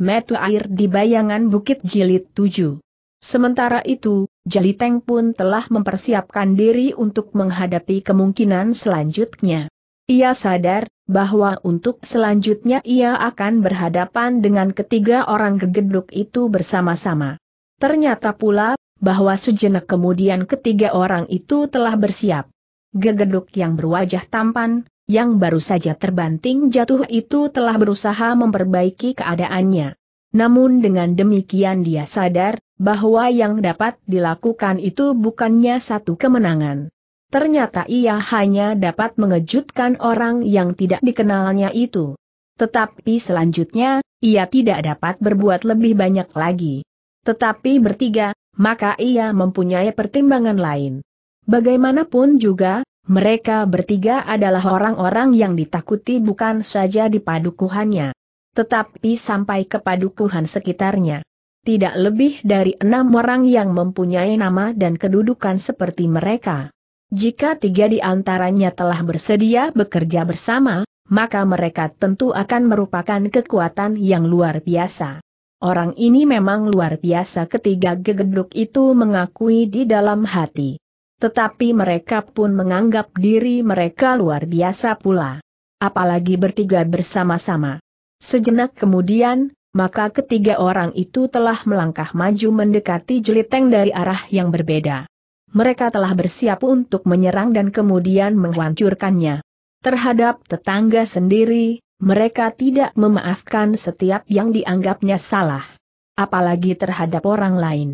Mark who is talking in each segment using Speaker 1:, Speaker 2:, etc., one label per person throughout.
Speaker 1: metu air di bayangan bukit jilid 7. Sementara itu, Jaliteng pun telah mempersiapkan diri untuk menghadapi kemungkinan selanjutnya. Ia sadar bahwa untuk selanjutnya ia akan berhadapan dengan ketiga orang gegeduk itu bersama-sama. Ternyata pula, bahwa sejenak kemudian ketiga orang itu telah bersiap. Gegeduk yang berwajah tampan, yang baru saja terbanting jatuh itu telah berusaha memperbaiki keadaannya. Namun dengan demikian dia sadar, bahwa yang dapat dilakukan itu bukannya satu kemenangan. Ternyata ia hanya dapat mengejutkan orang yang tidak dikenalnya itu. Tetapi selanjutnya, ia tidak dapat berbuat lebih banyak lagi. Tetapi bertiga, maka ia mempunyai pertimbangan lain. Bagaimanapun juga, mereka bertiga adalah orang-orang yang ditakuti bukan saja di padukuhannya, tetapi sampai ke padukuhan sekitarnya. Tidak lebih dari enam orang yang mempunyai nama dan kedudukan seperti mereka. Jika tiga di antaranya telah bersedia bekerja bersama, maka mereka tentu akan merupakan kekuatan yang luar biasa. Orang ini memang luar biasa ketiga gegeduk itu mengakui di dalam hati. Tetapi mereka pun menganggap diri mereka luar biasa pula. Apalagi bertiga bersama-sama. Sejenak kemudian, maka ketiga orang itu telah melangkah maju mendekati jeliteng dari arah yang berbeda. Mereka telah bersiap untuk menyerang dan kemudian menghancurkannya. Terhadap tetangga sendiri, mereka tidak memaafkan setiap yang dianggapnya salah. Apalagi terhadap orang lain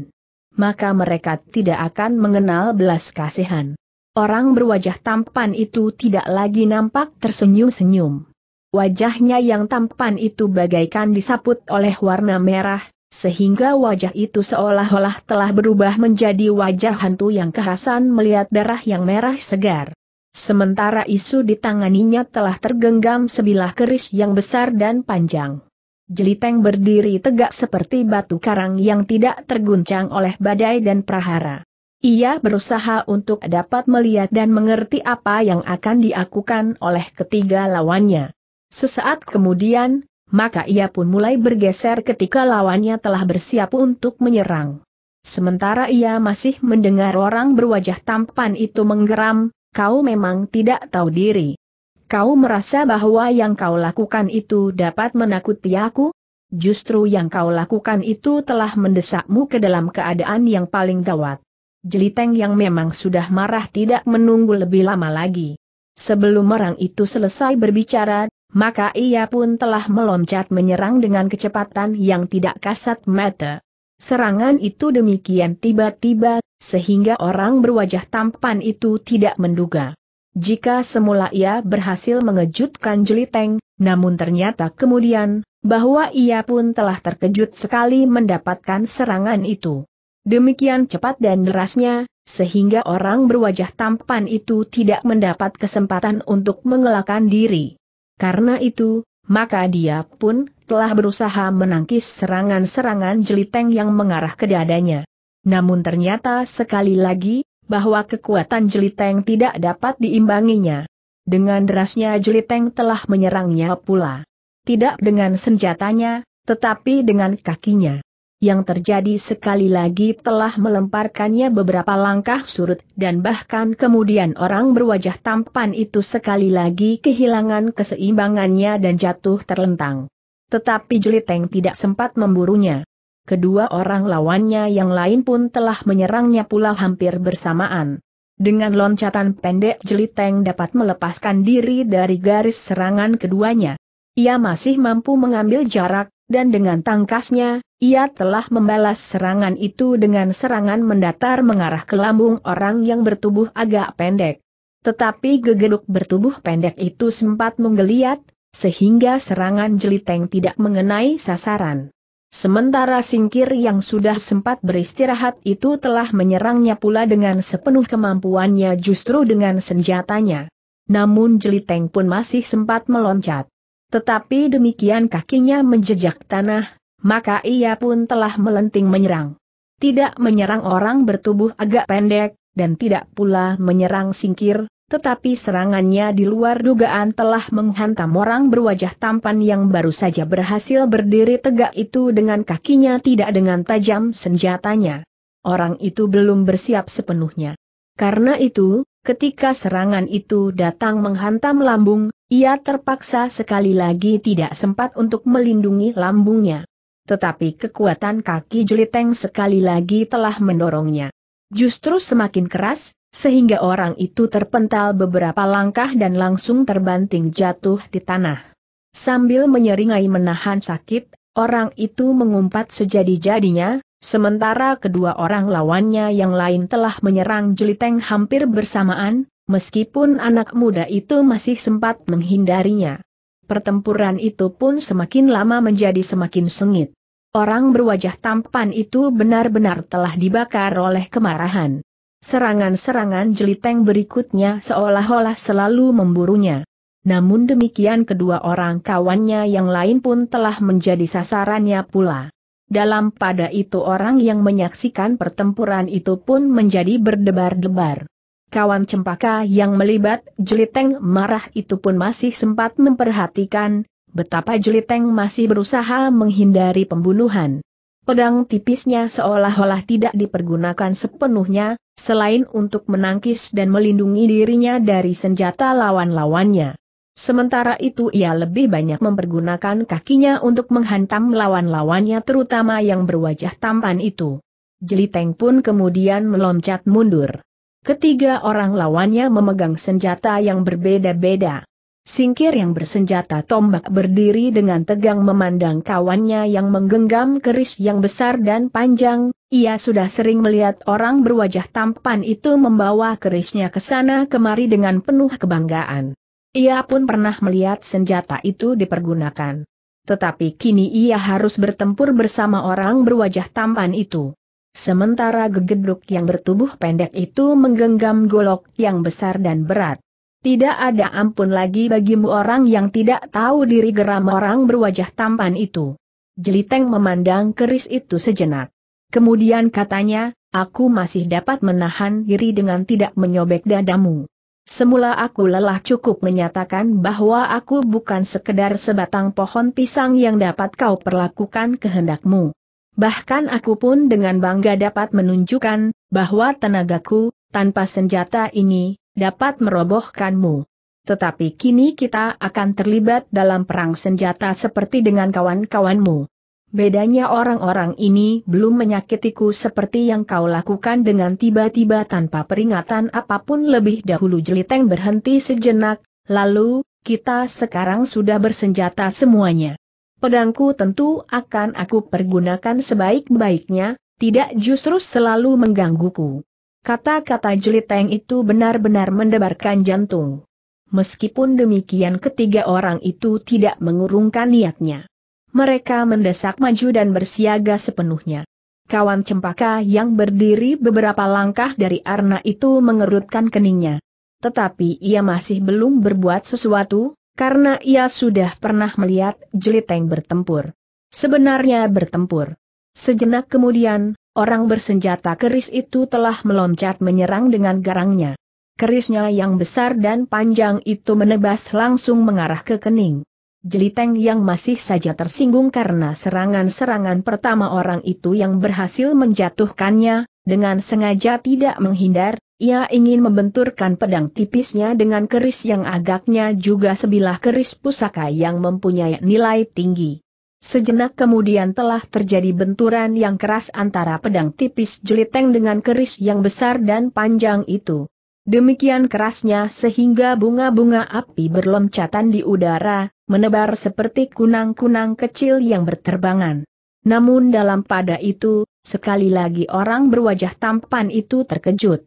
Speaker 1: maka mereka tidak akan mengenal belas kasihan. Orang berwajah tampan itu tidak lagi nampak tersenyum-senyum. Wajahnya yang tampan itu bagaikan disaput oleh warna merah, sehingga wajah itu seolah-olah telah berubah menjadi wajah hantu yang kehasan melihat darah yang merah segar. Sementara isu di tanganinya telah tergenggam sebilah keris yang besar dan panjang. Jeliteng berdiri tegak seperti batu karang yang tidak terguncang oleh badai dan prahara. Ia berusaha untuk dapat melihat dan mengerti apa yang akan diakukan oleh ketiga lawannya. Sesaat kemudian, maka ia pun mulai bergeser ketika lawannya telah bersiap untuk menyerang. Sementara ia masih mendengar orang berwajah tampan itu menggeram, kau memang tidak tahu diri. Kau merasa bahwa yang kau lakukan itu dapat menakuti aku? Justru yang kau lakukan itu telah mendesakmu ke dalam keadaan yang paling gawat. Jeliteng yang memang sudah marah tidak menunggu lebih lama lagi. Sebelum orang itu selesai berbicara, maka ia pun telah meloncat menyerang dengan kecepatan yang tidak kasat mata. Serangan itu demikian tiba-tiba, sehingga orang berwajah tampan itu tidak menduga. Jika semula ia berhasil mengejutkan Jeliteng, namun ternyata kemudian, bahwa ia pun telah terkejut sekali mendapatkan serangan itu. Demikian cepat dan derasnya, sehingga orang berwajah tampan itu tidak mendapat kesempatan untuk mengelakkan diri. Karena itu, maka dia pun telah berusaha menangkis serangan-serangan jeliteng yang mengarah ke dadanya. Namun ternyata sekali lagi, bahwa kekuatan Jeliteng tidak dapat diimbanginya. Dengan derasnya Jeliteng telah menyerangnya pula. Tidak dengan senjatanya, tetapi dengan kakinya. Yang terjadi sekali lagi telah melemparkannya beberapa langkah surut dan bahkan kemudian orang berwajah tampan itu sekali lagi kehilangan keseimbangannya dan jatuh terlentang. Tetapi Jeliteng tidak sempat memburunya kedua orang lawannya yang lain pun telah menyerangnya pula hampir bersamaan. Dengan loncatan pendek Jeliteng dapat melepaskan diri dari garis serangan keduanya. Ia masih mampu mengambil jarak, dan dengan tangkasnya, ia telah membalas serangan itu dengan serangan mendatar mengarah ke lambung orang yang bertubuh agak pendek. Tetapi gegeduk bertubuh pendek itu sempat menggeliat, sehingga serangan Jeliteng tidak mengenai sasaran. Sementara singkir yang sudah sempat beristirahat itu telah menyerangnya pula dengan sepenuh kemampuannya justru dengan senjatanya. Namun jeliteng pun masih sempat meloncat. Tetapi demikian kakinya menjejak tanah, maka ia pun telah melenting menyerang. Tidak menyerang orang bertubuh agak pendek, dan tidak pula menyerang singkir, tetapi serangannya di luar dugaan telah menghantam orang berwajah tampan yang baru saja berhasil berdiri tegak itu dengan kakinya tidak dengan tajam senjatanya. Orang itu belum bersiap sepenuhnya. Karena itu, ketika serangan itu datang menghantam lambung, ia terpaksa sekali lagi tidak sempat untuk melindungi lambungnya. Tetapi kekuatan kaki jeliteng sekali lagi telah mendorongnya. Justru semakin keras, sehingga orang itu terpental beberapa langkah dan langsung terbanting jatuh di tanah. Sambil menyeringai menahan sakit, orang itu mengumpat sejadi-jadinya, sementara kedua orang lawannya yang lain telah menyerang jeliteng hampir bersamaan, meskipun anak muda itu masih sempat menghindarinya. Pertempuran itu pun semakin lama menjadi semakin sengit. Orang berwajah tampan itu benar-benar telah dibakar oleh kemarahan. Serangan-serangan jeliteng berikutnya seolah-olah selalu memburunya. Namun demikian kedua orang kawannya yang lain pun telah menjadi sasarannya pula. Dalam pada itu orang yang menyaksikan pertempuran itu pun menjadi berdebar-debar. Kawan cempaka yang melibat jeliteng marah itu pun masih sempat memperhatikan, betapa jeliteng masih berusaha menghindari pembunuhan. Pedang tipisnya seolah-olah tidak dipergunakan sepenuhnya, selain untuk menangkis dan melindungi dirinya dari senjata lawan-lawannya. Sementara itu ia lebih banyak mempergunakan kakinya untuk menghantam lawan-lawannya terutama yang berwajah tampan itu. Jeliteng pun kemudian meloncat mundur. Ketiga orang lawannya memegang senjata yang berbeda-beda. Singkir yang bersenjata tombak berdiri dengan tegang memandang kawannya yang menggenggam keris yang besar dan panjang, ia sudah sering melihat orang berwajah tampan itu membawa kerisnya ke sana kemari dengan penuh kebanggaan. Ia pun pernah melihat senjata itu dipergunakan. Tetapi kini ia harus bertempur bersama orang berwajah tampan itu. Sementara gegeduk yang bertubuh pendek itu menggenggam golok yang besar dan berat. Tidak ada ampun lagi bagimu orang yang tidak tahu diri geram orang berwajah tampan itu. Jeliteng memandang keris itu sejenak. Kemudian katanya, aku masih dapat menahan diri dengan tidak menyobek dadamu. Semula aku lelah cukup menyatakan bahwa aku bukan sekedar sebatang pohon pisang yang dapat kau perlakukan kehendakmu. Bahkan aku pun dengan bangga dapat menunjukkan, bahwa tenagaku, tanpa senjata ini, dapat merobohkanmu. Tetapi kini kita akan terlibat dalam perang senjata seperti dengan kawan-kawanmu. Bedanya orang-orang ini belum menyakitiku seperti yang kau lakukan dengan tiba-tiba tanpa peringatan apapun lebih dahulu jeliteng berhenti sejenak, lalu, kita sekarang sudah bersenjata semuanya. Pedangku tentu akan aku pergunakan sebaik-baiknya, tidak justru selalu menggangguku. Kata-kata Jeliteng itu benar-benar mendebarkan jantung. Meskipun demikian ketiga orang itu tidak mengurungkan niatnya. Mereka mendesak maju dan bersiaga sepenuhnya. Kawan cempaka yang berdiri beberapa langkah dari Arna itu mengerutkan keningnya. Tetapi ia masih belum berbuat sesuatu, karena ia sudah pernah melihat Jeliteng bertempur. Sebenarnya bertempur. Sejenak kemudian, Orang bersenjata keris itu telah meloncat menyerang dengan garangnya. Kerisnya yang besar dan panjang itu menebas langsung mengarah ke kening. Jeliteng yang masih saja tersinggung karena serangan-serangan pertama orang itu yang berhasil menjatuhkannya, dengan sengaja tidak menghindar, ia ingin membenturkan pedang tipisnya dengan keris yang agaknya juga sebilah keris pusaka yang mempunyai nilai tinggi. Sejenak kemudian telah terjadi benturan yang keras antara pedang tipis jeliteng dengan keris yang besar dan panjang itu. Demikian kerasnya sehingga bunga-bunga api berloncatan di udara, menebar seperti kunang-kunang kecil yang berterbangan. Namun dalam pada itu, sekali lagi orang berwajah tampan itu terkejut.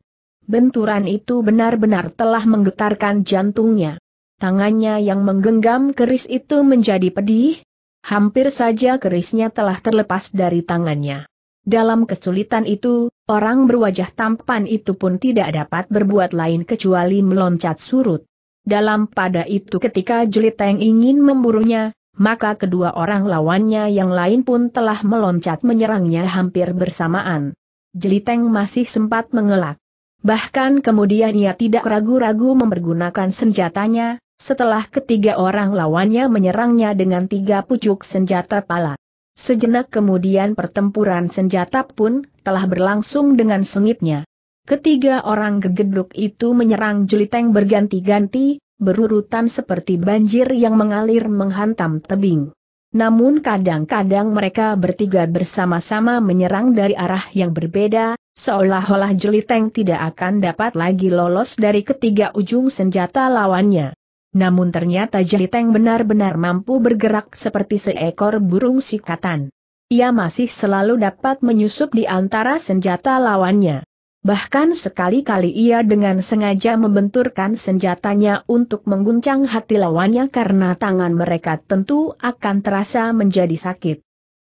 Speaker 1: Benturan itu benar-benar telah menggetarkan jantungnya. Tangannya yang menggenggam keris itu menjadi pedih, hampir saja kerisnya telah terlepas dari tangannya. Dalam kesulitan itu, orang berwajah tampan itu pun tidak dapat berbuat lain kecuali meloncat surut. Dalam pada itu ketika Jeliteng ingin memburunya, maka kedua orang lawannya yang lain pun telah meloncat menyerangnya hampir bersamaan. Jeliteng masih sempat mengelak. Bahkan kemudian ia tidak ragu-ragu mempergunakan senjatanya, setelah ketiga orang lawannya menyerangnya dengan tiga pucuk senjata pala. Sejenak kemudian pertempuran senjata pun telah berlangsung dengan sengitnya. Ketiga orang gegeduk itu menyerang jeliteng berganti-ganti, berurutan seperti banjir yang mengalir menghantam tebing. Namun kadang-kadang mereka bertiga bersama-sama menyerang dari arah yang berbeda, seolah-olah jeliteng tidak akan dapat lagi lolos dari ketiga ujung senjata lawannya. Namun ternyata Jeliteng benar-benar mampu bergerak seperti seekor burung sikatan. Ia masih selalu dapat menyusup di antara senjata lawannya. Bahkan sekali-kali ia dengan sengaja membenturkan senjatanya untuk mengguncang hati lawannya karena tangan mereka tentu akan terasa menjadi sakit.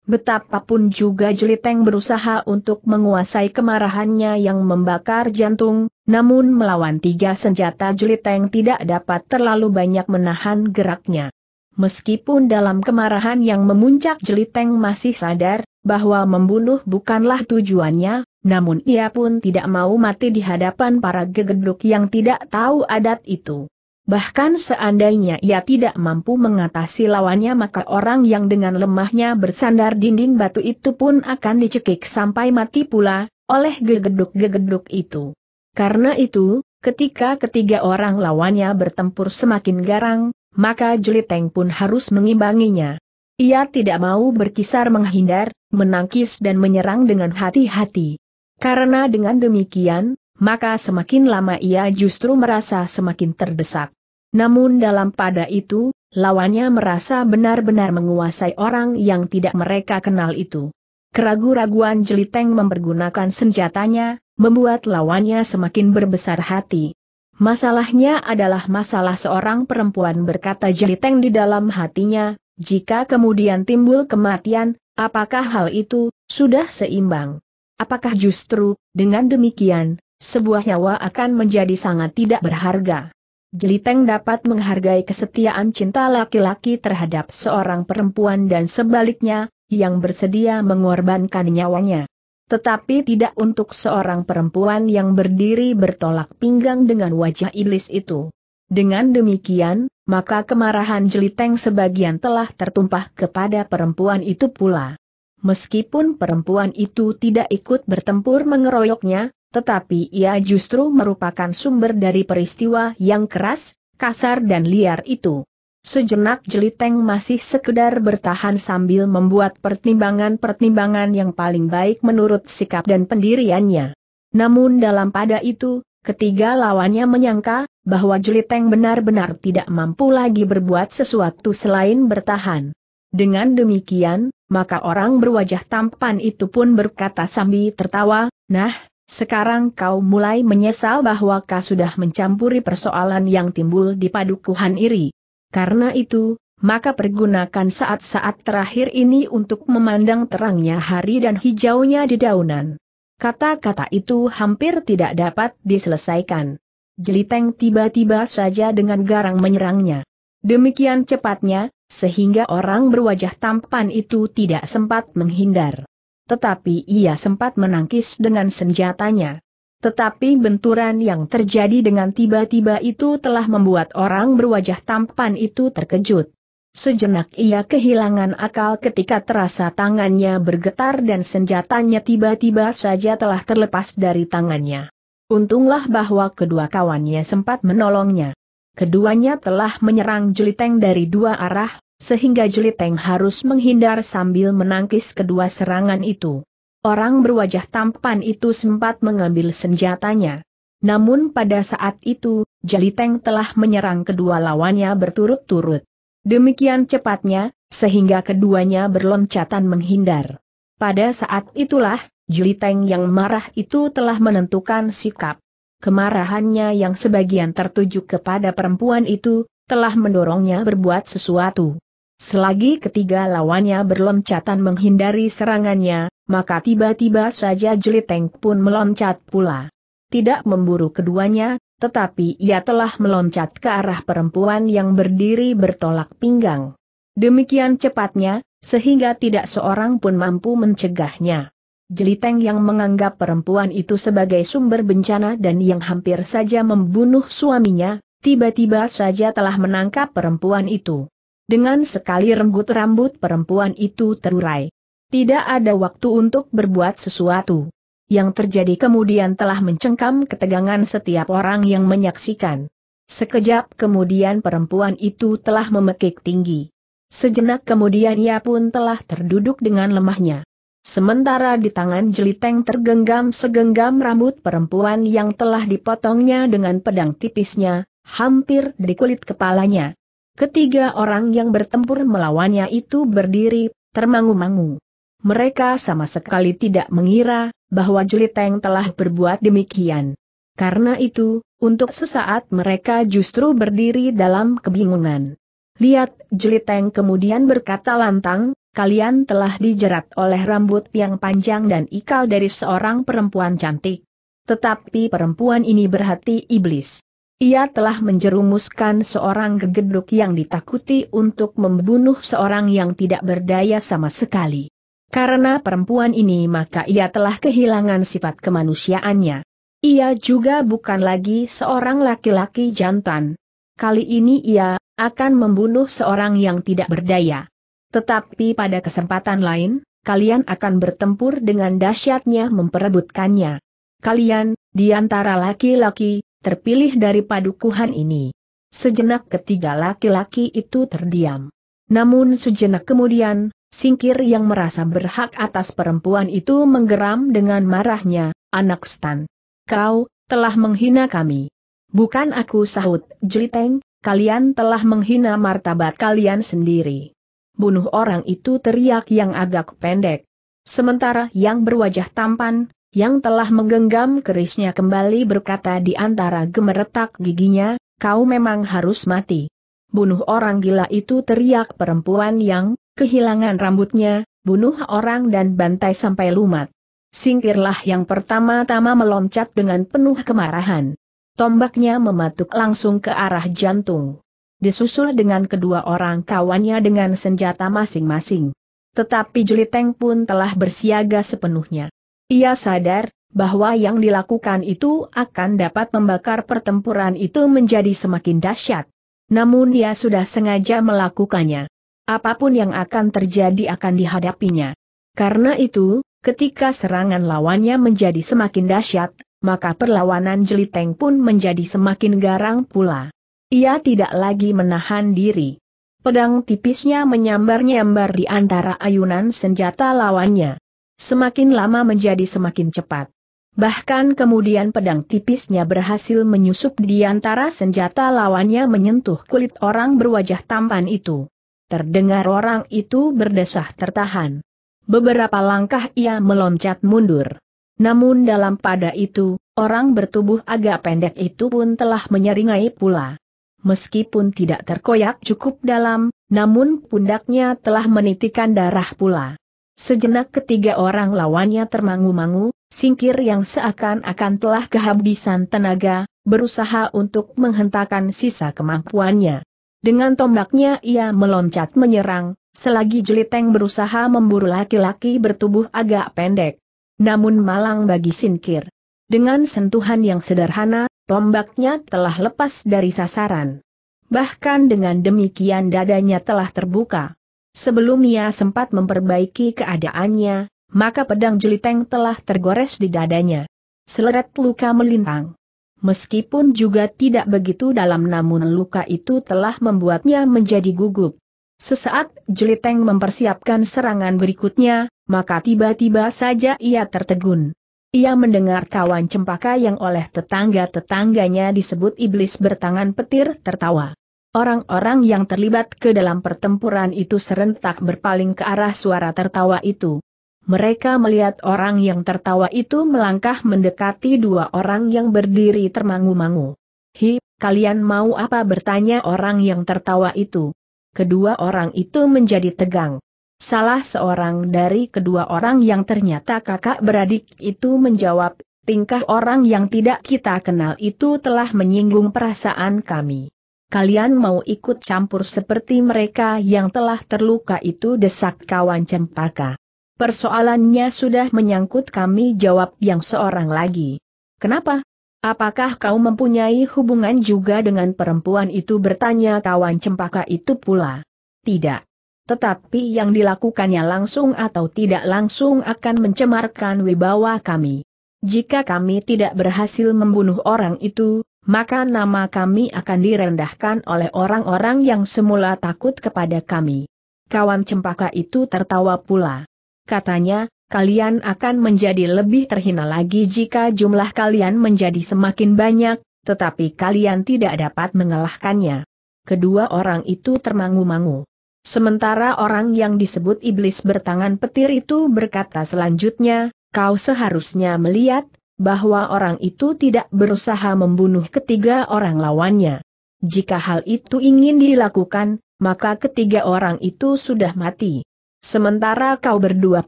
Speaker 1: Betapapun juga Jeliteng berusaha untuk menguasai kemarahannya yang membakar jantung, namun melawan tiga senjata Jeliteng tidak dapat terlalu banyak menahan geraknya. Meskipun dalam kemarahan yang memuncak Jeliteng masih sadar bahwa membunuh bukanlah tujuannya, namun ia pun tidak mau mati di hadapan para gegedruk yang tidak tahu adat itu. Bahkan seandainya ia tidak mampu mengatasi lawannya maka orang yang dengan lemahnya bersandar dinding batu itu pun akan dicekik sampai mati pula, oleh gegeduk-gegeduk itu. Karena itu, ketika ketiga orang lawannya bertempur semakin garang, maka Jeliteng pun harus mengimbanginya. Ia tidak mau berkisar menghindar, menangkis dan menyerang dengan hati-hati. Karena dengan demikian, maka semakin lama ia justru merasa semakin terdesak. Namun dalam pada itu, lawannya merasa benar-benar menguasai orang yang tidak mereka kenal itu. Keragu-raguan Jeliteng mempergunakan senjatanya, membuat lawannya semakin berbesar hati. Masalahnya adalah masalah seorang perempuan berkata Jeliteng di dalam hatinya, jika kemudian timbul kematian, apakah hal itu sudah seimbang? Apakah justru, dengan demikian, sebuah nyawa akan menjadi sangat tidak berharga? Jeliteng dapat menghargai kesetiaan cinta laki-laki terhadap seorang perempuan dan sebaliknya, yang bersedia mengorbankan nyawanya. Tetapi tidak untuk seorang perempuan yang berdiri bertolak pinggang dengan wajah iblis itu. Dengan demikian, maka kemarahan Jeliteng sebagian telah tertumpah kepada perempuan itu pula. Meskipun perempuan itu tidak ikut bertempur mengeroyoknya, tetapi ia justru merupakan sumber dari peristiwa yang keras, kasar dan liar itu. Sejenak Jeliteng masih sekedar bertahan sambil membuat pertimbangan-pertimbangan yang paling baik menurut sikap dan pendiriannya. Namun dalam pada itu, ketiga lawannya menyangka, bahwa Jeliteng benar-benar tidak mampu lagi berbuat sesuatu selain bertahan. Dengan demikian, maka orang berwajah tampan itu pun berkata sambil tertawa, Nah, sekarang kau mulai menyesal bahwa kau sudah mencampuri persoalan yang timbul di padukuhan iri. Karena itu, maka pergunakan saat-saat terakhir ini untuk memandang terangnya hari dan hijaunya di daunan. Kata-kata itu hampir tidak dapat diselesaikan. Jeliteng tiba-tiba saja dengan garang menyerangnya. Demikian cepatnya, sehingga orang berwajah tampan itu tidak sempat menghindar tetapi ia sempat menangkis dengan senjatanya. Tetapi benturan yang terjadi dengan tiba-tiba itu telah membuat orang berwajah tampan itu terkejut. Sejenak ia kehilangan akal ketika terasa tangannya bergetar dan senjatanya tiba-tiba saja telah terlepas dari tangannya. Untunglah bahwa kedua kawannya sempat menolongnya. Keduanya telah menyerang jeliteng dari dua arah, sehingga Jeliteng harus menghindar sambil menangkis kedua serangan itu. Orang berwajah tampan itu sempat mengambil senjatanya. Namun pada saat itu, Jeliteng telah menyerang kedua lawannya berturut-turut. Demikian cepatnya, sehingga keduanya berloncatan menghindar. Pada saat itulah, Jeliteng yang marah itu telah menentukan sikap. Kemarahannya yang sebagian tertuju kepada perempuan itu, telah mendorongnya berbuat sesuatu. Selagi ketiga lawannya berloncatan menghindari serangannya, maka tiba-tiba saja Jeliteng pun meloncat pula. Tidak memburu keduanya, tetapi ia telah meloncat ke arah perempuan yang berdiri bertolak pinggang. Demikian cepatnya, sehingga tidak seorang pun mampu mencegahnya. Jeliteng yang menganggap perempuan itu sebagai sumber bencana dan yang hampir saja membunuh suaminya, tiba-tiba saja telah menangkap perempuan itu. Dengan sekali renggut rambut perempuan itu terurai. Tidak ada waktu untuk berbuat sesuatu. Yang terjadi kemudian telah mencengkam ketegangan setiap orang yang menyaksikan. Sekejap kemudian perempuan itu telah memekik tinggi. Sejenak kemudian ia pun telah terduduk dengan lemahnya. Sementara di tangan jeliteng tergenggam segenggam rambut perempuan yang telah dipotongnya dengan pedang tipisnya, hampir di kulit kepalanya. Ketiga orang yang bertempur melawannya itu berdiri, termangu-mangu. Mereka sama sekali tidak mengira, bahwa Jeliteng telah berbuat demikian. Karena itu, untuk sesaat mereka justru berdiri dalam kebingungan. Lihat, Jeliteng kemudian berkata lantang, kalian telah dijerat oleh rambut yang panjang dan ikal dari seorang perempuan cantik. Tetapi perempuan ini berhati iblis. Ia telah menjerumuskan seorang gegeduk yang ditakuti untuk membunuh seorang yang tidak berdaya sama sekali. Karena perempuan ini maka ia telah kehilangan sifat kemanusiaannya. Ia juga bukan lagi seorang laki-laki jantan. Kali ini ia akan membunuh seorang yang tidak berdaya. Tetapi pada kesempatan lain, kalian akan bertempur dengan dahsyatnya memperebutkannya. Kalian, di antara laki-laki, terpilih dari padukuhan ini. Sejenak ketiga laki-laki itu terdiam. Namun sejenak kemudian, singkir yang merasa berhak atas perempuan itu menggeram dengan marahnya, anak stan. Kau, telah menghina kami. Bukan aku sahut, jeliteng, kalian telah menghina martabat kalian sendiri. Bunuh orang itu teriak yang agak pendek. Sementara yang berwajah tampan, yang telah menggenggam kerisnya kembali berkata di antara gemeretak giginya, kau memang harus mati. Bunuh orang gila itu teriak perempuan yang, kehilangan rambutnya, bunuh orang dan bantai sampai lumat. Singkirlah yang pertama-tama meloncat dengan penuh kemarahan. Tombaknya mematuk langsung ke arah jantung. Disusul dengan kedua orang kawannya dengan senjata masing-masing. Tetapi Juliteng pun telah bersiaga sepenuhnya. Ia sadar bahwa yang dilakukan itu akan dapat membakar pertempuran itu menjadi semakin dahsyat. Namun ia sudah sengaja melakukannya. Apapun yang akan terjadi akan dihadapinya. Karena itu, ketika serangan lawannya menjadi semakin dahsyat, maka perlawanan Jeliteng pun menjadi semakin garang pula. Ia tidak lagi menahan diri. Pedang tipisnya menyambar-nyambar di antara ayunan senjata lawannya semakin lama menjadi semakin cepat. Bahkan kemudian pedang tipisnya berhasil menyusup di antara senjata lawannya menyentuh kulit orang berwajah tampan itu. Terdengar orang itu berdesah tertahan. Beberapa langkah ia meloncat mundur. Namun dalam pada itu, orang bertubuh agak pendek itu pun telah menyeringai pula. Meskipun tidak terkoyak cukup dalam, namun pundaknya telah menitikan darah pula. Sejenak ketiga orang lawannya termangu-mangu, singkir yang seakan-akan telah kehabisan tenaga, berusaha untuk menghentakkan sisa kemampuannya. Dengan tombaknya ia meloncat menyerang, selagi jeliteng berusaha memburu laki-laki bertubuh agak pendek. Namun malang bagi singkir. Dengan sentuhan yang sederhana, tombaknya telah lepas dari sasaran. Bahkan dengan demikian dadanya telah terbuka. Sebelum ia sempat memperbaiki keadaannya, maka pedang jeliteng telah tergores di dadanya. Seleret luka melintang. Meskipun juga tidak begitu dalam namun luka itu telah membuatnya menjadi gugup. Sesaat Jeliteng mempersiapkan serangan berikutnya, maka tiba-tiba saja ia tertegun. Ia mendengar kawan cempaka yang oleh tetangga-tetangganya disebut iblis bertangan petir tertawa. Orang-orang yang terlibat ke dalam pertempuran itu serentak berpaling ke arah suara tertawa itu. Mereka melihat orang yang tertawa itu melangkah mendekati dua orang yang berdiri termangu-mangu. Hi, kalian mau apa bertanya orang yang tertawa itu? Kedua orang itu menjadi tegang. Salah seorang dari kedua orang yang ternyata kakak beradik itu menjawab, tingkah orang yang tidak kita kenal itu telah menyinggung perasaan kami kalian mau ikut campur seperti mereka yang telah terluka itu desak kawan cempaka. Persoalannya sudah menyangkut kami jawab yang seorang lagi. Kenapa? Apakah kau mempunyai hubungan juga dengan perempuan itu bertanya kawan cempaka itu pula? Tidak. Tetapi yang dilakukannya langsung atau tidak langsung akan mencemarkan wibawa kami. Jika kami tidak berhasil membunuh orang itu, maka nama kami akan direndahkan oleh orang-orang yang semula takut kepada kami. Kawan cempaka itu tertawa pula. Katanya, kalian akan menjadi lebih terhina lagi jika jumlah kalian menjadi semakin banyak, tetapi kalian tidak dapat mengalahkannya. Kedua orang itu termangu-mangu. Sementara orang yang disebut iblis bertangan petir itu berkata selanjutnya, kau seharusnya melihat, bahwa orang itu tidak berusaha membunuh ketiga orang lawannya. Jika hal itu ingin dilakukan, maka ketiga orang itu sudah mati. Sementara kau berdua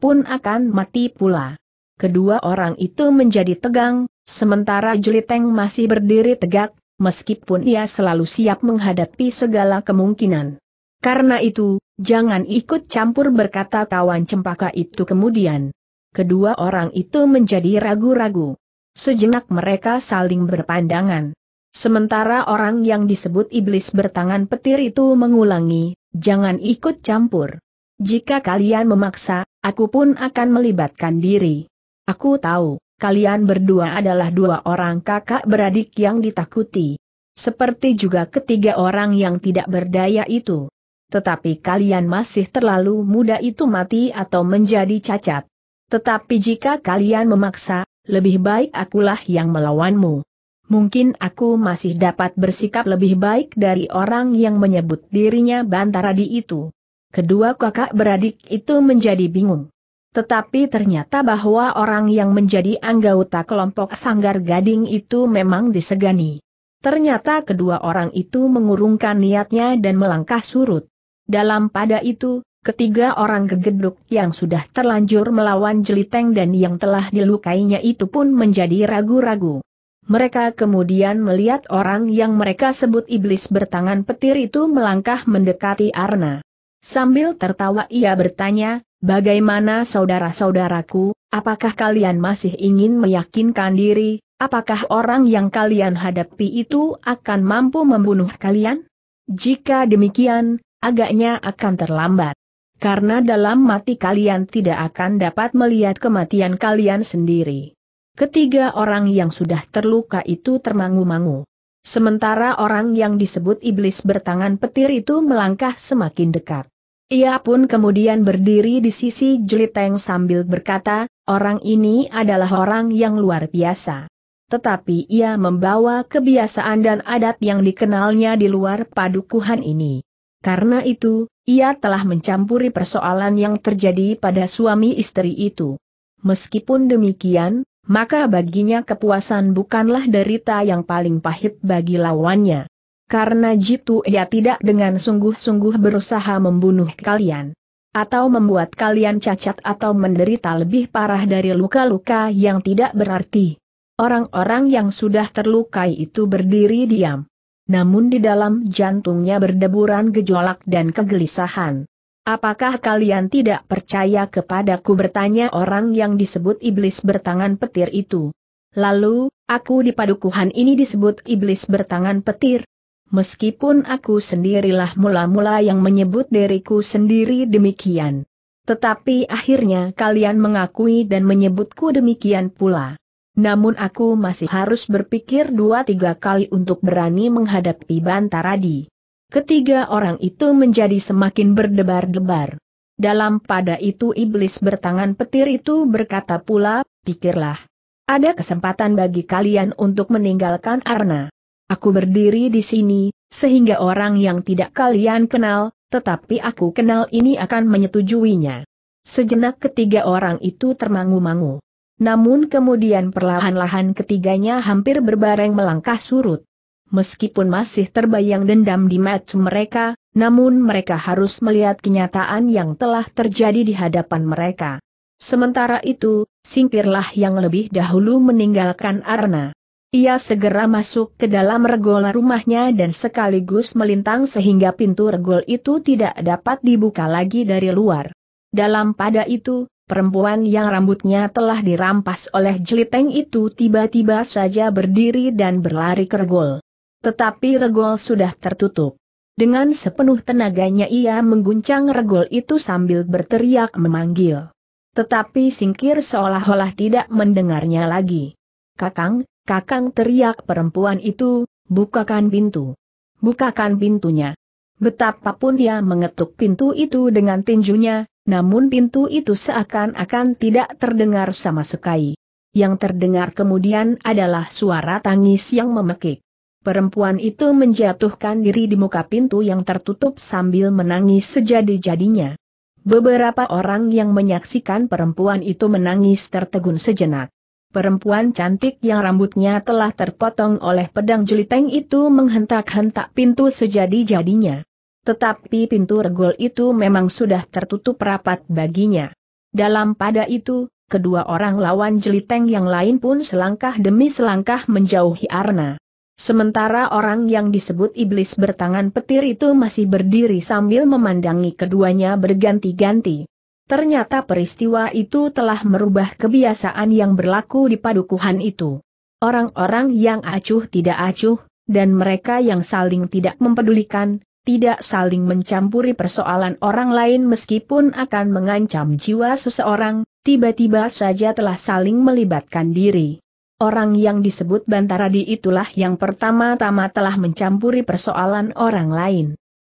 Speaker 1: pun akan mati pula. Kedua orang itu menjadi tegang, sementara Jeliteng masih berdiri tegak, meskipun ia selalu siap menghadapi segala kemungkinan. Karena itu, jangan ikut campur berkata kawan cempaka itu kemudian. Kedua orang itu menjadi ragu-ragu. Sejenak mereka saling berpandangan. Sementara orang yang disebut iblis bertangan petir itu mengulangi, jangan ikut campur. Jika kalian memaksa, aku pun akan melibatkan diri. Aku tahu, kalian berdua adalah dua orang kakak beradik yang ditakuti. Seperti juga ketiga orang yang tidak berdaya itu. Tetapi kalian masih terlalu muda itu mati atau menjadi cacat. Tetapi jika kalian memaksa, lebih baik akulah yang melawanmu. Mungkin aku masih dapat bersikap lebih baik dari orang yang menyebut dirinya Bantaradi itu. Kedua kakak beradik itu menjadi bingung. Tetapi ternyata bahwa orang yang menjadi anggota kelompok Sanggar Gading itu memang disegani. Ternyata kedua orang itu mengurungkan niatnya dan melangkah surut. Dalam pada itu, Ketiga orang gegeduk yang sudah terlanjur melawan Jeliteng dan yang telah dilukainya itu pun menjadi ragu-ragu. Mereka kemudian melihat orang yang mereka sebut iblis bertangan petir itu melangkah mendekati Arna. Sambil tertawa ia bertanya, bagaimana saudara-saudaraku, apakah kalian masih ingin meyakinkan diri, apakah orang yang kalian hadapi itu akan mampu membunuh kalian? Jika demikian, agaknya akan terlambat karena dalam mati kalian tidak akan dapat melihat kematian kalian sendiri. Ketiga orang yang sudah terluka itu termangu-mangu. Sementara orang yang disebut iblis bertangan petir itu melangkah semakin dekat. Ia pun kemudian berdiri di sisi jeliteng sambil berkata, orang ini adalah orang yang luar biasa. Tetapi ia membawa kebiasaan dan adat yang dikenalnya di luar padukuhan ini. Karena itu, ia telah mencampuri persoalan yang terjadi pada suami istri itu. Meskipun demikian, maka baginya kepuasan bukanlah derita yang paling pahit bagi lawannya. Karena jitu ia tidak dengan sungguh-sungguh berusaha membunuh kalian. Atau membuat kalian cacat atau menderita lebih parah dari luka-luka yang tidak berarti. Orang-orang yang sudah terlukai itu berdiri diam namun di dalam jantungnya berdeburan gejolak dan kegelisahan. Apakah kalian tidak percaya kepadaku bertanya orang yang disebut iblis bertangan petir itu? Lalu, aku di padukuhan ini disebut iblis bertangan petir. Meskipun aku sendirilah mula-mula yang menyebut diriku sendiri demikian. Tetapi akhirnya kalian mengakui dan menyebutku demikian pula. Namun aku masih harus berpikir dua tiga kali untuk berani menghadapi Bantaradi. Ketiga orang itu menjadi semakin berdebar-debar. Dalam pada itu iblis bertangan petir itu berkata pula, pikirlah. Ada kesempatan bagi kalian untuk meninggalkan Arna. Aku berdiri di sini, sehingga orang yang tidak kalian kenal, tetapi aku kenal ini akan menyetujuinya. Sejenak ketiga orang itu termangu-mangu. Namun kemudian perlahan-lahan ketiganya hampir berbareng melangkah surut. Meskipun masih terbayang dendam di match mereka, namun mereka harus melihat kenyataan yang telah terjadi di hadapan mereka. Sementara itu, singkirlah yang lebih dahulu meninggalkan Arna. Ia segera masuk ke dalam regol rumahnya dan sekaligus melintang sehingga pintu regol itu tidak dapat dibuka lagi dari luar. Dalam pada itu, Perempuan yang rambutnya telah dirampas oleh jeliteng itu tiba-tiba saja berdiri dan berlari ke regol. Tetapi regol sudah tertutup. Dengan sepenuh tenaganya ia mengguncang regol itu sambil berteriak memanggil. Tetapi singkir seolah-olah tidak mendengarnya lagi. Kakang, kakang teriak perempuan itu, bukakan pintu. Bukakan pintunya. Betapapun dia mengetuk pintu itu dengan tinjunya, namun pintu itu seakan-akan tidak terdengar sama sekali. Yang terdengar kemudian adalah suara tangis yang memekik. Perempuan itu menjatuhkan diri di muka pintu yang tertutup sambil menangis sejadi-jadinya. Beberapa orang yang menyaksikan perempuan itu menangis tertegun sejenak. Perempuan cantik yang rambutnya telah terpotong oleh pedang jeliteng itu menghentak-hentak pintu sejadi-jadinya. Tetapi pintu regol itu memang sudah tertutup rapat baginya. Dalam pada itu, kedua orang lawan jeliteng yang lain pun selangkah demi selangkah menjauhi Arna. Sementara orang yang disebut iblis bertangan petir itu masih berdiri sambil memandangi keduanya berganti-ganti. Ternyata peristiwa itu telah merubah kebiasaan yang berlaku di padukuhan itu. Orang-orang yang acuh tidak acuh, dan mereka yang saling tidak mempedulikan, tidak saling mencampuri persoalan orang lain meskipun akan mengancam jiwa seseorang, tiba-tiba saja telah saling melibatkan diri. Orang yang disebut Bantaradi itulah yang pertama-tama telah mencampuri persoalan orang lain.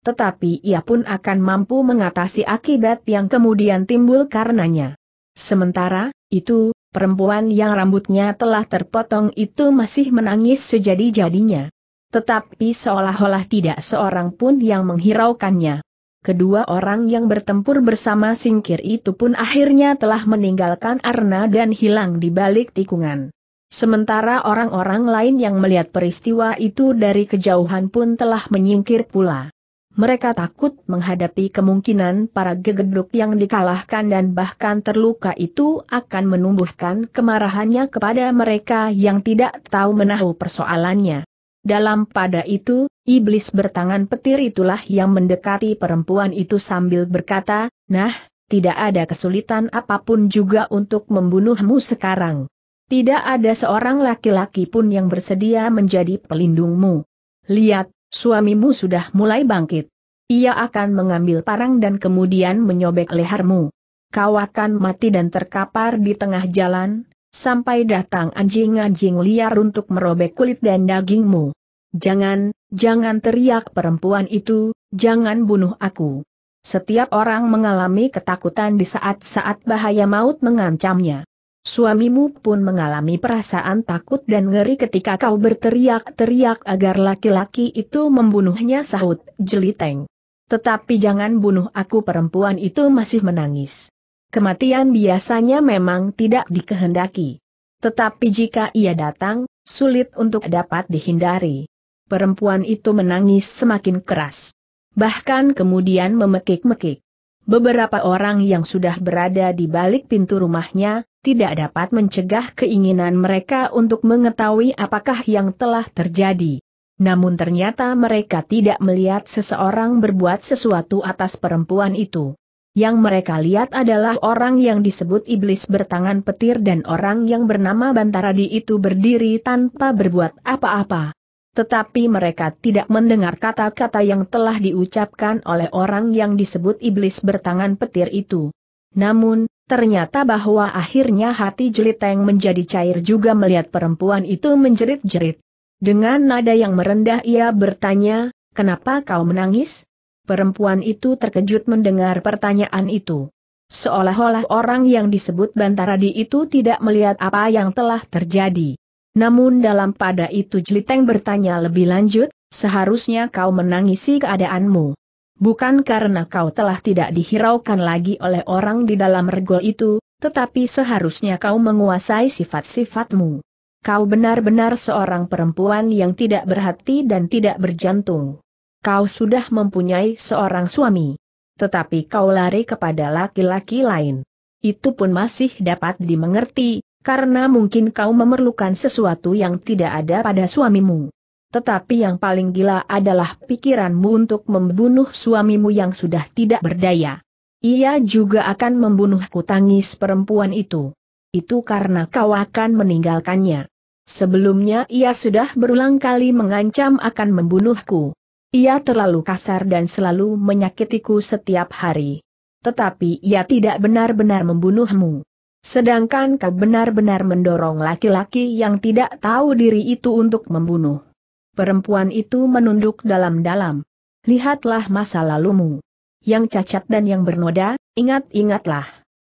Speaker 1: Tetapi ia pun akan mampu mengatasi akibat yang kemudian timbul karenanya. Sementara, itu, perempuan yang rambutnya telah terpotong itu masih menangis sejadi-jadinya. Tetapi seolah-olah tidak seorang pun yang menghiraukannya. Kedua orang yang bertempur bersama singkir itu pun akhirnya telah meninggalkan Arna dan hilang di balik tikungan. Sementara orang-orang lain yang melihat peristiwa itu dari kejauhan pun telah menyingkir pula. Mereka takut menghadapi kemungkinan para gegeduk yang dikalahkan dan bahkan terluka itu akan menumbuhkan kemarahannya kepada mereka yang tidak tahu menahu persoalannya. Dalam pada itu, iblis bertangan petir itulah yang mendekati perempuan itu sambil berkata, Nah, tidak ada kesulitan apapun juga untuk membunuhmu sekarang. Tidak ada seorang laki-laki pun yang bersedia menjadi pelindungmu. Lihat, suamimu sudah mulai bangkit. Ia akan mengambil parang dan kemudian menyobek lehermu. Kau akan mati dan terkapar di tengah jalan, sampai datang anjing-anjing liar untuk merobek kulit dan dagingmu. Jangan, jangan teriak perempuan itu, jangan bunuh aku. Setiap orang mengalami ketakutan di saat-saat bahaya maut mengancamnya. Suamimu pun mengalami perasaan takut dan ngeri ketika kau berteriak-teriak agar laki-laki itu membunuhnya sahut, jeliteng. Tetapi jangan bunuh aku perempuan itu masih menangis. Kematian biasanya memang tidak dikehendaki. Tetapi jika ia datang, sulit untuk dapat dihindari perempuan itu menangis semakin keras. Bahkan kemudian memekik-mekik. Beberapa orang yang sudah berada di balik pintu rumahnya, tidak dapat mencegah keinginan mereka untuk mengetahui apakah yang telah terjadi. Namun ternyata mereka tidak melihat seseorang berbuat sesuatu atas perempuan itu. Yang mereka lihat adalah orang yang disebut iblis bertangan petir dan orang yang bernama Bantaradi itu berdiri tanpa berbuat apa-apa tetapi mereka tidak mendengar kata-kata yang telah diucapkan oleh orang yang disebut iblis bertangan petir itu. Namun, ternyata bahwa akhirnya hati Jeliteng menjadi cair juga melihat perempuan itu menjerit-jerit. Dengan nada yang merendah ia bertanya, kenapa kau menangis? Perempuan itu terkejut mendengar pertanyaan itu. Seolah-olah orang yang disebut Bantaradi itu tidak melihat apa yang telah terjadi. Namun dalam pada itu Jeliteng bertanya lebih lanjut, seharusnya kau menangisi keadaanmu. Bukan karena kau telah tidak dihiraukan lagi oleh orang di dalam regol itu, tetapi seharusnya kau menguasai sifat-sifatmu. Kau benar-benar seorang perempuan yang tidak berhati dan tidak berjantung. Kau sudah mempunyai seorang suami. Tetapi kau lari kepada laki-laki lain. Itu pun masih dapat dimengerti, karena mungkin kau memerlukan sesuatu yang tidak ada pada suamimu. Tetapi yang paling gila adalah pikiranmu untuk membunuh suamimu yang sudah tidak berdaya. Ia juga akan membunuhku tangis perempuan itu. Itu karena kau akan meninggalkannya. Sebelumnya ia sudah berulang kali mengancam akan membunuhku. Ia terlalu kasar dan selalu menyakitiku setiap hari. Tetapi ia tidak benar-benar membunuhmu. Sedangkan kau benar-benar mendorong laki-laki yang tidak tahu diri itu untuk membunuh. Perempuan itu menunduk dalam-dalam. Lihatlah masa lalumu. Yang cacat dan yang bernoda, ingat-ingatlah.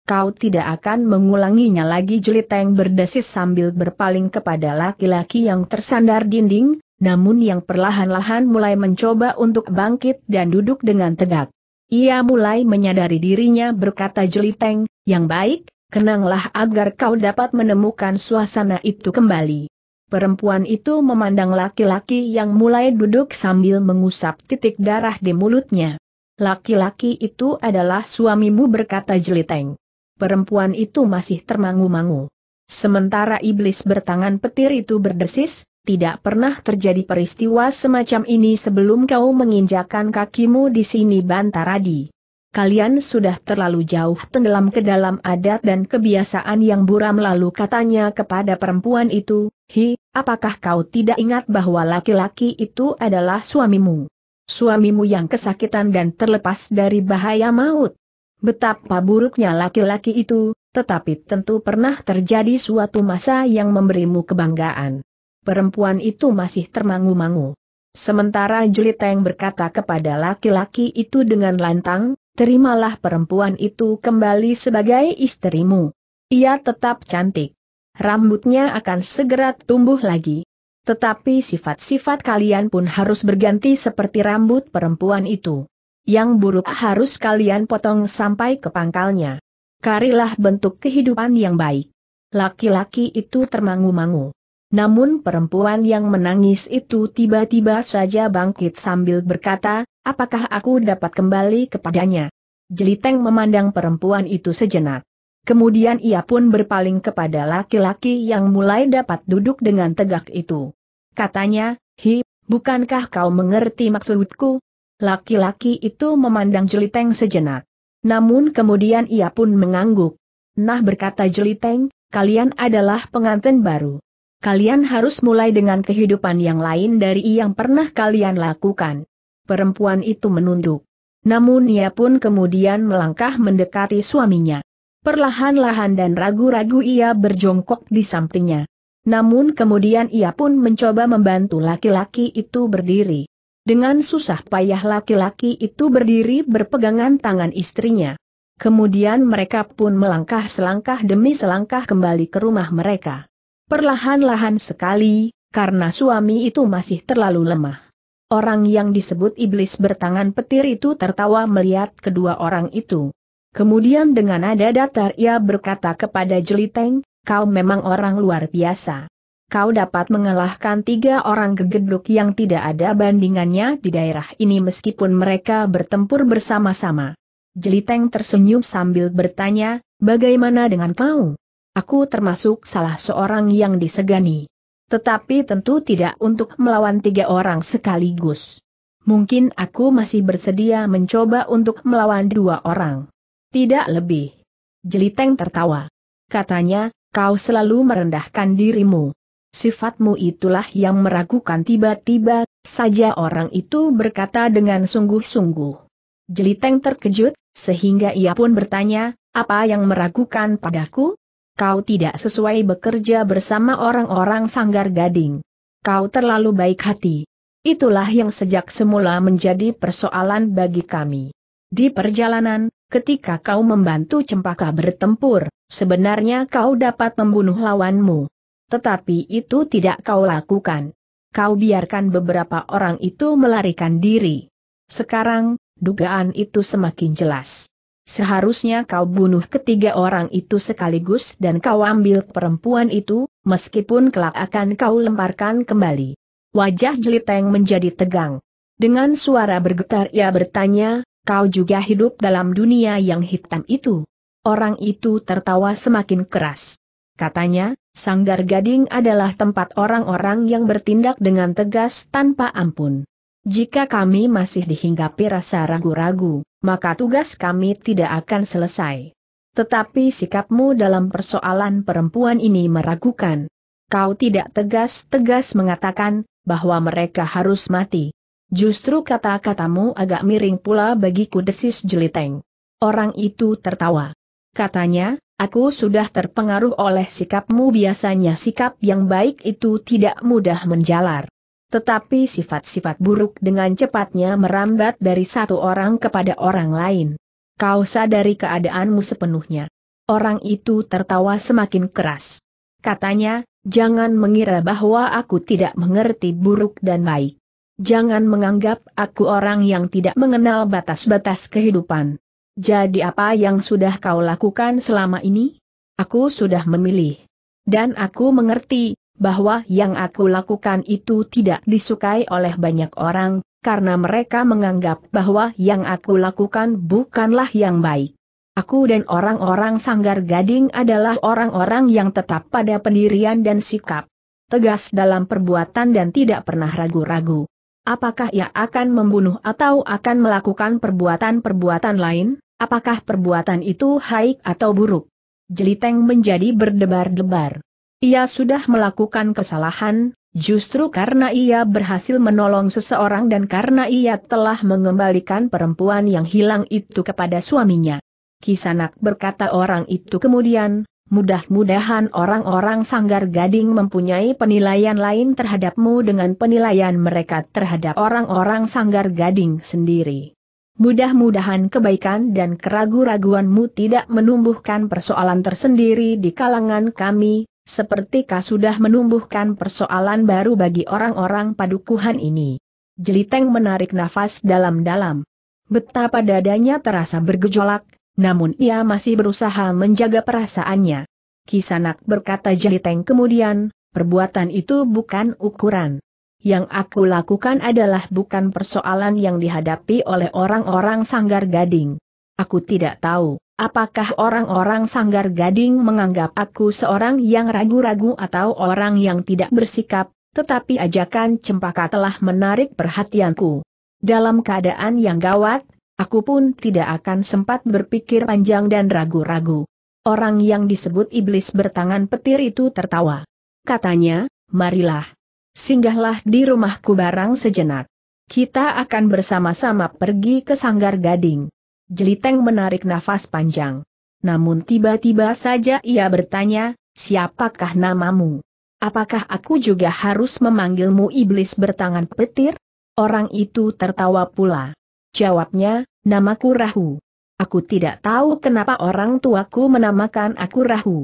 Speaker 1: Kau tidak akan mengulanginya lagi jeliteng berdesis sambil berpaling kepada laki-laki yang tersandar dinding, namun yang perlahan-lahan mulai mencoba untuk bangkit dan duduk dengan tegak. Ia mulai menyadari dirinya berkata jeliteng, yang baik, kenanglah agar kau dapat menemukan suasana itu kembali. Perempuan itu memandang laki-laki yang mulai duduk sambil mengusap titik darah di mulutnya. Laki-laki itu adalah suamimu berkata jeliteng. Perempuan itu masih termangu-mangu. Sementara iblis bertangan petir itu berdesis, tidak pernah terjadi peristiwa semacam ini sebelum kau menginjakan kakimu di sini Bantaradi kalian sudah terlalu jauh tenggelam ke dalam adat dan kebiasaan yang buram lalu katanya kepada perempuan itu, Hi, apakah kau tidak ingat bahwa laki-laki itu adalah suamimu? Suamimu yang kesakitan dan terlepas dari bahaya maut. Betapa buruknya laki-laki itu, tetapi tentu pernah terjadi suatu masa yang memberimu kebanggaan. Perempuan itu masih termangu-mangu. Sementara Jeliteng berkata kepada laki-laki itu dengan lantang, terimalah perempuan itu kembali sebagai istrimu. Ia tetap cantik. Rambutnya akan segera tumbuh lagi. Tetapi sifat-sifat kalian pun harus berganti seperti rambut perempuan itu. Yang buruk harus kalian potong sampai ke pangkalnya. Karilah bentuk kehidupan yang baik. Laki-laki itu termangu-mangu. Namun perempuan yang menangis itu tiba-tiba saja bangkit sambil berkata, Apakah aku dapat kembali kepadanya? Jeliteng memandang perempuan itu sejenak. Kemudian ia pun berpaling kepada laki-laki yang mulai dapat duduk dengan tegak itu. Katanya, Hi, bukankah kau mengerti maksudku? Laki-laki itu memandang Jeliteng sejenak. Namun kemudian ia pun mengangguk. Nah berkata Jeliteng, kalian adalah pengantin baru. Kalian harus mulai dengan kehidupan yang lain dari yang pernah kalian lakukan perempuan itu menunduk. Namun ia pun kemudian melangkah mendekati suaminya. Perlahan-lahan dan ragu-ragu ia berjongkok di sampingnya. Namun kemudian ia pun mencoba membantu laki-laki itu berdiri. Dengan susah payah laki-laki itu berdiri berpegangan tangan istrinya. Kemudian mereka pun melangkah selangkah demi selangkah kembali ke rumah mereka. Perlahan-lahan sekali, karena suami itu masih terlalu lemah. Orang yang disebut iblis bertangan petir itu tertawa melihat kedua orang itu. Kemudian dengan nada datar ia berkata kepada Jeliteng, kau memang orang luar biasa. Kau dapat mengalahkan tiga orang gegeduk yang tidak ada bandingannya di daerah ini meskipun mereka bertempur bersama-sama. Jeliteng tersenyum sambil bertanya, bagaimana dengan kau? Aku termasuk salah seorang yang disegani. Tetapi tentu tidak untuk melawan tiga orang sekaligus. Mungkin aku masih bersedia mencoba untuk melawan dua orang. Tidak lebih. Jeliteng tertawa. Katanya, kau selalu merendahkan dirimu. Sifatmu itulah yang meragukan tiba-tiba, saja orang itu berkata dengan sungguh-sungguh. Jeliteng terkejut, sehingga ia pun bertanya, apa yang meragukan padaku? Kau tidak sesuai bekerja bersama orang-orang sanggar gading. Kau terlalu baik hati. Itulah yang sejak semula menjadi persoalan bagi kami. Di perjalanan, ketika kau membantu cempaka bertempur, sebenarnya kau dapat membunuh lawanmu. Tetapi itu tidak kau lakukan. Kau biarkan beberapa orang itu melarikan diri. Sekarang, dugaan itu semakin jelas. Seharusnya kau bunuh ketiga orang itu sekaligus dan kau ambil perempuan itu, meskipun kelak akan kau lemparkan kembali. Wajah Jeliteng menjadi tegang. Dengan suara bergetar ia bertanya, kau juga hidup dalam dunia yang hitam itu. Orang itu tertawa semakin keras. Katanya, Sanggar Gading adalah tempat orang-orang yang bertindak dengan tegas tanpa ampun. Jika kami masih dihinggapi rasa ragu-ragu, maka tugas kami tidak akan selesai. Tetapi sikapmu dalam persoalan perempuan ini meragukan. Kau tidak tegas-tegas mengatakan, bahwa mereka harus mati. Justru kata-katamu agak miring pula bagiku desis jeliteng. Orang itu tertawa. Katanya, aku sudah terpengaruh oleh sikapmu biasanya sikap yang baik itu tidak mudah menjalar. Tetapi sifat-sifat buruk dengan cepatnya merambat dari satu orang kepada orang lain. Kau sadari keadaanmu sepenuhnya. Orang itu tertawa semakin keras. Katanya, jangan mengira bahwa aku tidak mengerti buruk dan baik. Jangan menganggap aku orang yang tidak mengenal batas-batas kehidupan. Jadi apa yang sudah kau lakukan selama ini? Aku sudah memilih. Dan aku mengerti, bahwa yang aku lakukan itu tidak disukai oleh banyak orang, karena mereka menganggap bahwa yang aku lakukan bukanlah yang baik. Aku dan orang-orang sanggar gading adalah orang-orang yang tetap pada pendirian dan sikap. Tegas dalam perbuatan dan tidak pernah ragu-ragu. Apakah ia akan membunuh atau akan melakukan perbuatan-perbuatan lain? Apakah perbuatan itu baik atau buruk? Jeliteng menjadi berdebar-debar. Ia sudah melakukan kesalahan, justru karena ia berhasil menolong seseorang dan karena ia telah mengembalikan perempuan yang hilang itu kepada suaminya. Kisanak berkata orang itu kemudian, mudah-mudahan orang-orang sanggar gading mempunyai penilaian lain terhadapmu dengan penilaian mereka terhadap orang-orang sanggar gading sendiri. Mudah-mudahan kebaikan dan keraguanmu raguanmu tidak menumbuhkan persoalan tersendiri di kalangan kami, Sepertikah sudah menumbuhkan persoalan baru bagi orang-orang padukuhan ini? Jeliteng menarik nafas dalam-dalam. Betapa dadanya terasa bergejolak, namun ia masih berusaha menjaga perasaannya. Kisanak berkata Jeliteng kemudian, perbuatan itu bukan ukuran. Yang aku lakukan adalah bukan persoalan yang dihadapi oleh orang-orang sanggar gading. Aku tidak tahu Apakah orang-orang sanggar gading menganggap aku seorang yang ragu-ragu atau orang yang tidak bersikap, tetapi ajakan cempaka telah menarik perhatianku. Dalam keadaan yang gawat, aku pun tidak akan sempat berpikir panjang dan ragu-ragu. Orang yang disebut iblis bertangan petir itu tertawa. Katanya, marilah. Singgahlah di rumahku barang sejenak. Kita akan bersama-sama pergi ke sanggar gading. Jeliteng menarik nafas panjang. Namun tiba-tiba saja ia bertanya, siapakah namamu? Apakah aku juga harus memanggilmu iblis bertangan petir? Orang itu tertawa pula. Jawabnya, namaku Rahu. Aku tidak tahu kenapa orang tuaku menamakan aku Rahu.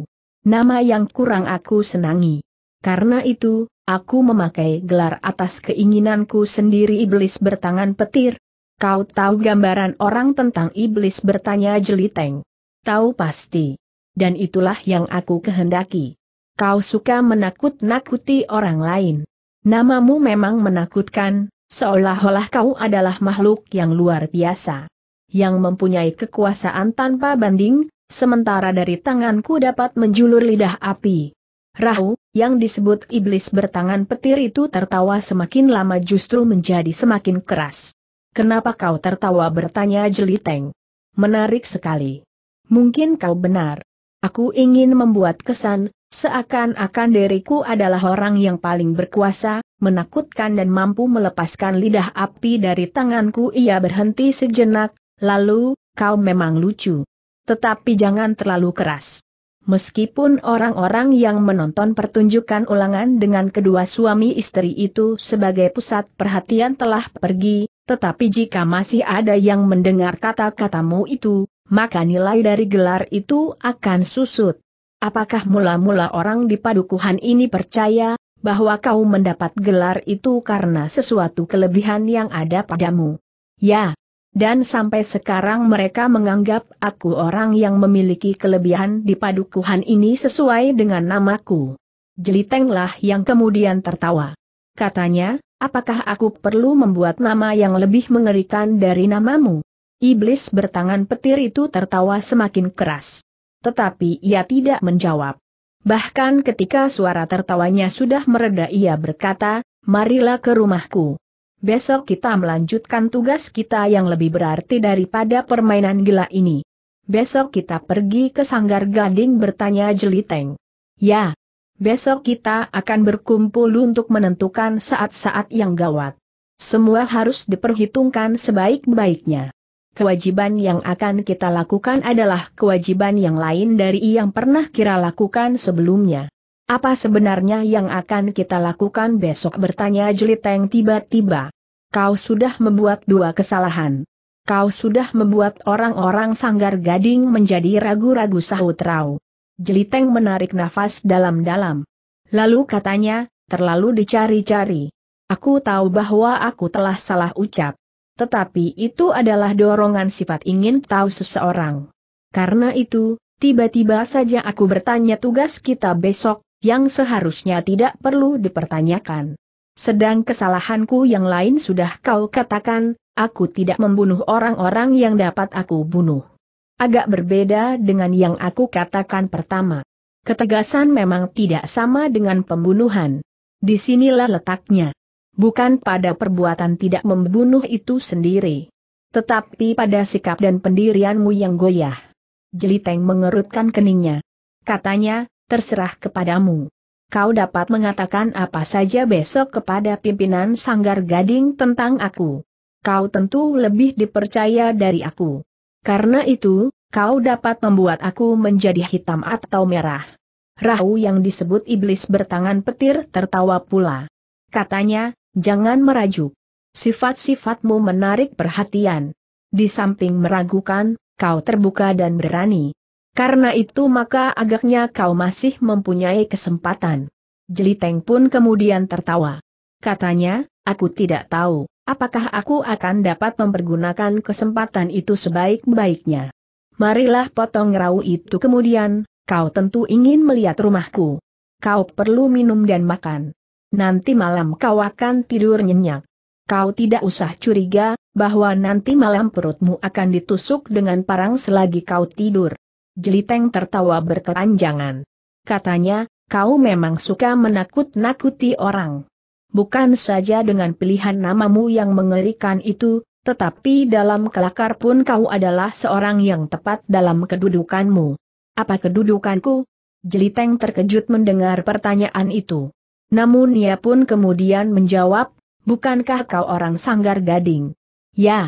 Speaker 1: Nama yang kurang aku senangi. Karena itu, aku memakai gelar atas keinginanku sendiri iblis bertangan petir, Kau tahu gambaran orang tentang iblis bertanya Jeliteng. Tahu pasti. Dan itulah yang aku kehendaki. Kau suka menakut-nakuti orang lain. Namamu memang menakutkan, seolah-olah kau adalah makhluk yang luar biasa. Yang mempunyai kekuasaan tanpa banding, sementara dari tanganku dapat menjulur lidah api. Rahu, yang disebut iblis bertangan petir itu tertawa semakin lama justru menjadi semakin keras. Kenapa kau tertawa bertanya Jeliteng? Menarik sekali. Mungkin kau benar. Aku ingin membuat kesan, seakan-akan diriku adalah orang yang paling berkuasa, menakutkan dan mampu melepaskan lidah api dari tanganku. Ia berhenti sejenak, lalu, kau memang lucu. Tetapi jangan terlalu keras. Meskipun orang-orang yang menonton pertunjukan ulangan dengan kedua suami istri itu sebagai pusat perhatian telah pergi, tetapi jika masih ada yang mendengar kata-katamu itu, maka nilai dari gelar itu akan susut. Apakah mula-mula orang di padukuhan ini percaya bahwa kau mendapat gelar itu karena sesuatu kelebihan yang ada padamu? Ya, dan sampai sekarang mereka menganggap aku orang yang memiliki kelebihan di padukuhan ini sesuai dengan namaku. Jelitenglah yang kemudian tertawa. Katanya, Apakah aku perlu membuat nama yang lebih mengerikan dari namamu? Iblis bertangan petir itu tertawa semakin keras. Tetapi ia tidak menjawab. Bahkan ketika suara tertawanya sudah mereda ia berkata, marilah ke rumahku. Besok kita melanjutkan tugas kita yang lebih berarti daripada permainan gila ini. Besok kita pergi ke sanggar gading bertanya jeliteng. Ya, Besok kita akan berkumpul untuk menentukan saat-saat yang gawat. Semua harus diperhitungkan sebaik-baiknya. Kewajiban yang akan kita lakukan adalah kewajiban yang lain dari yang pernah kira lakukan sebelumnya. Apa sebenarnya yang akan kita lakukan besok bertanya Jeliteng tiba-tiba. Kau sudah membuat dua kesalahan. Kau sudah membuat orang-orang sanggar gading menjadi ragu-ragu sahut Rau. Jeliteng menarik nafas dalam-dalam. Lalu katanya, terlalu dicari-cari. Aku tahu bahwa aku telah salah ucap. Tetapi itu adalah dorongan sifat ingin tahu seseorang. Karena itu, tiba-tiba saja aku bertanya tugas kita besok, yang seharusnya tidak perlu dipertanyakan. Sedang kesalahanku yang lain sudah kau katakan, aku tidak membunuh orang-orang yang dapat aku bunuh. Agak berbeda dengan yang aku katakan pertama. Ketegasan memang tidak sama dengan pembunuhan. Disinilah letaknya. Bukan pada perbuatan tidak membunuh itu sendiri. Tetapi pada sikap dan pendirianmu yang goyah. Jeliteng mengerutkan keningnya. Katanya, terserah kepadamu. Kau dapat mengatakan apa saja besok kepada pimpinan Sanggar Gading tentang aku. Kau tentu lebih dipercaya dari aku. Karena itu, kau dapat membuat aku menjadi hitam atau merah. Rahu yang disebut iblis bertangan petir tertawa pula. Katanya, jangan merajuk. Sifat-sifatmu menarik perhatian. Di samping meragukan, kau terbuka dan berani. Karena itu maka agaknya kau masih mempunyai kesempatan. Jeliteng pun kemudian tertawa. Katanya, aku tidak tahu apakah aku akan dapat mempergunakan kesempatan itu sebaik-baiknya? Marilah potong rau itu kemudian, kau tentu ingin melihat rumahku. Kau perlu minum dan makan. Nanti malam kau akan tidur nyenyak. Kau tidak usah curiga, bahwa nanti malam perutmu akan ditusuk dengan parang selagi kau tidur. Jeliteng tertawa berkepanjangan. Katanya, kau memang suka menakut-nakuti orang bukan saja dengan pilihan namamu yang mengerikan itu, tetapi dalam kelakar pun kau adalah seorang yang tepat dalam kedudukanmu. Apa kedudukanku? Jeliteng terkejut mendengar pertanyaan itu. Namun ia pun kemudian menjawab, bukankah kau orang sanggar gading? Ya.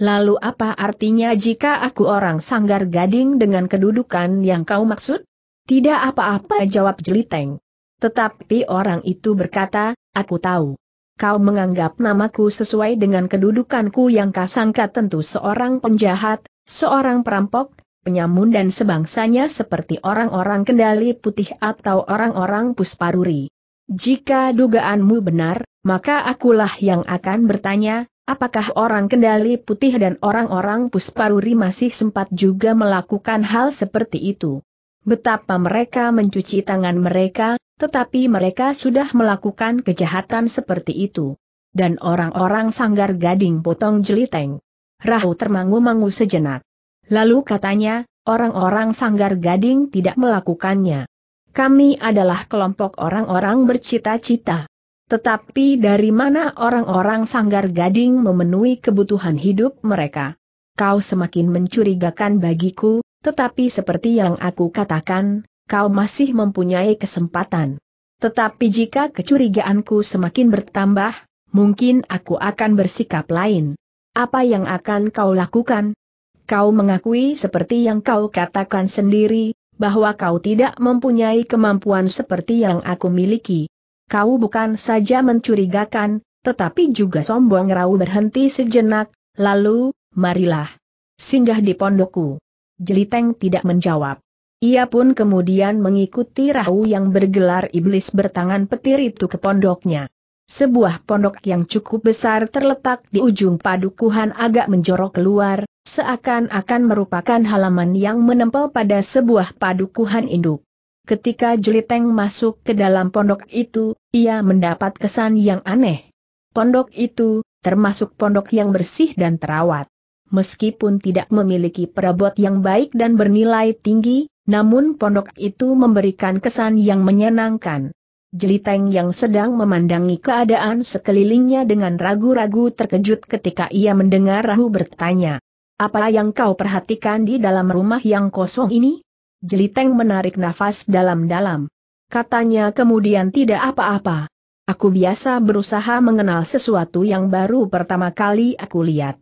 Speaker 1: Lalu apa artinya jika aku orang sanggar gading dengan kedudukan yang kau maksud? Tidak apa-apa jawab Jeliteng. Tetapi orang itu berkata, Aku tahu. Kau menganggap namaku sesuai dengan kedudukanku yang kasangka tentu seorang penjahat, seorang perampok, penyamun dan sebangsanya seperti orang-orang kendali putih atau orang-orang pusparuri. Jika dugaanmu benar, maka akulah yang akan bertanya, apakah orang kendali putih dan orang-orang pusparuri masih sempat juga melakukan hal seperti itu. Betapa mereka mencuci tangan mereka, tetapi mereka sudah melakukan kejahatan seperti itu. Dan orang-orang sanggar gading potong jeliteng. Rahu termangu-mangu sejenak. Lalu katanya, orang-orang sanggar gading tidak melakukannya. Kami adalah kelompok orang-orang bercita-cita. Tetapi dari mana orang-orang sanggar gading memenuhi kebutuhan hidup mereka? Kau semakin mencurigakan bagiku, tetapi seperti yang aku katakan, kau masih mempunyai kesempatan. Tetapi jika kecurigaanku semakin bertambah, mungkin aku akan bersikap lain. Apa yang akan kau lakukan? Kau mengakui seperti yang kau katakan sendiri, bahwa kau tidak mempunyai kemampuan seperti yang aku miliki. Kau bukan saja mencurigakan, tetapi juga sombong rau berhenti sejenak, lalu, marilah. Singgah di pondokku. Jeliteng tidak menjawab. Ia pun kemudian mengikuti rahu yang bergelar iblis bertangan petir itu ke pondoknya. Sebuah pondok yang cukup besar terletak di ujung padukuhan agak menjorok keluar, seakan-akan merupakan halaman yang menempel pada sebuah padukuhan induk. Ketika Jeliteng masuk ke dalam pondok itu, ia mendapat kesan yang aneh. Pondok itu, termasuk pondok yang bersih dan terawat meskipun tidak memiliki perabot yang baik dan bernilai tinggi, namun pondok itu memberikan kesan yang menyenangkan. Jeliteng yang sedang memandangi keadaan sekelilingnya dengan ragu-ragu terkejut ketika ia mendengar Rahu bertanya, Apa yang kau perhatikan di dalam rumah yang kosong ini? Jeliteng menarik nafas dalam-dalam. Katanya kemudian tidak apa-apa. Aku biasa berusaha mengenal sesuatu yang baru pertama kali aku lihat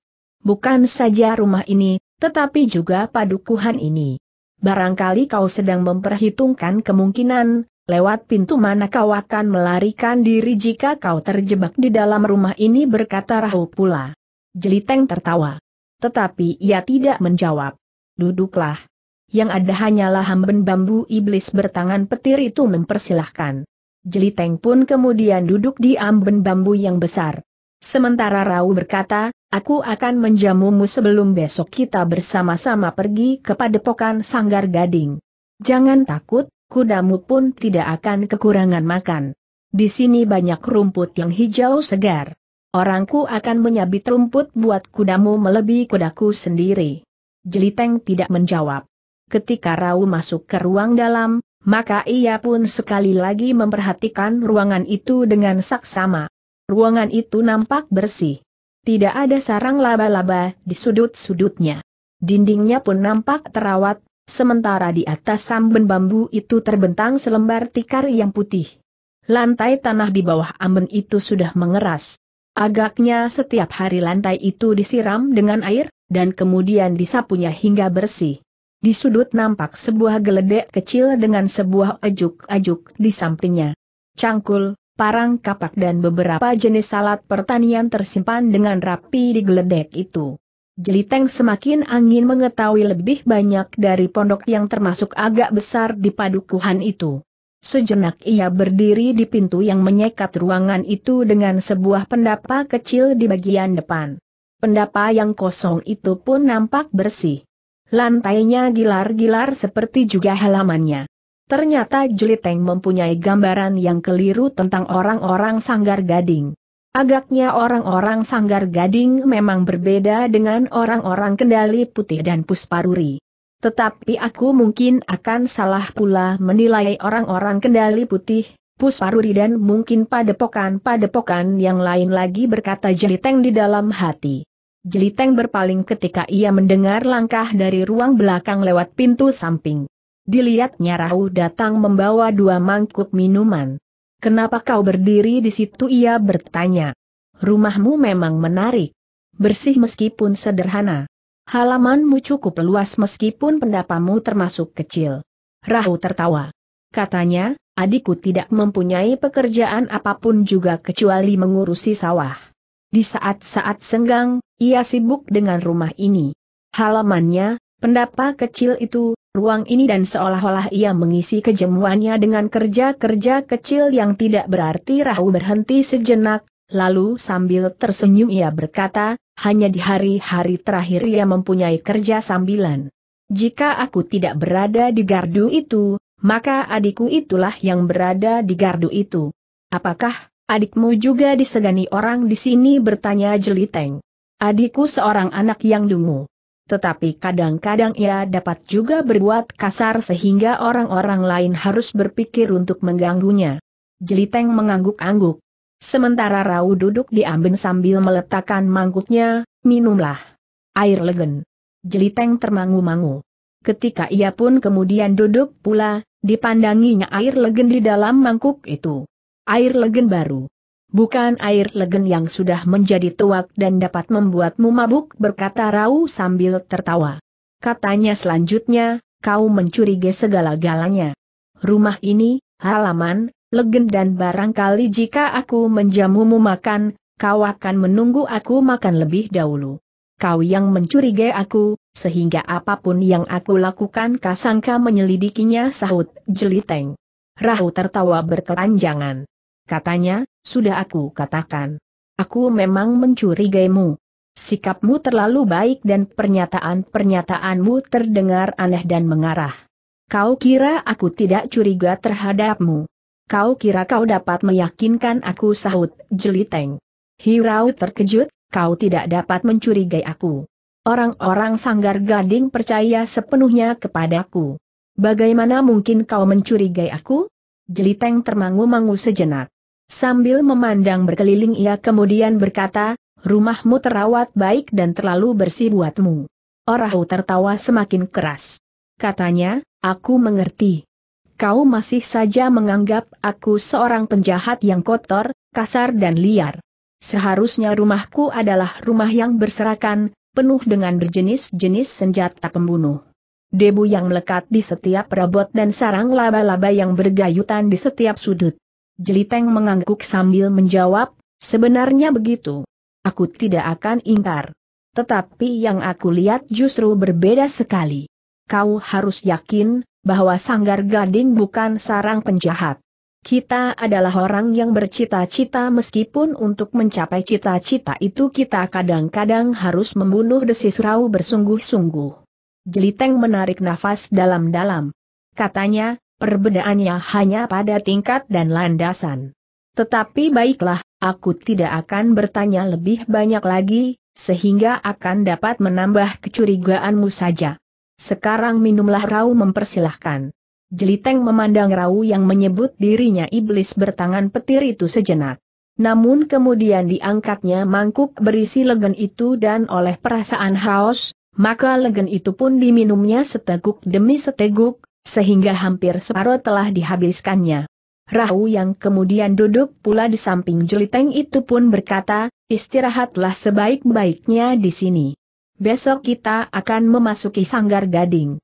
Speaker 1: bukan saja rumah ini, tetapi juga padukuhan ini. Barangkali kau sedang memperhitungkan kemungkinan, lewat pintu mana kau akan melarikan diri jika kau terjebak di dalam rumah ini berkata Rahul pula. Jeliteng tertawa. Tetapi ia tidak menjawab. Duduklah. Yang ada hanyalah hamben bambu iblis bertangan petir itu mempersilahkan. Jeliteng pun kemudian duduk di amben bambu yang besar. Sementara Rau berkata, aku akan menjamumu sebelum besok kita bersama-sama pergi ke padepokan Sanggar Gading. Jangan takut, kudamu pun tidak akan kekurangan makan. Di sini banyak rumput yang hijau segar. Orangku akan menyabit rumput buat kudamu melebihi kudaku sendiri. Jeliteng tidak menjawab. Ketika Rau masuk ke ruang dalam, maka ia pun sekali lagi memperhatikan ruangan itu dengan saksama. Ruangan itu nampak bersih. Tidak ada sarang laba-laba di sudut-sudutnya. Dindingnya pun nampak terawat, sementara di atas samben bambu itu terbentang selembar tikar yang putih. Lantai tanah di bawah amben itu sudah mengeras. Agaknya setiap hari lantai itu disiram dengan air, dan kemudian disapunya hingga bersih. Di sudut nampak sebuah geledek kecil dengan sebuah ajuk-ajuk di sampingnya. Cangkul, parang kapak dan beberapa jenis alat pertanian tersimpan dengan rapi di geledek itu. Jeliteng semakin angin mengetahui lebih banyak dari pondok yang termasuk agak besar di padukuhan itu. Sejenak ia berdiri di pintu yang menyekat ruangan itu dengan sebuah pendapa kecil di bagian depan. Pendapa yang kosong itu pun nampak bersih. Lantainya gilar-gilar seperti juga halamannya. Ternyata Jeliteng mempunyai gambaran yang keliru tentang orang-orang sanggar gading. Agaknya orang-orang sanggar gading memang berbeda dengan orang-orang kendali putih dan pusparuri. Tetapi aku mungkin akan salah pula menilai orang-orang kendali putih, pusparuri dan mungkin padepokan-padepokan yang lain lagi berkata Jeliteng di dalam hati. Jeliteng berpaling ketika ia mendengar langkah dari ruang belakang lewat pintu samping. Dilihatnya Rahu datang membawa dua mangkuk minuman. Kenapa kau berdiri di situ ia bertanya. Rumahmu memang menarik. Bersih meskipun sederhana. Halamanmu cukup luas meskipun pendapamu termasuk kecil. Rahu tertawa. Katanya, adikku tidak mempunyai pekerjaan apapun juga kecuali mengurusi sawah. Di saat-saat senggang, ia sibuk dengan rumah ini. Halamannya, Pendapa kecil itu, ruang ini dan seolah-olah ia mengisi kejemuannya dengan kerja-kerja kecil yang tidak berarti Rahu berhenti sejenak, lalu sambil tersenyum ia berkata, hanya di hari-hari terakhir ia mempunyai kerja sambilan. Jika aku tidak berada di gardu itu, maka adikku itulah yang berada di gardu itu. Apakah adikmu juga disegani orang di sini bertanya Jeliteng? Adikku seorang anak yang dungu tetapi kadang-kadang ia dapat juga berbuat kasar sehingga orang-orang lain harus berpikir untuk mengganggunya. Jeliteng mengangguk-angguk. Sementara Rau duduk di amben sambil meletakkan mangkuknya, minumlah. Air legen. Jeliteng termangu-mangu. Ketika ia pun kemudian duduk pula, dipandanginya air legen di dalam mangkuk itu. Air legen baru. Bukan air legen yang sudah menjadi tuak dan dapat membuatmu mabuk berkata Rau sambil tertawa. Katanya selanjutnya, kau mencurigai segala-galanya. Rumah ini, halaman, legen dan barangkali jika aku menjamumu makan, kau akan menunggu aku makan lebih dahulu. Kau yang mencurigai aku, sehingga apapun yang aku lakukan kasangka menyelidikinya sahut jeliteng. Rau tertawa berkelanjangan. Katanya, sudah aku katakan. Aku memang mencurigaimu. Sikapmu terlalu baik dan pernyataan-pernyataanmu terdengar aneh dan mengarah. Kau kira aku tidak curiga terhadapmu. Kau kira kau dapat meyakinkan aku sahut jeliteng. Hirau terkejut, kau tidak dapat mencurigai aku. Orang-orang sanggar gading percaya sepenuhnya kepadaku. Bagaimana mungkin kau mencurigai aku? Jeliteng termangu-mangu sejenak. Sambil memandang berkeliling ia kemudian berkata, rumahmu terawat baik dan terlalu bersih buatmu. Orahu tertawa semakin keras. Katanya, aku mengerti. Kau masih saja menganggap aku seorang penjahat yang kotor, kasar dan liar. Seharusnya rumahku adalah rumah yang berserakan, penuh dengan berjenis-jenis senjata pembunuh. Debu yang melekat di setiap perabot dan sarang laba-laba yang bergayutan di setiap sudut. Jeliteng mengangguk sambil menjawab, sebenarnya begitu. Aku tidak akan ingkar. Tetapi yang aku lihat justru berbeda sekali. Kau harus yakin, bahwa Sanggar Gading bukan sarang penjahat. Kita adalah orang yang bercita-cita meskipun untuk mencapai cita-cita itu kita kadang-kadang harus membunuh desis rau bersungguh-sungguh. Jeliteng menarik nafas dalam-dalam. Katanya, perbedaannya hanya pada tingkat dan landasan. Tetapi baiklah, aku tidak akan bertanya lebih banyak lagi, sehingga akan dapat menambah kecurigaanmu saja. Sekarang minumlah Rau mempersilahkan. Jeliteng memandang Rau yang menyebut dirinya iblis bertangan petir itu sejenak. Namun kemudian diangkatnya mangkuk berisi legen itu dan oleh perasaan haus, maka legen itu pun diminumnya seteguk demi seteguk, sehingga hampir separuh telah dihabiskannya. Rahu yang kemudian duduk pula di samping Juliteng itu pun berkata, istirahatlah sebaik-baiknya di sini. Besok kita akan memasuki sanggar gading.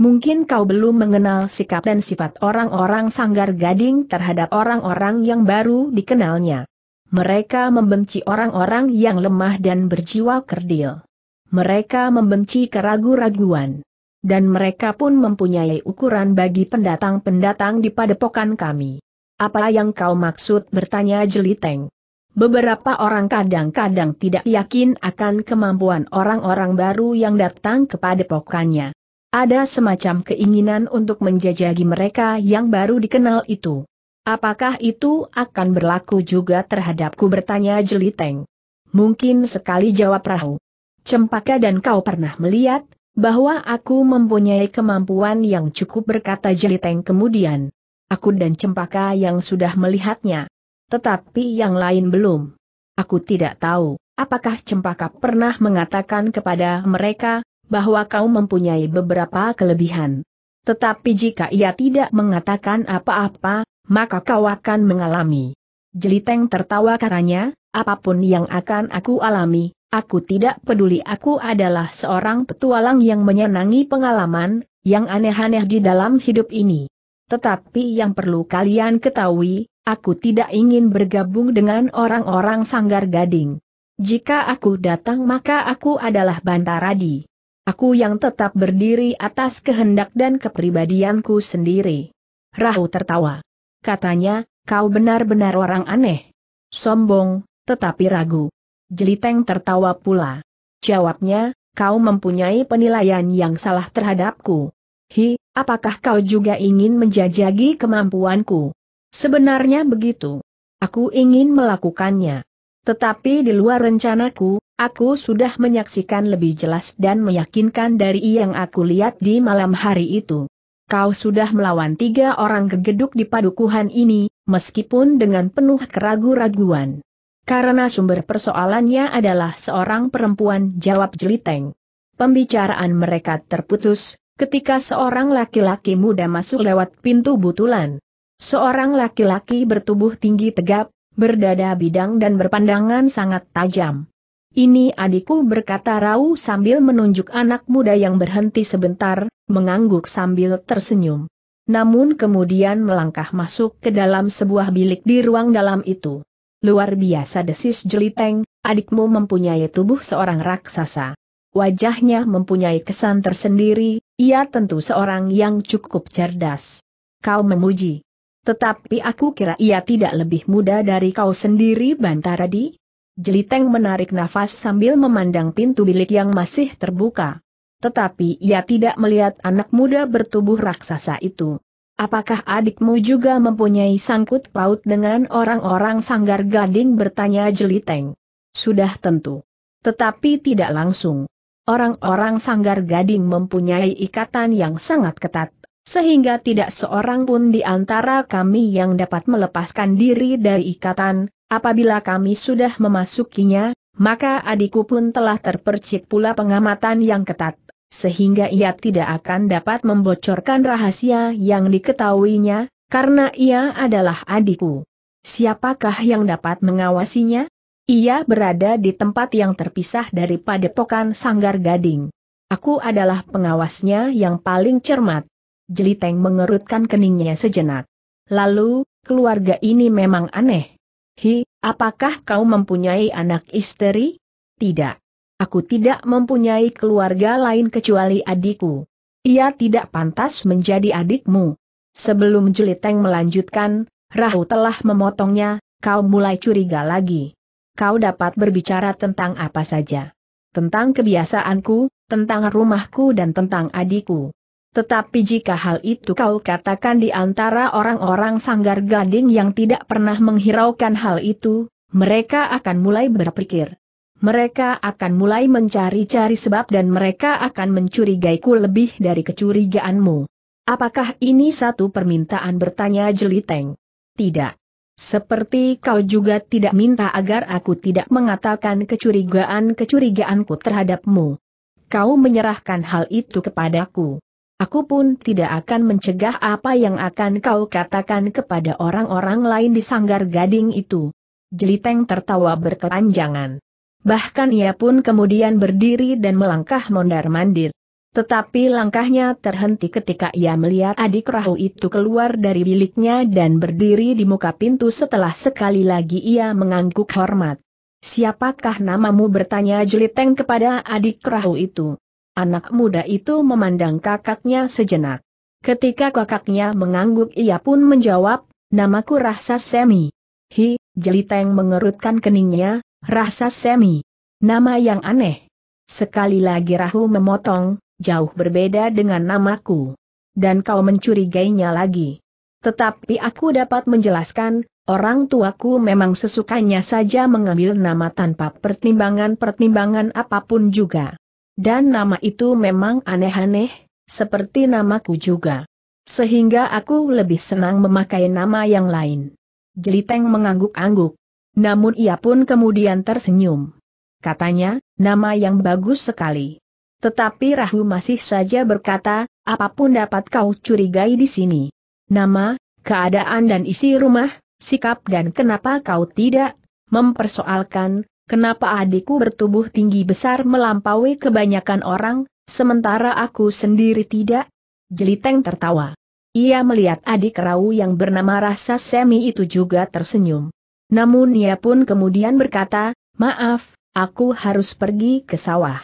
Speaker 1: Mungkin kau belum mengenal sikap dan sifat orang-orang sanggar gading terhadap orang-orang yang baru dikenalnya. Mereka membenci orang-orang yang lemah dan berjiwa kerdil. Mereka membenci keragu-raguan dan mereka pun mempunyai ukuran bagi pendatang-pendatang di padepokan kami. Apa yang kau maksud bertanya Jeliteng? Beberapa orang kadang-kadang tidak yakin akan kemampuan orang-orang baru yang datang ke padepokannya. Ada semacam keinginan untuk menjajagi mereka yang baru dikenal itu. Apakah itu akan berlaku juga terhadapku bertanya Jeliteng? Mungkin sekali jawab Rahu. Cempaka dan kau pernah melihat, bahwa aku mempunyai kemampuan yang cukup berkata Jeliteng kemudian. Aku dan Cempaka yang sudah melihatnya. Tetapi yang lain belum. Aku tidak tahu, apakah Cempaka pernah mengatakan kepada mereka, bahwa kau mempunyai beberapa kelebihan. Tetapi jika ia tidak mengatakan apa-apa, maka kau akan mengalami. Jeliteng tertawa katanya, apapun yang akan aku alami, Aku tidak peduli aku adalah seorang petualang yang menyenangi pengalaman, yang aneh-aneh di dalam hidup ini. Tetapi yang perlu kalian ketahui, aku tidak ingin bergabung dengan orang-orang sanggar gading. Jika aku datang maka aku adalah Bantaradi. Aku yang tetap berdiri atas kehendak dan kepribadianku sendiri. Rahu tertawa. Katanya, kau benar-benar orang aneh. Sombong, tetapi ragu. Jeliteng tertawa pula. Jawabnya, kau mempunyai penilaian yang salah terhadapku. Hi, apakah kau juga ingin menjajagi kemampuanku? Sebenarnya begitu. Aku ingin melakukannya. Tetapi di luar rencanaku, aku sudah menyaksikan lebih jelas dan meyakinkan dari yang aku lihat di malam hari itu. Kau sudah melawan tiga orang kegeduk di padukuhan ini, meskipun dengan penuh keragu-raguan. Karena sumber persoalannya adalah seorang perempuan jawab jeliteng. Pembicaraan mereka terputus, ketika seorang laki-laki muda masuk lewat pintu butulan. Seorang laki-laki bertubuh tinggi tegap, berdada bidang dan berpandangan sangat tajam. Ini adikku berkata Rau sambil menunjuk anak muda yang berhenti sebentar, mengangguk sambil tersenyum. Namun kemudian melangkah masuk ke dalam sebuah bilik di ruang dalam itu. Luar biasa desis jeliteng, adikmu mempunyai tubuh seorang raksasa. Wajahnya mempunyai kesan tersendiri, ia tentu seorang yang cukup cerdas. Kau memuji. Tetapi aku kira ia tidak lebih muda dari kau sendiri Bantara di? Jeliteng menarik nafas sambil memandang pintu bilik yang masih terbuka. Tetapi ia tidak melihat anak muda bertubuh raksasa itu apakah adikmu juga mempunyai sangkut paut dengan orang-orang sanggar gading bertanya Jeliteng? Sudah tentu. Tetapi tidak langsung. Orang-orang sanggar gading mempunyai ikatan yang sangat ketat, sehingga tidak seorang pun di antara kami yang dapat melepaskan diri dari ikatan, apabila kami sudah memasukinya, maka adikku pun telah terpercik pula pengamatan yang ketat, sehingga ia tidak akan dapat membocorkan rahasia yang diketahuinya, karena ia adalah adikku. Siapakah yang dapat mengawasinya? Ia berada di tempat yang terpisah dari padepokan Sanggar Gading. Aku adalah pengawasnya yang paling cermat. Jeliteng mengerutkan keningnya sejenak. Lalu, keluarga ini memang aneh. Hi, apakah kau mempunyai anak istri? Tidak. Aku tidak mempunyai keluarga lain kecuali adikku. Ia tidak pantas menjadi adikmu. Sebelum Jeliteng melanjutkan, Rahu telah memotongnya, kau mulai curiga lagi. Kau dapat berbicara tentang apa saja. Tentang kebiasaanku, tentang rumahku dan tentang adikku. Tetapi jika hal itu kau katakan di antara orang-orang sanggar gading yang tidak pernah menghiraukan hal itu, mereka akan mulai berpikir mereka akan mulai mencari-cari sebab dan mereka akan mencurigaiku lebih dari kecurigaanmu. Apakah ini satu permintaan bertanya Jeliteng? Tidak. Seperti kau juga tidak minta agar aku tidak mengatakan kecurigaan-kecurigaanku terhadapmu. Kau menyerahkan hal itu kepadaku. Aku pun tidak akan mencegah apa yang akan kau katakan kepada orang-orang lain di sanggar gading itu. Jeliteng tertawa berkepanjangan. Bahkan ia pun kemudian berdiri dan melangkah mondar-mandir. Tetapi langkahnya terhenti ketika ia melihat adik Rahu itu keluar dari biliknya dan berdiri di muka pintu setelah sekali lagi ia mengangguk hormat. Siapakah namamu bertanya Jeliteng kepada adik Rahu itu. Anak muda itu memandang kakaknya sejenak. Ketika kakaknya mengangguk ia pun menjawab, namaku Rahsa Semi. Hi, Jeliteng mengerutkan keningnya, Rasa Semi. Nama yang aneh. Sekali lagi Rahu memotong, jauh berbeda dengan namaku. Dan kau mencurigainya lagi. Tetapi aku dapat menjelaskan, Orang tuaku memang sesukanya saja mengambil nama tanpa pertimbangan-pertimbangan apapun juga. Dan nama itu memang aneh-aneh, seperti namaku juga. Sehingga aku lebih senang memakai nama yang lain. Jeliteng mengangguk-angguk. Namun ia pun kemudian tersenyum. Katanya, nama yang bagus sekali. Tetapi Rahu masih saja berkata, apapun dapat kau curigai di sini. Nama, keadaan dan isi rumah, sikap dan kenapa kau tidak mempersoalkan, kenapa adikku bertubuh tinggi besar melampaui kebanyakan orang, sementara aku sendiri tidak? Jeliteng tertawa. Ia melihat adik Rahu yang bernama Rasa Semi itu juga tersenyum. Namun ia pun kemudian berkata, maaf, aku harus pergi ke sawah.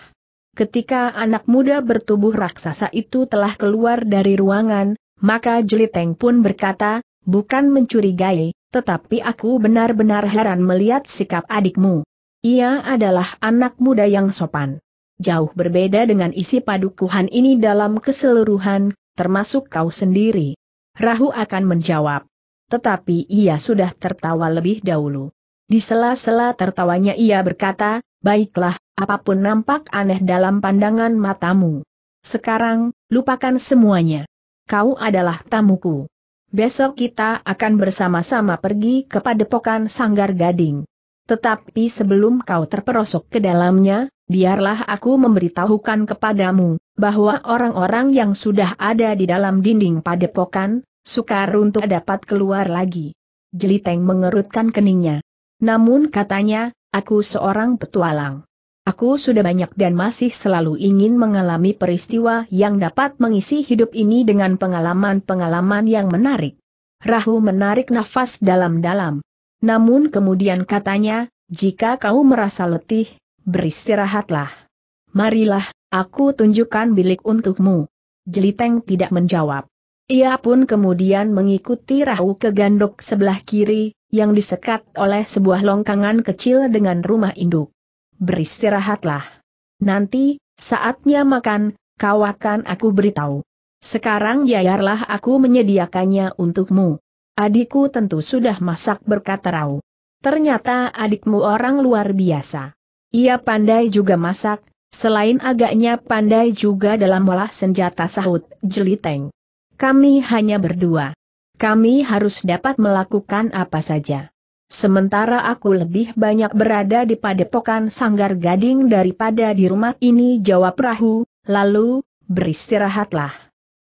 Speaker 1: Ketika anak muda bertubuh raksasa itu telah keluar dari ruangan, maka Jeliteng pun berkata, bukan mencurigai, tetapi aku benar-benar heran melihat sikap adikmu. Ia adalah anak muda yang sopan. Jauh berbeda dengan isi padukuhan ini dalam keseluruhan, termasuk kau sendiri. Rahu akan menjawab tetapi ia sudah tertawa lebih dahulu. Di sela-sela tertawanya ia berkata, baiklah, apapun nampak aneh dalam pandangan matamu. Sekarang, lupakan semuanya. Kau adalah tamuku. Besok kita akan bersama-sama pergi ke padepokan Sanggar Gading. Tetapi sebelum kau terperosok ke dalamnya, biarlah aku memberitahukan kepadamu, bahwa orang-orang yang sudah ada di dalam dinding padepokan, sukar untuk dapat keluar lagi. Jeliteng mengerutkan keningnya. Namun katanya, aku seorang petualang. Aku sudah banyak dan masih selalu ingin mengalami peristiwa yang dapat mengisi hidup ini dengan pengalaman-pengalaman yang menarik. Rahu menarik nafas dalam-dalam. Namun kemudian katanya, jika kau merasa letih, beristirahatlah. Marilah, aku tunjukkan bilik untukmu. Jeliteng tidak menjawab. Ia pun kemudian mengikuti rahu ke gandok sebelah kiri, yang disekat oleh sebuah longkangan kecil dengan rumah induk. Beristirahatlah. Nanti, saatnya makan, kau akan aku beritahu. Sekarang yayarlah aku menyediakannya untukmu. Adikku tentu sudah masak berkata Rau. Ternyata adikmu orang luar biasa. Ia pandai juga masak, selain agaknya pandai juga dalam olah senjata sahut, jeliteng. Kami hanya berdua. Kami harus dapat melakukan apa saja. Sementara aku lebih banyak berada di padepokan Sanggar Gading daripada di rumah ini jawab Rahu, lalu, beristirahatlah.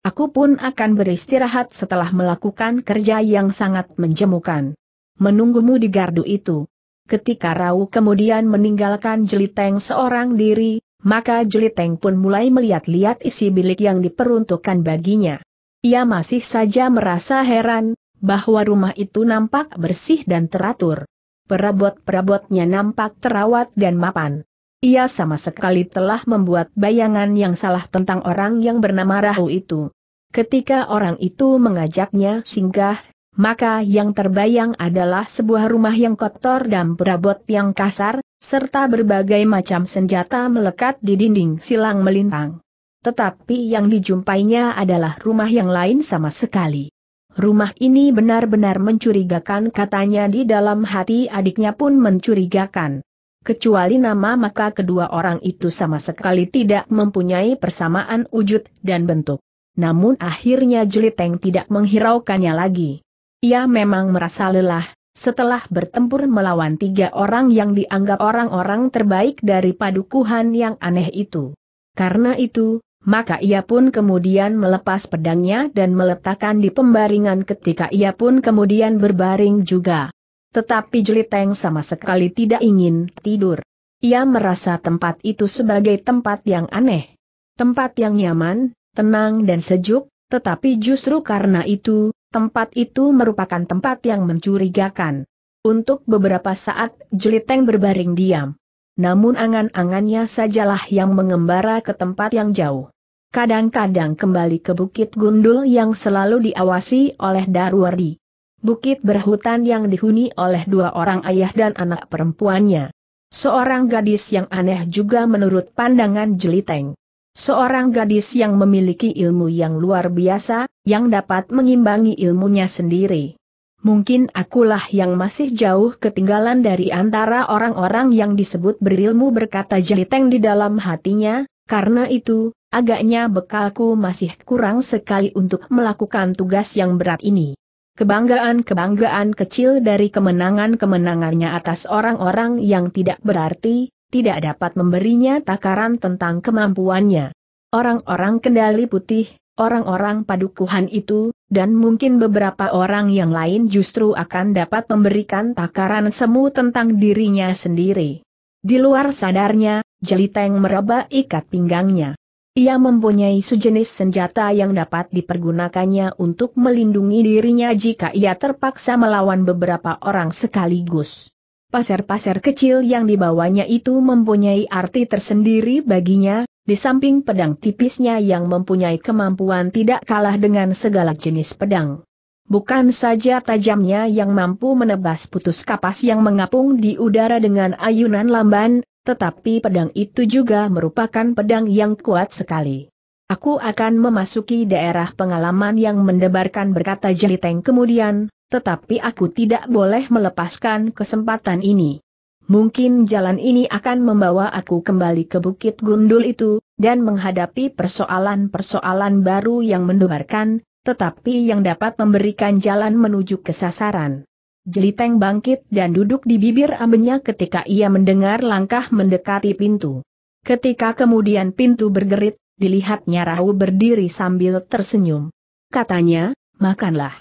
Speaker 1: Aku pun akan beristirahat setelah melakukan kerja yang sangat menjemukan. Menunggumu di gardu itu. Ketika Rau kemudian meninggalkan Jeliteng seorang diri, maka Jeliteng pun mulai melihat-lihat isi bilik yang diperuntukkan baginya. Ia masih saja merasa heran, bahwa rumah itu nampak bersih dan teratur. Perabot-perabotnya nampak terawat dan mapan. Ia sama sekali telah membuat bayangan yang salah tentang orang yang bernama Rahu itu. Ketika orang itu mengajaknya singgah, maka yang terbayang adalah sebuah rumah yang kotor dan perabot yang kasar, serta berbagai macam senjata melekat di dinding silang melintang. Tetapi yang dijumpainya adalah rumah yang lain sama sekali. Rumah ini benar-benar mencurigakan katanya di dalam hati adiknya pun mencurigakan. Kecuali nama maka kedua orang itu sama sekali tidak mempunyai persamaan wujud dan bentuk. Namun akhirnya Jeliteng tidak menghiraukannya lagi. Ia memang merasa lelah, setelah bertempur melawan tiga orang yang dianggap orang-orang terbaik dari padukuhan yang aneh itu. Karena itu, maka ia pun kemudian melepas pedangnya dan meletakkan di pembaringan ketika ia pun kemudian berbaring juga. Tetapi Jeliteng sama sekali tidak ingin tidur. Ia merasa tempat itu sebagai tempat yang aneh. Tempat yang nyaman, tenang dan sejuk, tetapi justru karena itu, tempat itu merupakan tempat yang mencurigakan. Untuk beberapa saat, Jeliteng berbaring diam. Namun angan-angannya sajalah yang mengembara ke tempat yang jauh kadang-kadang kembali ke Bukit Gundul yang selalu diawasi oleh Darwardi. Bukit berhutan yang dihuni oleh dua orang ayah dan anak perempuannya. Seorang gadis yang aneh juga menurut pandangan Jeliteng. Seorang gadis yang memiliki ilmu yang luar biasa, yang dapat mengimbangi ilmunya sendiri. Mungkin akulah yang masih jauh ketinggalan dari antara orang-orang yang disebut berilmu berkata Jeliteng di dalam hatinya, karena itu, agaknya bekalku masih kurang sekali untuk melakukan tugas yang berat ini. Kebanggaan-kebanggaan kecil dari kemenangan-kemenangannya atas orang-orang yang tidak berarti, tidak dapat memberinya takaran tentang kemampuannya. Orang-orang kendali putih, orang-orang padukuhan itu, dan mungkin beberapa orang yang lain justru akan dapat memberikan takaran semu tentang dirinya sendiri. Di luar sadarnya, Jeliteng meraba ikat pinggangnya. Ia mempunyai sejenis senjata yang dapat dipergunakannya untuk melindungi dirinya jika ia terpaksa melawan beberapa orang sekaligus. Pasir-pasir kecil yang dibawanya itu mempunyai arti tersendiri baginya, di samping pedang tipisnya yang mempunyai kemampuan tidak kalah dengan segala jenis pedang. Bukan saja tajamnya yang mampu menebas putus kapas yang mengapung di udara dengan ayunan lamban, tetapi pedang itu juga merupakan pedang yang kuat sekali. Aku akan memasuki daerah pengalaman yang mendebarkan berkata Jeliteng kemudian, tetapi aku tidak boleh melepaskan kesempatan ini. Mungkin jalan ini akan membawa aku kembali ke Bukit Gundul itu, dan menghadapi persoalan-persoalan baru yang mendebarkan, tetapi yang dapat memberikan jalan menuju kesasaran. Jeliteng bangkit dan duduk di bibir ambenya ketika ia mendengar langkah mendekati pintu. Ketika kemudian pintu bergerit, dilihatnya Rahu berdiri sambil tersenyum. Katanya, makanlah.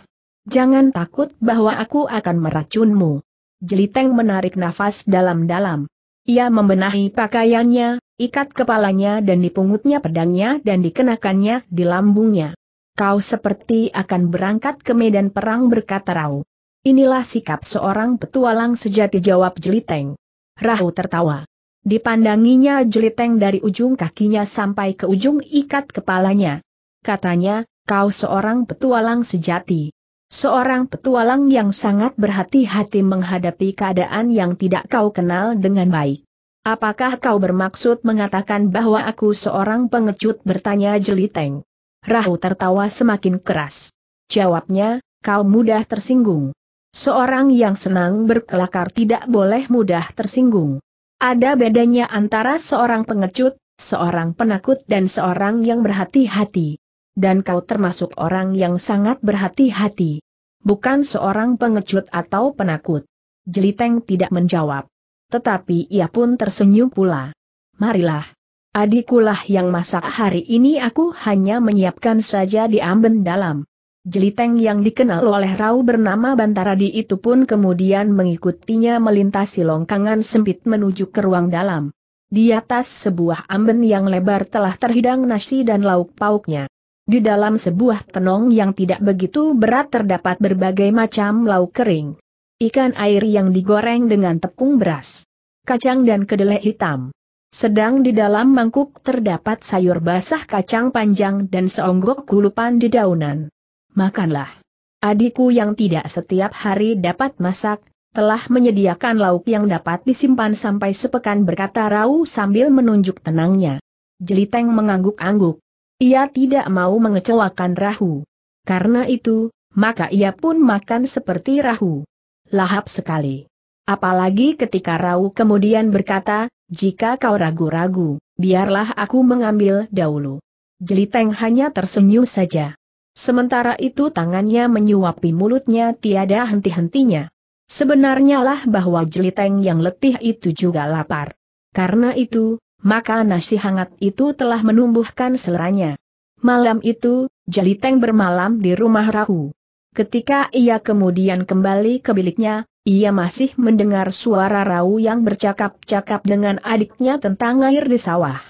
Speaker 1: Jangan takut bahwa aku akan meracunmu. Jeliteng menarik nafas dalam-dalam. Ia membenahi pakaiannya, ikat kepalanya dan dipungutnya pedangnya dan dikenakannya di lambungnya. Kau seperti akan berangkat ke medan perang berkata Rau. Inilah sikap seorang petualang sejati jawab Jeliteng. Rahu tertawa. Dipandanginya Jeliteng dari ujung kakinya sampai ke ujung ikat kepalanya. Katanya, kau seorang petualang sejati. Seorang petualang yang sangat berhati-hati menghadapi keadaan yang tidak kau kenal dengan baik. Apakah kau bermaksud mengatakan bahwa aku seorang pengecut bertanya Jeliteng? Rahu tertawa semakin keras. Jawabnya, kau mudah tersinggung. Seorang yang senang berkelakar tidak boleh mudah tersinggung. Ada bedanya antara seorang pengecut, seorang penakut dan seorang yang berhati-hati. Dan kau termasuk orang yang sangat berhati-hati. Bukan seorang pengecut atau penakut. Jeliteng tidak menjawab. Tetapi ia pun tersenyum pula. Marilah. Adikulah yang masak hari ini aku hanya menyiapkan saja di amben dalam. Jeliteng yang dikenal oleh Rau bernama Bantaradi itu pun kemudian mengikutinya melintasi longkangan sempit menuju ke ruang dalam. Di atas sebuah amben yang lebar telah terhidang nasi dan lauk pauknya. Di dalam sebuah tenong yang tidak begitu berat terdapat berbagai macam lauk kering. Ikan air yang digoreng dengan tepung beras. Kacang dan kedelai hitam. Sedang di dalam mangkuk terdapat sayur basah kacang panjang dan seonggok kulupan daunan makanlah. Adikku yang tidak setiap hari dapat masak, telah menyediakan lauk yang dapat disimpan sampai sepekan berkata Rau sambil menunjuk tenangnya. Jeliteng mengangguk-angguk. Ia tidak mau mengecewakan Rahu. Karena itu, maka ia pun makan seperti Rahu. Lahap sekali. Apalagi ketika Rau kemudian berkata, jika kau ragu-ragu, biarlah aku mengambil dahulu. Jeliteng hanya tersenyum saja. Sementara itu tangannya menyuapi mulutnya tiada henti-hentinya. Sebenarnya lah bahwa jeliteng yang letih itu juga lapar. Karena itu, maka nasi hangat itu telah menumbuhkan seleranya. Malam itu, Jeliteng bermalam di rumah Rahu. Ketika ia kemudian kembali ke biliknya, ia masih mendengar suara Rahu yang bercakap-cakap dengan adiknya tentang air di sawah.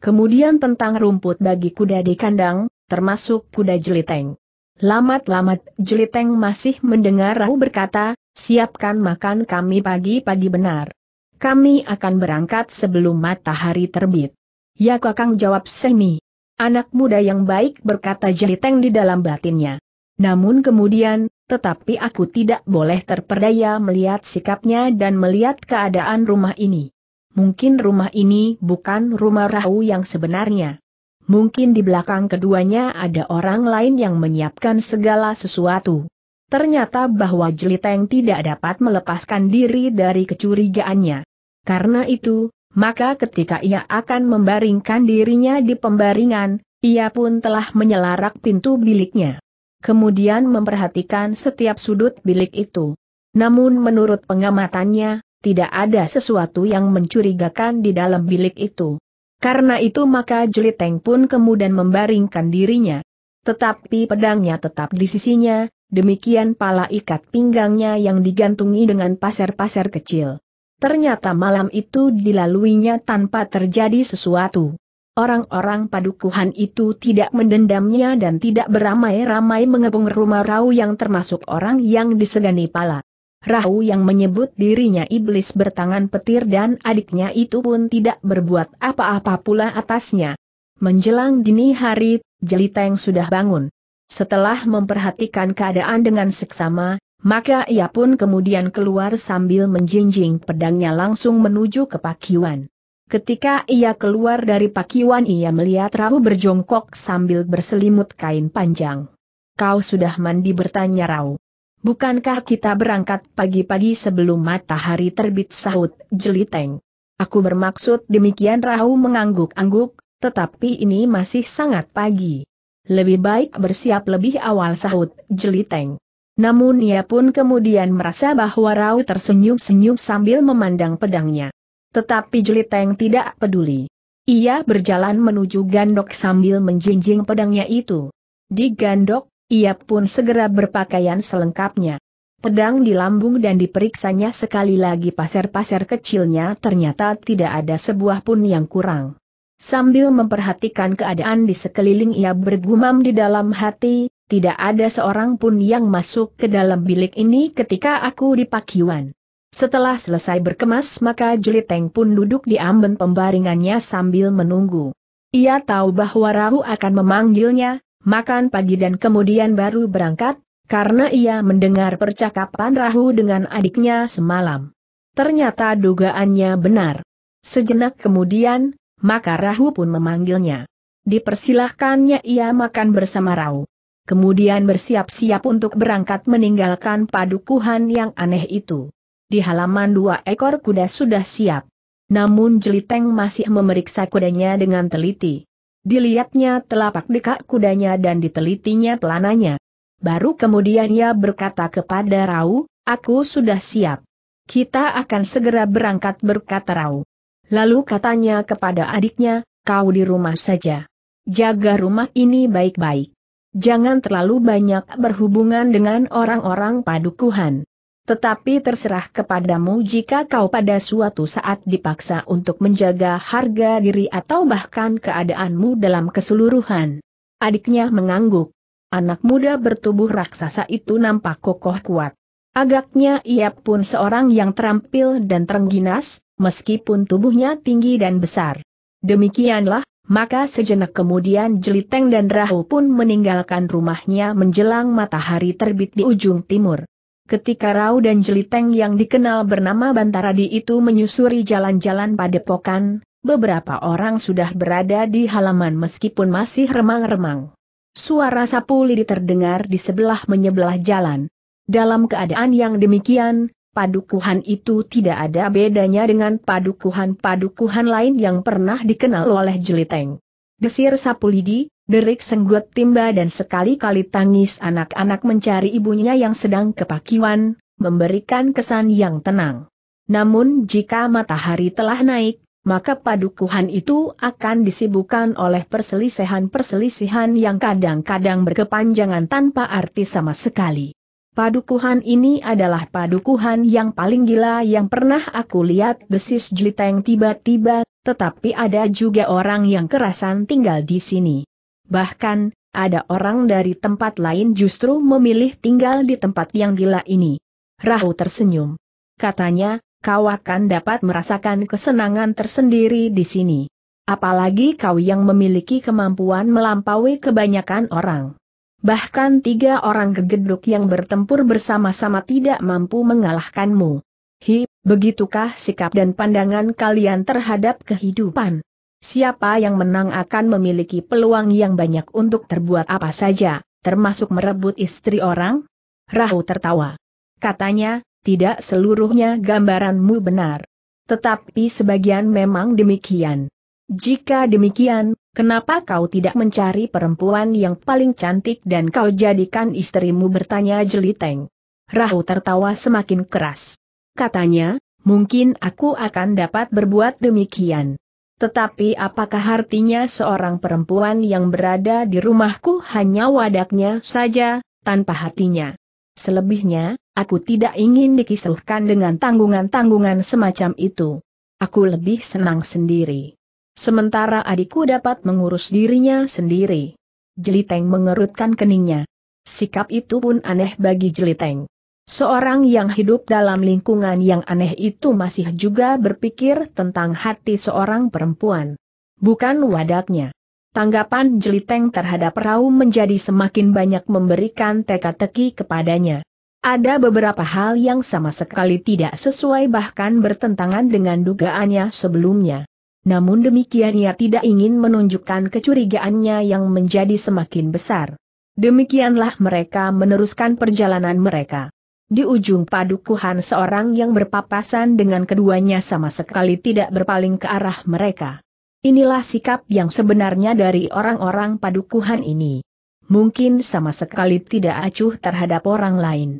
Speaker 1: Kemudian tentang rumput bagi kuda di kandang, termasuk kuda jeliteng. Lamat-lamat jeliteng masih mendengar Rahu berkata, siapkan makan kami pagi-pagi benar. Kami akan berangkat sebelum matahari terbit. Ya kakang jawab Semi. Anak muda yang baik berkata jeliteng di dalam batinnya. Namun kemudian, tetapi aku tidak boleh terperdaya melihat sikapnya dan melihat keadaan rumah ini. Mungkin rumah ini bukan rumah Rahu yang sebenarnya mungkin di belakang keduanya ada orang lain yang menyiapkan segala sesuatu. Ternyata bahwa Jeliteng tidak dapat melepaskan diri dari kecurigaannya. Karena itu, maka ketika ia akan membaringkan dirinya di pembaringan, ia pun telah menyelarak pintu biliknya. Kemudian memperhatikan setiap sudut bilik itu. Namun menurut pengamatannya, tidak ada sesuatu yang mencurigakan di dalam bilik itu. Karena itu maka Jeliteng pun kemudian membaringkan dirinya. Tetapi pedangnya tetap di sisinya, demikian pala ikat pinggangnya yang digantungi dengan pasir-pasir kecil. Ternyata malam itu dilaluinya tanpa terjadi sesuatu. Orang-orang padukuhan itu tidak mendendamnya dan tidak beramai-ramai mengepung rumah Rau yang termasuk orang yang disegani pala. Rahu yang menyebut dirinya iblis bertangan petir dan adiknya itu pun tidak berbuat apa-apa pula atasnya. Menjelang dini hari, Jeliteng sudah bangun. Setelah memperhatikan keadaan dengan seksama, maka ia pun kemudian keluar sambil menjinjing pedangnya langsung menuju ke Pakiwan. Ketika ia keluar dari pakiwan ia melihat Rahu berjongkok sambil berselimut kain panjang. Kau sudah mandi bertanya Rahu. Bukankah kita berangkat pagi-pagi sebelum matahari terbit sahut, jeliteng? Aku bermaksud demikian Rahu mengangguk-angguk, tetapi ini masih sangat pagi. Lebih baik bersiap lebih awal sahut, jeliteng. Namun ia pun kemudian merasa bahwa Rau tersenyum-senyum sambil memandang pedangnya. Tetapi Jeliteng tidak peduli. Ia berjalan menuju gandok sambil menjinjing pedangnya itu. Di gandok, ia pun segera berpakaian selengkapnya. Pedang di lambung dan diperiksanya sekali lagi pasir-pasir kecilnya ternyata tidak ada sebuah pun yang kurang. Sambil memperhatikan keadaan di sekeliling ia bergumam di dalam hati, tidak ada seorang pun yang masuk ke dalam bilik ini ketika aku di pakiwan. Setelah selesai berkemas maka Jeliteng pun duduk di amben pembaringannya sambil menunggu. Ia tahu bahwa Rahu akan memanggilnya, makan pagi dan kemudian baru berangkat, karena ia mendengar percakapan Rahu dengan adiknya semalam. Ternyata dugaannya benar. Sejenak kemudian, maka Rahu pun memanggilnya. Dipersilahkannya ia makan bersama Rahu. Kemudian bersiap-siap untuk berangkat meninggalkan padukuhan yang aneh itu. Di halaman dua ekor kuda sudah siap. Namun Jeliteng masih memeriksa kudanya dengan teliti. Dilihatnya telapak dekat kudanya dan ditelitinya pelananya. Baru kemudian ia berkata kepada Rau, aku sudah siap. Kita akan segera berangkat berkata Rau. Lalu katanya kepada adiknya, kau di rumah saja. Jaga rumah ini baik-baik. Jangan terlalu banyak berhubungan dengan orang-orang padukuhan. Tetapi terserah kepadamu jika kau pada suatu saat dipaksa untuk menjaga harga diri atau bahkan keadaanmu dalam keseluruhan. Adiknya mengangguk. Anak muda bertubuh raksasa itu nampak kokoh kuat. Agaknya ia pun seorang yang terampil dan terengginas, meskipun tubuhnya tinggi dan besar. Demikianlah, maka sejenak kemudian Jeliteng dan Rahu pun meninggalkan rumahnya menjelang matahari terbit di ujung timur. Ketika Rau dan Jeliteng yang dikenal bernama Bantaradi itu menyusuri jalan-jalan padepokan, beberapa orang sudah berada di halaman meskipun masih remang-remang. Suara sapu lidi terdengar di sebelah menyebelah jalan. Dalam keadaan yang demikian, padukuhan itu tidak ada bedanya dengan padukuhan-padukuhan lain yang pernah dikenal oleh Jeliteng. Desir sapu lidi, Derik senggut timba dan sekali-kali tangis anak-anak mencari ibunya yang sedang kepakiwan, memberikan kesan yang tenang. Namun jika matahari telah naik, maka padukuhan itu akan disibukkan oleh perselisihan-perselisihan yang kadang-kadang berkepanjangan tanpa arti sama sekali. Padukuhan ini adalah padukuhan yang paling gila yang pernah aku lihat besis jeliteng tiba-tiba, tetapi ada juga orang yang kerasan tinggal di sini. Bahkan, ada orang dari tempat lain justru memilih tinggal di tempat yang gila ini. Rahu tersenyum. Katanya, kau akan dapat merasakan kesenangan tersendiri di sini. Apalagi kau yang memiliki kemampuan melampaui kebanyakan orang. Bahkan tiga orang gegeduk yang bertempur bersama-sama tidak mampu mengalahkanmu. Hi, begitukah sikap dan pandangan kalian terhadap kehidupan? siapa yang menang akan memiliki peluang yang banyak untuk terbuat apa saja, termasuk merebut istri orang? Rahu tertawa. Katanya, tidak seluruhnya gambaranmu benar. Tetapi sebagian memang demikian. Jika demikian, kenapa kau tidak mencari perempuan yang paling cantik dan kau jadikan istrimu bertanya jeliteng? Rahu tertawa semakin keras. Katanya, mungkin aku akan dapat berbuat demikian. Tetapi apakah artinya seorang perempuan yang berada di rumahku hanya wadaknya saja, tanpa hatinya? Selebihnya, aku tidak ingin dikisruhkan dengan tanggungan-tanggungan semacam itu. Aku lebih senang sendiri. Sementara adikku dapat mengurus dirinya sendiri. Jeliteng mengerutkan keningnya. Sikap itu pun aneh bagi Jeliteng. Seorang yang hidup dalam lingkungan yang aneh itu masih juga berpikir tentang hati seorang perempuan. Bukan wadaknya. Tanggapan Jeliteng terhadap Rau menjadi semakin banyak memberikan teka-teki kepadanya. Ada beberapa hal yang sama sekali tidak sesuai bahkan bertentangan dengan dugaannya sebelumnya. Namun demikian ia tidak ingin menunjukkan kecurigaannya yang menjadi semakin besar. Demikianlah mereka meneruskan perjalanan mereka. Di ujung padukuhan seorang yang berpapasan dengan keduanya sama sekali tidak berpaling ke arah mereka. Inilah sikap yang sebenarnya dari orang-orang padukuhan ini. Mungkin sama sekali tidak acuh terhadap orang lain.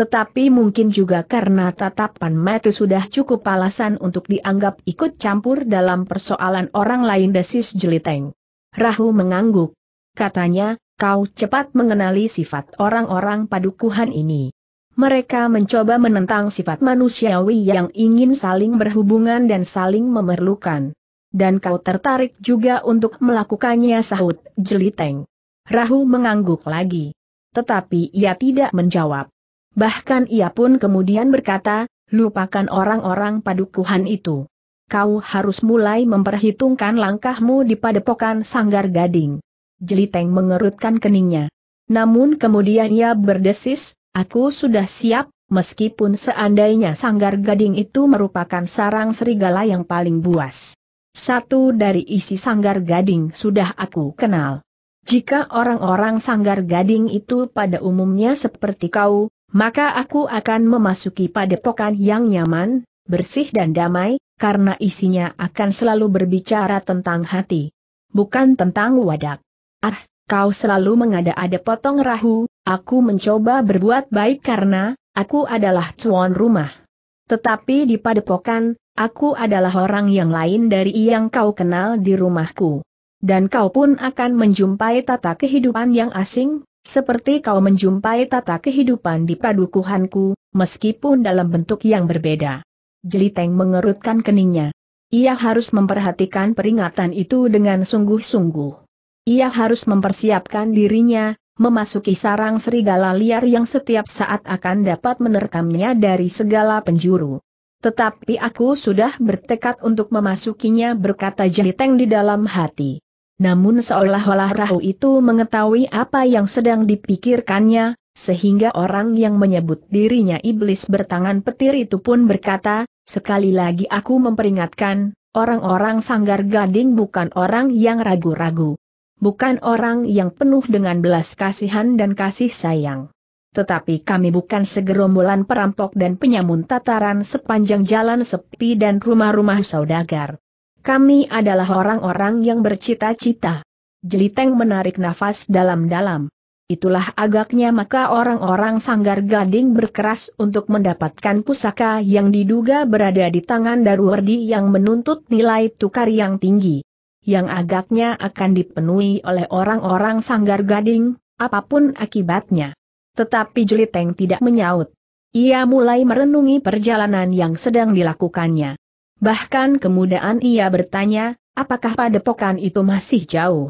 Speaker 1: Tetapi mungkin juga karena tatapan mata sudah cukup alasan untuk dianggap ikut campur dalam persoalan orang lain desis jeliteng. Rahu mengangguk. Katanya, kau cepat mengenali sifat orang-orang padukuhan ini. Mereka mencoba menentang sifat manusiawi yang ingin saling berhubungan dan saling memerlukan. Dan kau tertarik juga untuk melakukannya sahut, jeliteng. Rahu mengangguk lagi. Tetapi ia tidak menjawab. Bahkan ia pun kemudian berkata, lupakan orang-orang padukuhan itu. Kau harus mulai memperhitungkan langkahmu di padepokan sanggar gading. Jeliteng mengerutkan keningnya. Namun kemudian ia berdesis, Aku sudah siap, meskipun seandainya sanggar gading itu merupakan sarang serigala yang paling buas. Satu dari isi sanggar gading sudah aku kenal. Jika orang-orang sanggar gading itu pada umumnya seperti kau, maka aku akan memasuki padepokan yang nyaman, bersih dan damai, karena isinya akan selalu berbicara tentang hati. Bukan tentang wadak. Ah, kau selalu mengada-ada potong rahu, Aku mencoba berbuat baik karena, aku adalah tuan rumah. Tetapi di padepokan, aku adalah orang yang lain dari yang kau kenal di rumahku. Dan kau pun akan menjumpai tata kehidupan yang asing, seperti kau menjumpai tata kehidupan di padukuhanku, meskipun dalam bentuk yang berbeda. Jeliteng mengerutkan keningnya. Ia harus memperhatikan peringatan itu dengan sungguh-sungguh. Ia harus mempersiapkan dirinya, memasuki sarang serigala liar yang setiap saat akan dapat menerkamnya dari segala penjuru. Tetapi aku sudah bertekad untuk memasukinya berkata Jeliteng di dalam hati. Namun seolah-olah Rahu itu mengetahui apa yang sedang dipikirkannya, sehingga orang yang menyebut dirinya iblis bertangan petir itu pun berkata, sekali lagi aku memperingatkan, orang-orang sanggar gading bukan orang yang ragu-ragu bukan orang yang penuh dengan belas kasihan dan kasih sayang. Tetapi kami bukan segerombolan perampok dan penyamun tataran sepanjang jalan sepi dan rumah-rumah saudagar. Kami adalah orang-orang yang bercita-cita. Jeliteng menarik nafas dalam-dalam. Itulah agaknya maka orang-orang sanggar gading berkeras untuk mendapatkan pusaka yang diduga berada di tangan Darwardi yang menuntut nilai tukar yang tinggi yang agaknya akan dipenuhi oleh orang-orang sanggar gading, apapun akibatnya. Tetapi Jeliteng tidak menyaut. Ia mulai merenungi perjalanan yang sedang dilakukannya. Bahkan kemudian ia bertanya, apakah padepokan itu masih jauh?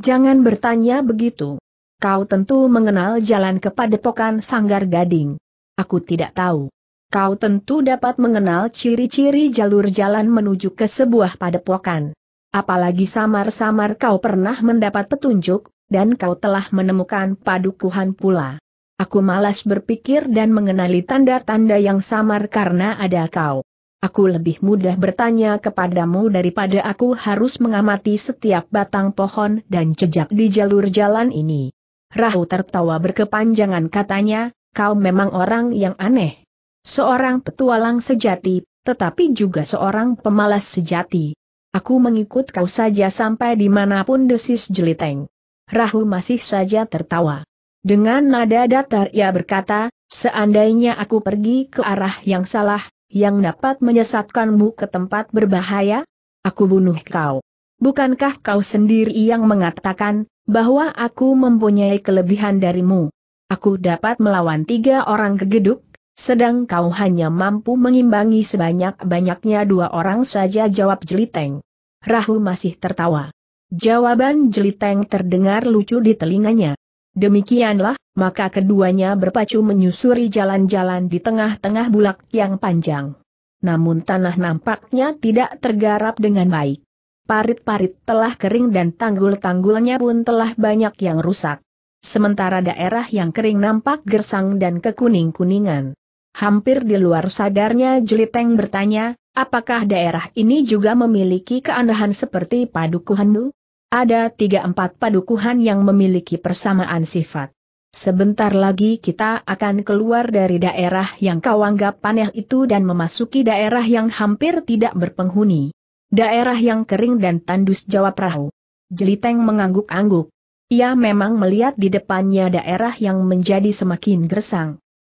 Speaker 1: Jangan bertanya begitu. Kau tentu mengenal jalan ke padepokan Sanggar Gading. Aku tidak tahu. Kau tentu dapat mengenal ciri-ciri jalur jalan menuju ke sebuah padepokan. Apalagi samar-samar kau pernah mendapat petunjuk, dan kau telah menemukan padukuhan pula. Aku malas berpikir dan mengenali tanda-tanda yang samar karena ada kau. Aku lebih mudah bertanya kepadamu daripada aku harus mengamati setiap batang pohon dan jejak di jalur jalan ini. Rahu tertawa berkepanjangan katanya, kau memang orang yang aneh. Seorang petualang sejati, tetapi juga seorang pemalas sejati. Aku mengikut kau saja sampai dimanapun desis jeliteng. Rahu masih saja tertawa. Dengan nada datar ia berkata, seandainya aku pergi ke arah yang salah, yang dapat menyesatkanmu ke tempat berbahaya, aku bunuh kau. Bukankah kau sendiri yang mengatakan, bahwa aku mempunyai kelebihan darimu? Aku dapat melawan tiga orang kegeduk, sedang kau hanya mampu mengimbangi sebanyak-banyaknya dua orang saja jawab jeliteng. Rahu masih tertawa. Jawaban jeliteng terdengar lucu di telinganya. Demikianlah, maka keduanya berpacu menyusuri jalan-jalan di tengah-tengah bulak yang panjang. Namun tanah nampaknya tidak tergarap dengan baik. Parit-parit telah kering dan tanggul-tanggulnya pun telah banyak yang rusak. Sementara daerah yang kering nampak gersang dan kekuning-kuningan. Hampir di luar sadarnya Jeliteng bertanya, apakah daerah ini juga memiliki keandahan seperti padukuhanmu? Ada tiga empat padukuhan yang memiliki persamaan sifat. Sebentar lagi kita akan keluar dari daerah yang kau anggap paneh itu dan memasuki daerah yang hampir tidak berpenghuni. Daerah yang kering dan tandus jawab perahu. Jeliteng mengangguk-angguk. Ia memang melihat di depannya daerah yang menjadi semakin gersang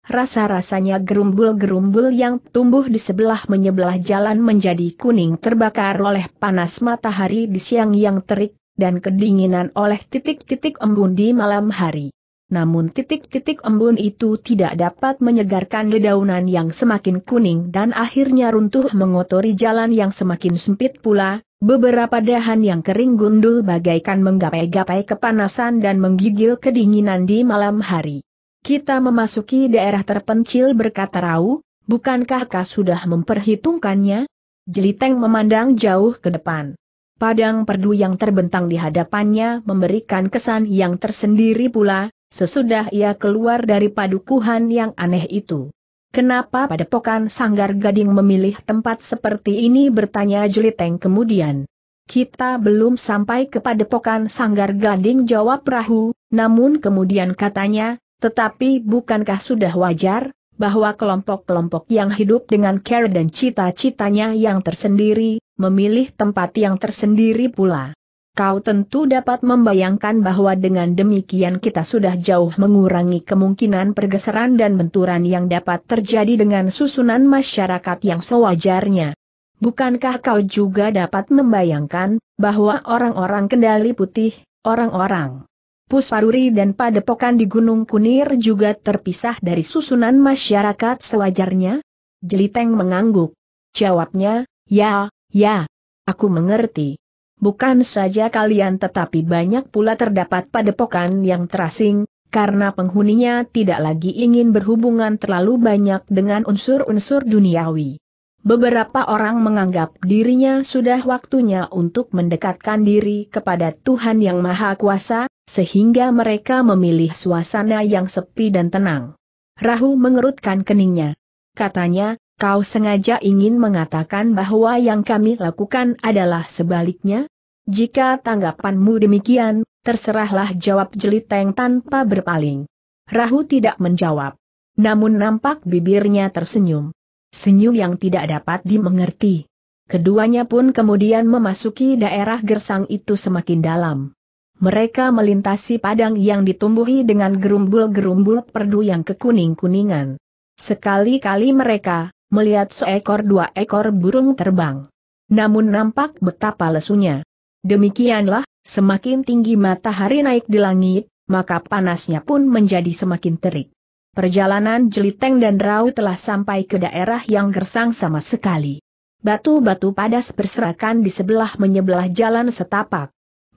Speaker 1: rasa-rasanya gerumbul-gerumbul yang tumbuh di sebelah menyebelah jalan menjadi kuning terbakar oleh panas matahari di siang yang terik, dan kedinginan oleh titik-titik embun di malam hari. Namun titik-titik embun itu tidak dapat menyegarkan dedaunan yang semakin kuning dan akhirnya runtuh mengotori jalan yang semakin sempit pula, Beberapa dahan yang kering gundul bagaikan menggapai-gapai kepanasan dan menggigil kedinginan di malam hari. Kita memasuki daerah terpencil berkata Rau, bukankah kau sudah memperhitungkannya? Jeliteng memandang jauh ke depan. Padang perdu yang terbentang di hadapannya memberikan kesan yang tersendiri pula, sesudah ia keluar dari padukuhan yang aneh itu. Kenapa padepokan Sanggar Gading memilih tempat seperti ini bertanya Jeliteng kemudian. Kita belum sampai ke padepokan Sanggar Gading jawab Rahu. namun kemudian katanya, tetapi bukankah sudah wajar, bahwa kelompok-kelompok yang hidup dengan care dan cita-citanya yang tersendiri, memilih tempat yang tersendiri pula. Kau tentu dapat membayangkan bahwa dengan demikian kita sudah jauh mengurangi kemungkinan pergeseran dan benturan yang dapat terjadi dengan susunan masyarakat yang sewajarnya. Bukankah kau juga dapat membayangkan bahwa orang-orang kendali putih, orang-orang Pusparuri dan Padepokan di Gunung Kunir juga terpisah dari susunan masyarakat sewajarnya? Jeliteng mengangguk. Jawabnya, ya, ya, aku mengerti. Bukan saja kalian tetapi banyak pula terdapat padepokan yang terasing, karena penghuninya tidak lagi ingin berhubungan terlalu banyak dengan unsur-unsur duniawi. Beberapa orang menganggap dirinya sudah waktunya untuk mendekatkan diri kepada Tuhan Yang Maha Kuasa, sehingga mereka memilih suasana yang sepi dan tenang. Rahu mengerutkan keningnya. Katanya, kau sengaja ingin mengatakan bahwa yang kami lakukan adalah sebaliknya? Jika tanggapanmu demikian, terserahlah jawab jeliteng tanpa berpaling. Rahu tidak menjawab. Namun nampak bibirnya tersenyum. Senyum yang tidak dapat dimengerti. Keduanya pun kemudian memasuki daerah gersang itu semakin dalam. Mereka melintasi padang yang ditumbuhi dengan gerumbul-gerumbul perdu yang kekuning-kuningan. Sekali-kali mereka melihat seekor dua ekor burung terbang. Namun nampak betapa lesunya. Demikianlah, semakin tinggi matahari naik di langit, maka panasnya pun menjadi semakin terik. Perjalanan Jeliteng dan Rau telah sampai ke daerah yang gersang sama sekali. Batu-batu padas berserakan di sebelah menyebelah jalan setapak.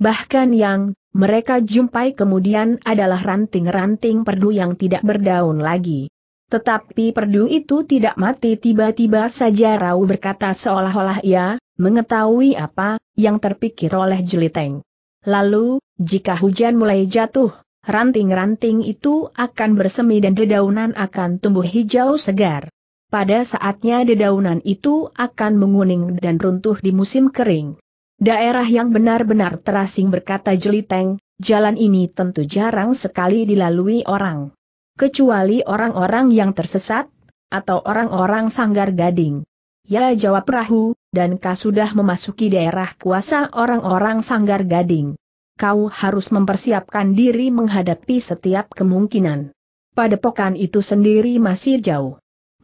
Speaker 1: Bahkan yang mereka jumpai kemudian adalah ranting-ranting perdu yang tidak berdaun lagi. Tetapi perdu itu tidak mati tiba-tiba saja Rau berkata seolah-olah ia mengetahui apa yang terpikir oleh Jeliteng. Lalu, jika hujan mulai jatuh, ranting-ranting itu akan bersemi dan dedaunan akan tumbuh hijau segar. Pada saatnya dedaunan itu akan menguning dan runtuh di musim kering. Daerah yang benar-benar terasing berkata Jeliteng, jalan ini tentu jarang sekali dilalui orang. Kecuali orang-orang yang tersesat, atau orang-orang sanggar gading. Ya jawab Rahu, dan kau sudah memasuki daerah kuasa orang-orang sanggar gading. Kau harus mempersiapkan diri menghadapi setiap kemungkinan. Padepokan itu sendiri masih jauh.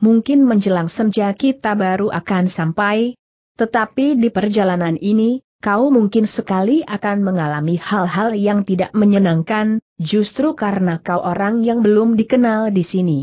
Speaker 1: Mungkin menjelang senja kita baru akan sampai, tetapi di perjalanan ini, kau mungkin sekali akan mengalami hal-hal yang tidak menyenangkan, justru karena kau orang yang belum dikenal di sini.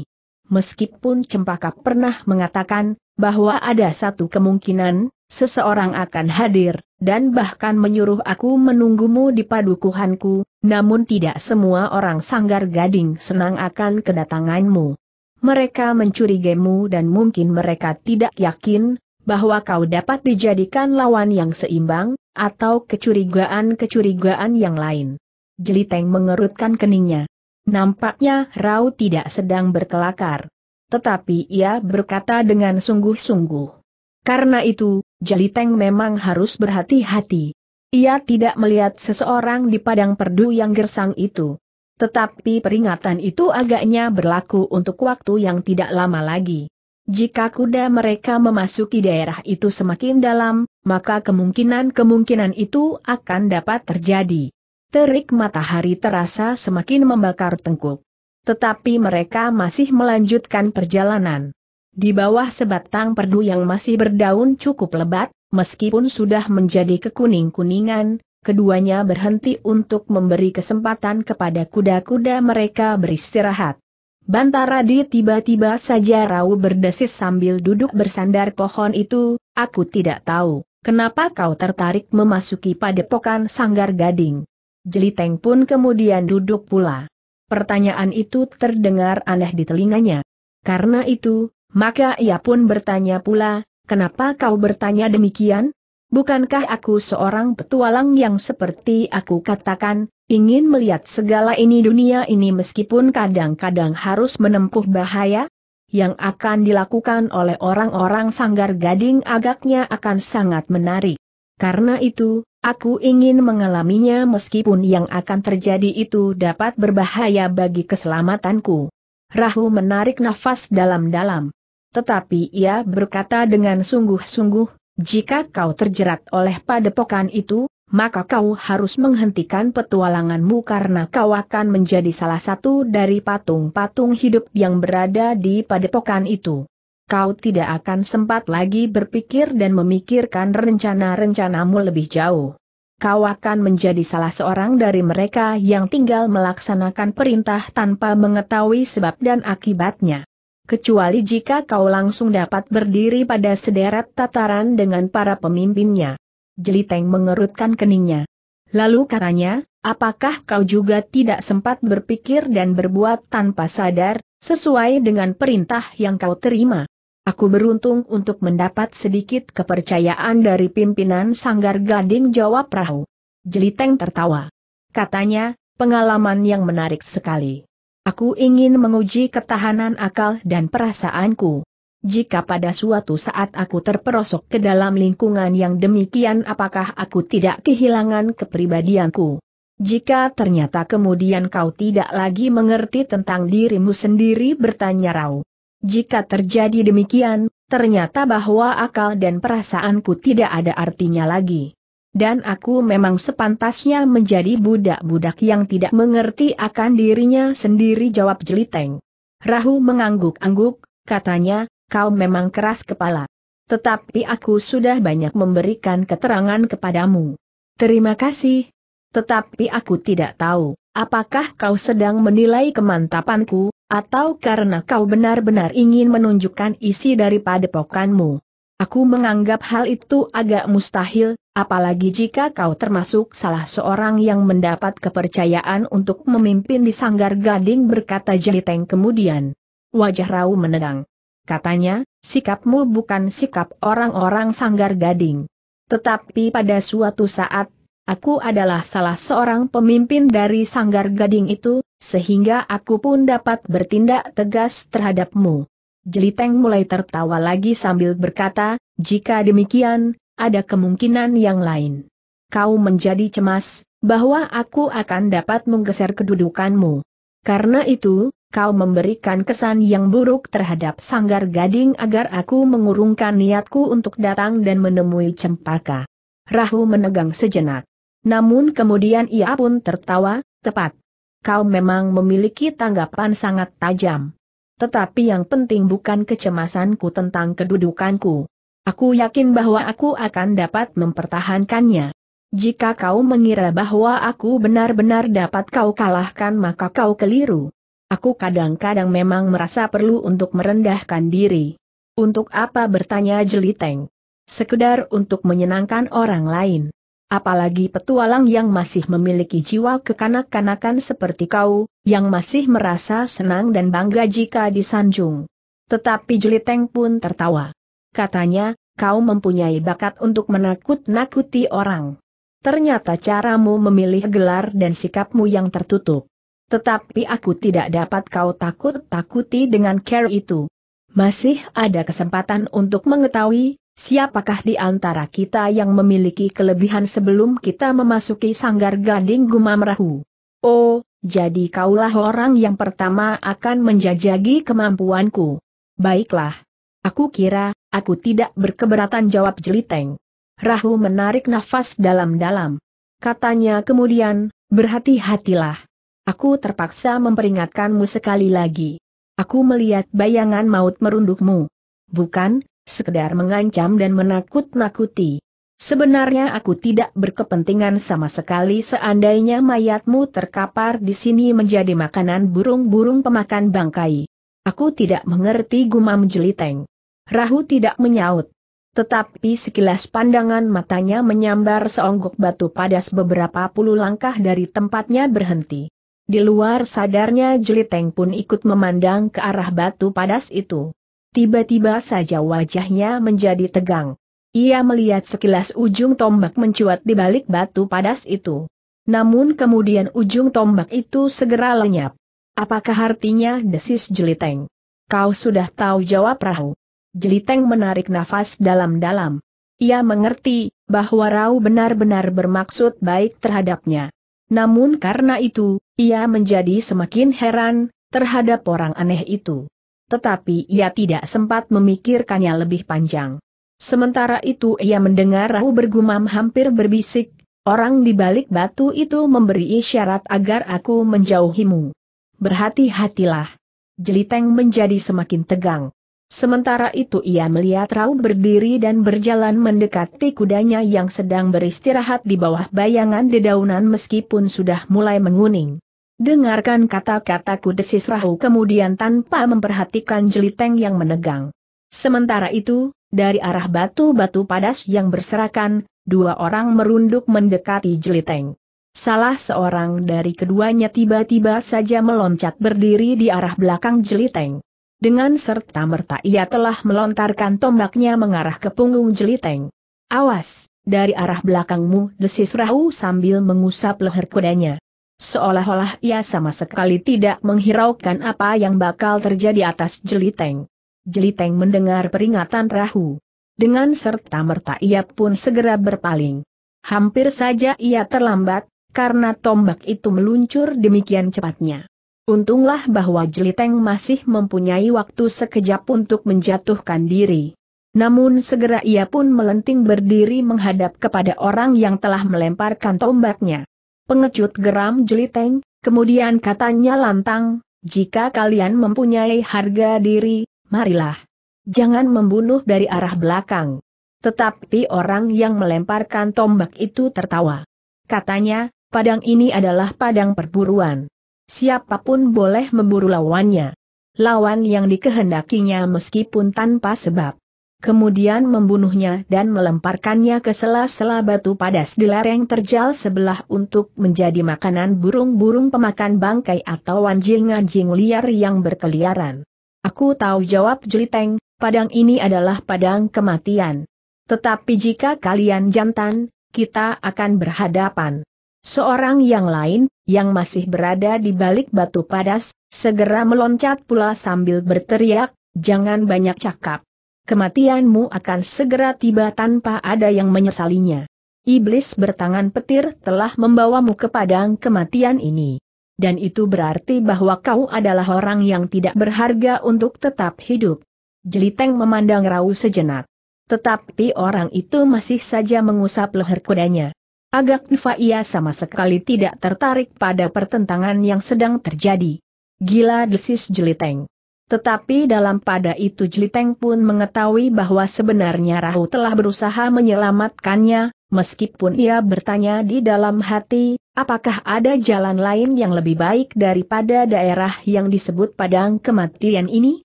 Speaker 1: Meskipun Cempaka pernah mengatakan bahwa ada satu kemungkinan, seseorang akan hadir, dan bahkan menyuruh aku menunggumu di padukuhanku, namun tidak semua orang sanggar gading senang akan kedatanganmu. Mereka mencurigaimu dan mungkin mereka tidak yakin bahwa kau dapat dijadikan lawan yang seimbang, atau kecurigaan-kecurigaan yang lain. Jeliteng mengerutkan keningnya. Nampaknya Rau tidak sedang berkelakar. Tetapi ia berkata dengan sungguh-sungguh. Karena itu, Jeliteng memang harus berhati-hati. Ia tidak melihat seseorang di padang perdu yang gersang itu. Tetapi peringatan itu agaknya berlaku untuk waktu yang tidak lama lagi. Jika kuda mereka memasuki daerah itu semakin dalam, maka kemungkinan-kemungkinan itu akan dapat terjadi. Terik matahari terasa semakin membakar tengkuk. Tetapi mereka masih melanjutkan perjalanan. Di bawah sebatang perdu yang masih berdaun cukup lebat, meskipun sudah menjadi kekuning-kuningan, keduanya berhenti untuk memberi kesempatan kepada kuda-kuda mereka beristirahat. Bantara Bantaradi tiba-tiba saja Rau berdesis sambil duduk bersandar pohon itu, aku tidak tahu, kenapa kau tertarik memasuki padepokan sanggar gading. Jeliteng pun kemudian duduk pula. Pertanyaan itu terdengar aneh di telinganya. Karena itu, maka ia pun bertanya pula, kenapa kau bertanya demikian? Bukankah aku seorang petualang yang seperti aku katakan, Ingin melihat segala ini dunia ini meskipun kadang-kadang harus menempuh bahaya, yang akan dilakukan oleh orang-orang sanggar gading agaknya akan sangat menarik. Karena itu, aku ingin mengalaminya meskipun yang akan terjadi itu dapat berbahaya bagi keselamatanku. Rahu menarik nafas dalam-dalam. Tetapi ia berkata dengan sungguh-sungguh, jika kau terjerat oleh padepokan itu, maka kau harus menghentikan petualanganmu karena kau akan menjadi salah satu dari patung-patung hidup yang berada di padepokan itu. Kau tidak akan sempat lagi berpikir dan memikirkan rencana-rencanamu lebih jauh. Kau akan menjadi salah seorang dari mereka yang tinggal melaksanakan perintah tanpa mengetahui sebab dan akibatnya kecuali jika kau langsung dapat berdiri pada sederet tataran dengan para pemimpinnya. Jeliteng mengerutkan keningnya. Lalu katanya, apakah kau juga tidak sempat berpikir dan berbuat tanpa sadar, sesuai dengan perintah yang kau terima? Aku beruntung untuk mendapat sedikit kepercayaan dari pimpinan Sanggar Gading Jawa perahu. Jeliteng tertawa. Katanya, pengalaman yang menarik sekali. Aku ingin menguji ketahanan akal dan perasaanku jika pada suatu saat aku terperosok ke dalam lingkungan yang demikian apakah aku tidak kehilangan kepribadianku? Jika ternyata kemudian kau tidak lagi mengerti tentang dirimu sendiri bertanya Rau. Jika terjadi demikian, ternyata bahwa akal dan perasaanku tidak ada artinya lagi. Dan aku memang sepantasnya menjadi budak-budak yang tidak mengerti akan dirinya sendiri jawab Jeliteng. Rahu mengangguk-angguk, katanya, kau memang keras kepala. Tetapi aku sudah banyak memberikan keterangan kepadamu. Terima kasih. Tetapi aku tidak tahu, apakah kau sedang menilai kemantapanku, atau karena kau benar-benar ingin menunjukkan isi dari padepokanmu. Aku menganggap hal itu agak mustahil, apalagi jika kau termasuk salah seorang yang mendapat kepercayaan untuk memimpin di Sanggar Gading berkata Jeliteng kemudian. Wajah Rau menegang. Katanya, sikapmu bukan sikap orang-orang sanggar gading. Tetapi pada suatu saat, aku adalah salah seorang pemimpin dari sanggar gading itu, sehingga aku pun dapat bertindak tegas terhadapmu. Jeliteng mulai tertawa lagi sambil berkata, jika demikian, ada kemungkinan yang lain. Kau menjadi cemas, bahwa aku akan dapat menggeser kedudukanmu. Karena itu, kau memberikan kesan yang buruk terhadap sanggar gading agar aku mengurungkan niatku untuk datang dan menemui cempaka. Rahu menegang sejenak. Namun kemudian ia pun tertawa, tepat. Kau memang memiliki tanggapan sangat tajam. Tetapi yang penting bukan kecemasanku tentang kedudukanku. Aku yakin bahwa aku akan dapat mempertahankannya. Jika kau mengira bahwa aku benar-benar dapat kau kalahkan maka kau keliru aku kadang-kadang memang merasa perlu untuk merendahkan diri. Untuk apa bertanya jeliteng? Sekedar untuk menyenangkan orang lain. Apalagi petualang yang masih memiliki jiwa kekanak-kanakan seperti kau, yang masih merasa senang dan bangga jika disanjung. Tetapi Jeliteng pun tertawa. Katanya, kau mempunyai bakat untuk menakut-nakuti orang. Ternyata caramu memilih gelar dan sikapmu yang tertutup tetapi aku tidak dapat kau takut-takuti dengan care itu. Masih ada kesempatan untuk mengetahui, siapakah di antara kita yang memiliki kelebihan sebelum kita memasuki sanggar gading gumam rahu. Oh, jadi kaulah orang yang pertama akan menjajagi kemampuanku. Baiklah. Aku kira, aku tidak berkeberatan jawab jeliteng. Rahu menarik nafas dalam-dalam. Katanya kemudian, berhati-hatilah. Aku terpaksa memperingatkanmu sekali lagi. Aku melihat bayangan maut merundukmu. Bukan, sekedar mengancam dan menakut-nakuti. Sebenarnya aku tidak berkepentingan sama sekali seandainya mayatmu terkapar di sini menjadi makanan burung-burung pemakan bangkai. Aku tidak mengerti gumam jeliteng. Rahu tidak menyaut. Tetapi sekilas pandangan matanya menyambar seonggok batu padas beberapa puluh langkah dari tempatnya berhenti. Di luar sadarnya Jeliteng pun ikut memandang ke arah batu padas itu. Tiba-tiba saja wajahnya menjadi tegang. Ia melihat sekilas ujung tombak mencuat di balik batu padas itu. Namun kemudian ujung tombak itu segera lenyap. Apakah artinya desis Jeliteng? Kau sudah tahu jawab Rahu. Jeliteng menarik nafas dalam-dalam. Ia mengerti bahwa Rau benar-benar bermaksud baik terhadapnya. Namun karena itu, ia menjadi semakin heran terhadap orang aneh itu. Tetapi ia tidak sempat memikirkannya lebih panjang. Sementara itu ia mendengar Rahu bergumam hampir berbisik, orang di balik batu itu memberi isyarat agar aku menjauhimu. Berhati-hatilah. Jeliteng menjadi semakin tegang. Sementara itu ia melihat Rau berdiri dan berjalan mendekati kudanya yang sedang beristirahat di bawah bayangan dedaunan meskipun sudah mulai menguning. Dengarkan kata-kataku desis Rahu kemudian tanpa memperhatikan jeliteng yang menegang. Sementara itu, dari arah batu-batu padas yang berserakan, dua orang merunduk mendekati jeliteng. Salah seorang dari keduanya tiba-tiba saja meloncat berdiri di arah belakang jeliteng. Dengan serta-merta ia telah melontarkan tombaknya mengarah ke punggung jeliteng. Awas, dari arah belakangmu desis Rahu sambil mengusap leher kudanya. Seolah-olah ia sama sekali tidak menghiraukan apa yang bakal terjadi atas jeliteng. Jeliteng mendengar peringatan Rahu. Dengan serta-merta ia pun segera berpaling. Hampir saja ia terlambat, karena tombak itu meluncur demikian cepatnya. Untunglah bahwa Jeliteng masih mempunyai waktu sekejap untuk menjatuhkan diri. Namun segera ia pun melenting berdiri menghadap kepada orang yang telah melemparkan tombaknya. Pengecut geram Jeliteng, kemudian katanya lantang, jika kalian mempunyai harga diri, marilah. Jangan membunuh dari arah belakang. Tetapi orang yang melemparkan tombak itu tertawa. Katanya, padang ini adalah padang perburuan siapapun boleh memburu lawannya. Lawan yang dikehendakinya meskipun tanpa sebab. Kemudian membunuhnya dan melemparkannya ke sela-sela batu padas di lereng terjal sebelah untuk menjadi makanan burung-burung pemakan bangkai atau anjing-anjing liar yang berkeliaran. Aku tahu jawab Jeliteng, padang ini adalah padang kematian. Tetapi jika kalian jantan, kita akan berhadapan. Seorang yang lain, yang masih berada di balik batu padas, segera meloncat pula sambil berteriak, jangan banyak cakap. Kematianmu akan segera tiba tanpa ada yang menyesalinya. Iblis bertangan petir telah membawamu ke padang kematian ini. Dan itu berarti bahwa kau adalah orang yang tidak berharga untuk tetap hidup. Jeliteng memandang Rau sejenak. Tetapi orang itu masih saja mengusap leher kudanya. Agaknya ia sama sekali tidak tertarik pada pertentangan yang sedang terjadi. Gila desis Jeliteng. Tetapi dalam pada itu Jeliteng pun mengetahui bahwa sebenarnya Rahu telah berusaha menyelamatkannya, meskipun ia bertanya di dalam hati, apakah ada jalan lain yang lebih baik daripada daerah yang disebut Padang Kematian ini?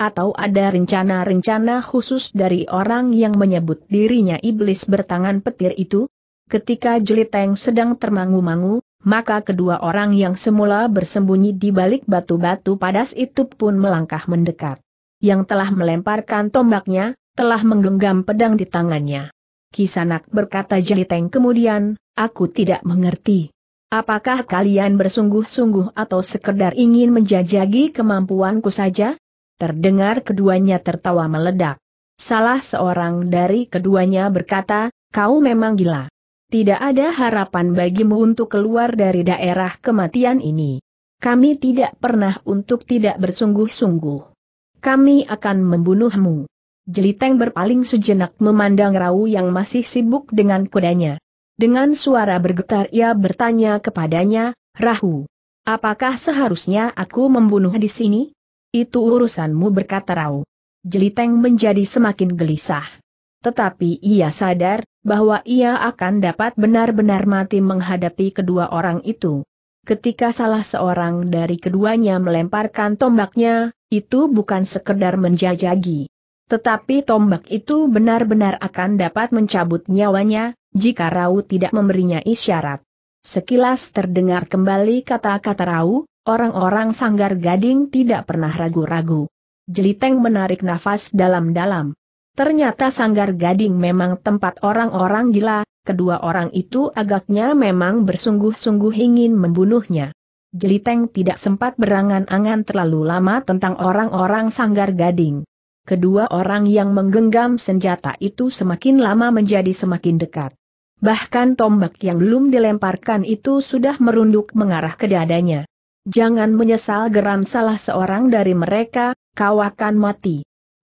Speaker 1: Atau ada rencana-rencana khusus dari orang yang menyebut dirinya iblis bertangan petir itu? Ketika Jeliteng sedang termangu-mangu, maka kedua orang yang semula bersembunyi di balik batu-batu padas itu pun melangkah mendekat. Yang telah melemparkan tombaknya, telah menggenggam pedang di tangannya. Kisanak berkata Jeliteng kemudian, aku tidak mengerti. Apakah kalian bersungguh-sungguh atau sekedar ingin menjajagi kemampuanku saja? Terdengar keduanya tertawa meledak. Salah seorang dari keduanya berkata, kau memang gila. Tidak ada harapan bagimu untuk keluar dari daerah kematian ini. Kami tidak pernah untuk tidak bersungguh-sungguh. Kami akan membunuhmu. Jeliteng berpaling sejenak memandang Rau yang masih sibuk dengan kudanya. Dengan suara bergetar ia bertanya kepadanya, Rahu, apakah seharusnya aku membunuh di sini? Itu urusanmu berkata Rau. Jeliteng menjadi semakin gelisah tetapi ia sadar bahwa ia akan dapat benar-benar mati menghadapi kedua orang itu. Ketika salah seorang dari keduanya melemparkan tombaknya, itu bukan sekedar menjajagi. Tetapi tombak itu benar-benar akan dapat mencabut nyawanya, jika Rau tidak memberinya isyarat. Sekilas terdengar kembali kata-kata Rau, orang-orang sanggar gading tidak pernah ragu-ragu. Jeliteng menarik nafas dalam-dalam. Ternyata Sanggar Gading memang tempat orang-orang gila, kedua orang itu agaknya memang bersungguh-sungguh ingin membunuhnya. Jeliteng tidak sempat berangan-angan terlalu lama tentang orang-orang Sanggar Gading. Kedua orang yang menggenggam senjata itu semakin lama menjadi semakin dekat. Bahkan tombak yang belum dilemparkan itu sudah merunduk mengarah ke dadanya. Jangan menyesal geram salah seorang dari mereka, kau akan mati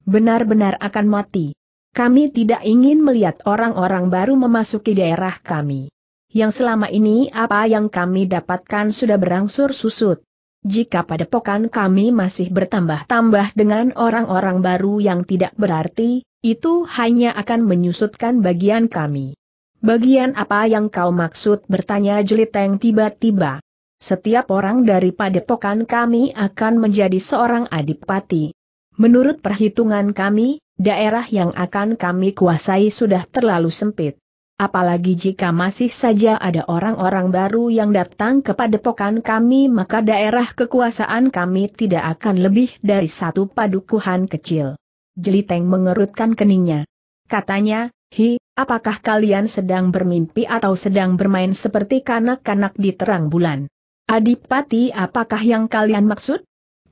Speaker 1: benar-benar akan mati. Kami tidak ingin melihat orang-orang baru memasuki daerah kami. Yang selama ini apa yang kami dapatkan sudah berangsur susut. Jika padepokan kami masih bertambah-tambah dengan orang-orang baru yang tidak berarti, itu hanya akan menyusutkan bagian kami. Bagian apa yang kau maksud bertanya Jeliteng tiba-tiba. Setiap orang dari padepokan kami akan menjadi seorang adipati. Menurut perhitungan kami, daerah yang akan kami kuasai sudah terlalu sempit. Apalagi jika masih saja ada orang-orang baru yang datang ke padepokan kami maka daerah kekuasaan kami tidak akan lebih dari satu padukuhan kecil. Jeliteng mengerutkan keningnya. Katanya, Hi, apakah kalian sedang bermimpi atau sedang bermain seperti kanak-kanak di terang bulan? Adipati apakah yang kalian maksud?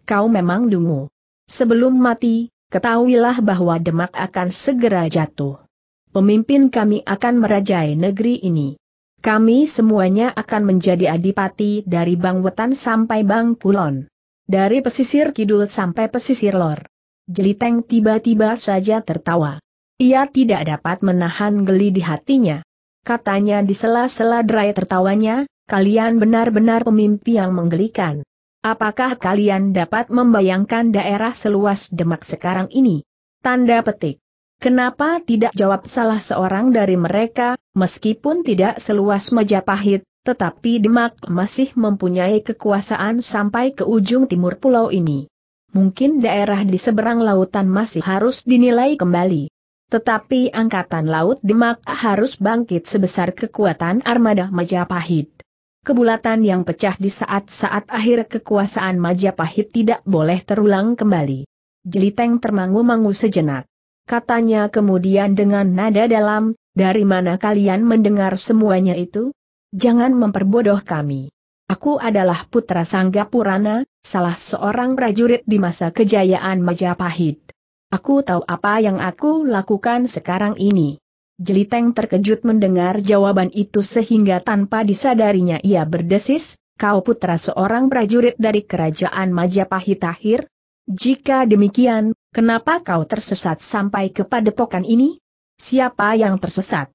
Speaker 1: Kau memang dungu. Sebelum mati, ketahuilah bahwa Demak akan segera jatuh. Pemimpin kami akan merajai negeri ini. Kami semuanya akan menjadi adipati dari Bang Wetan sampai Bang Kulon. Dari pesisir kidul sampai pesisir lor. Jeliteng tiba-tiba saja tertawa. Ia tidak dapat menahan geli di hatinya. Katanya di sela-sela derai tertawanya, kalian benar-benar pemimpi yang menggelikan. Apakah kalian dapat membayangkan daerah seluas Demak sekarang ini? Tanda petik. Kenapa tidak jawab salah seorang dari mereka, meskipun tidak seluas Majapahit, tetapi Demak masih mempunyai kekuasaan sampai ke ujung timur pulau ini. Mungkin daerah di seberang lautan masih harus dinilai kembali. Tetapi Angkatan Laut Demak harus bangkit sebesar kekuatan armada Majapahit kebulatan yang pecah di saat-saat akhir kekuasaan Majapahit tidak boleh terulang kembali. Jeliteng termangu-mangu sejenak. Katanya kemudian dengan nada dalam, dari mana kalian mendengar semuanya itu? Jangan memperbodoh kami. Aku adalah putra Sangga Purana, salah seorang prajurit di masa kejayaan Majapahit. Aku tahu apa yang aku lakukan sekarang ini. Jeliteng terkejut mendengar jawaban itu sehingga tanpa disadarinya ia berdesis, kau putra seorang prajurit dari kerajaan Majapahit Akhir? Jika demikian, kenapa kau tersesat sampai ke padepokan ini? Siapa yang tersesat?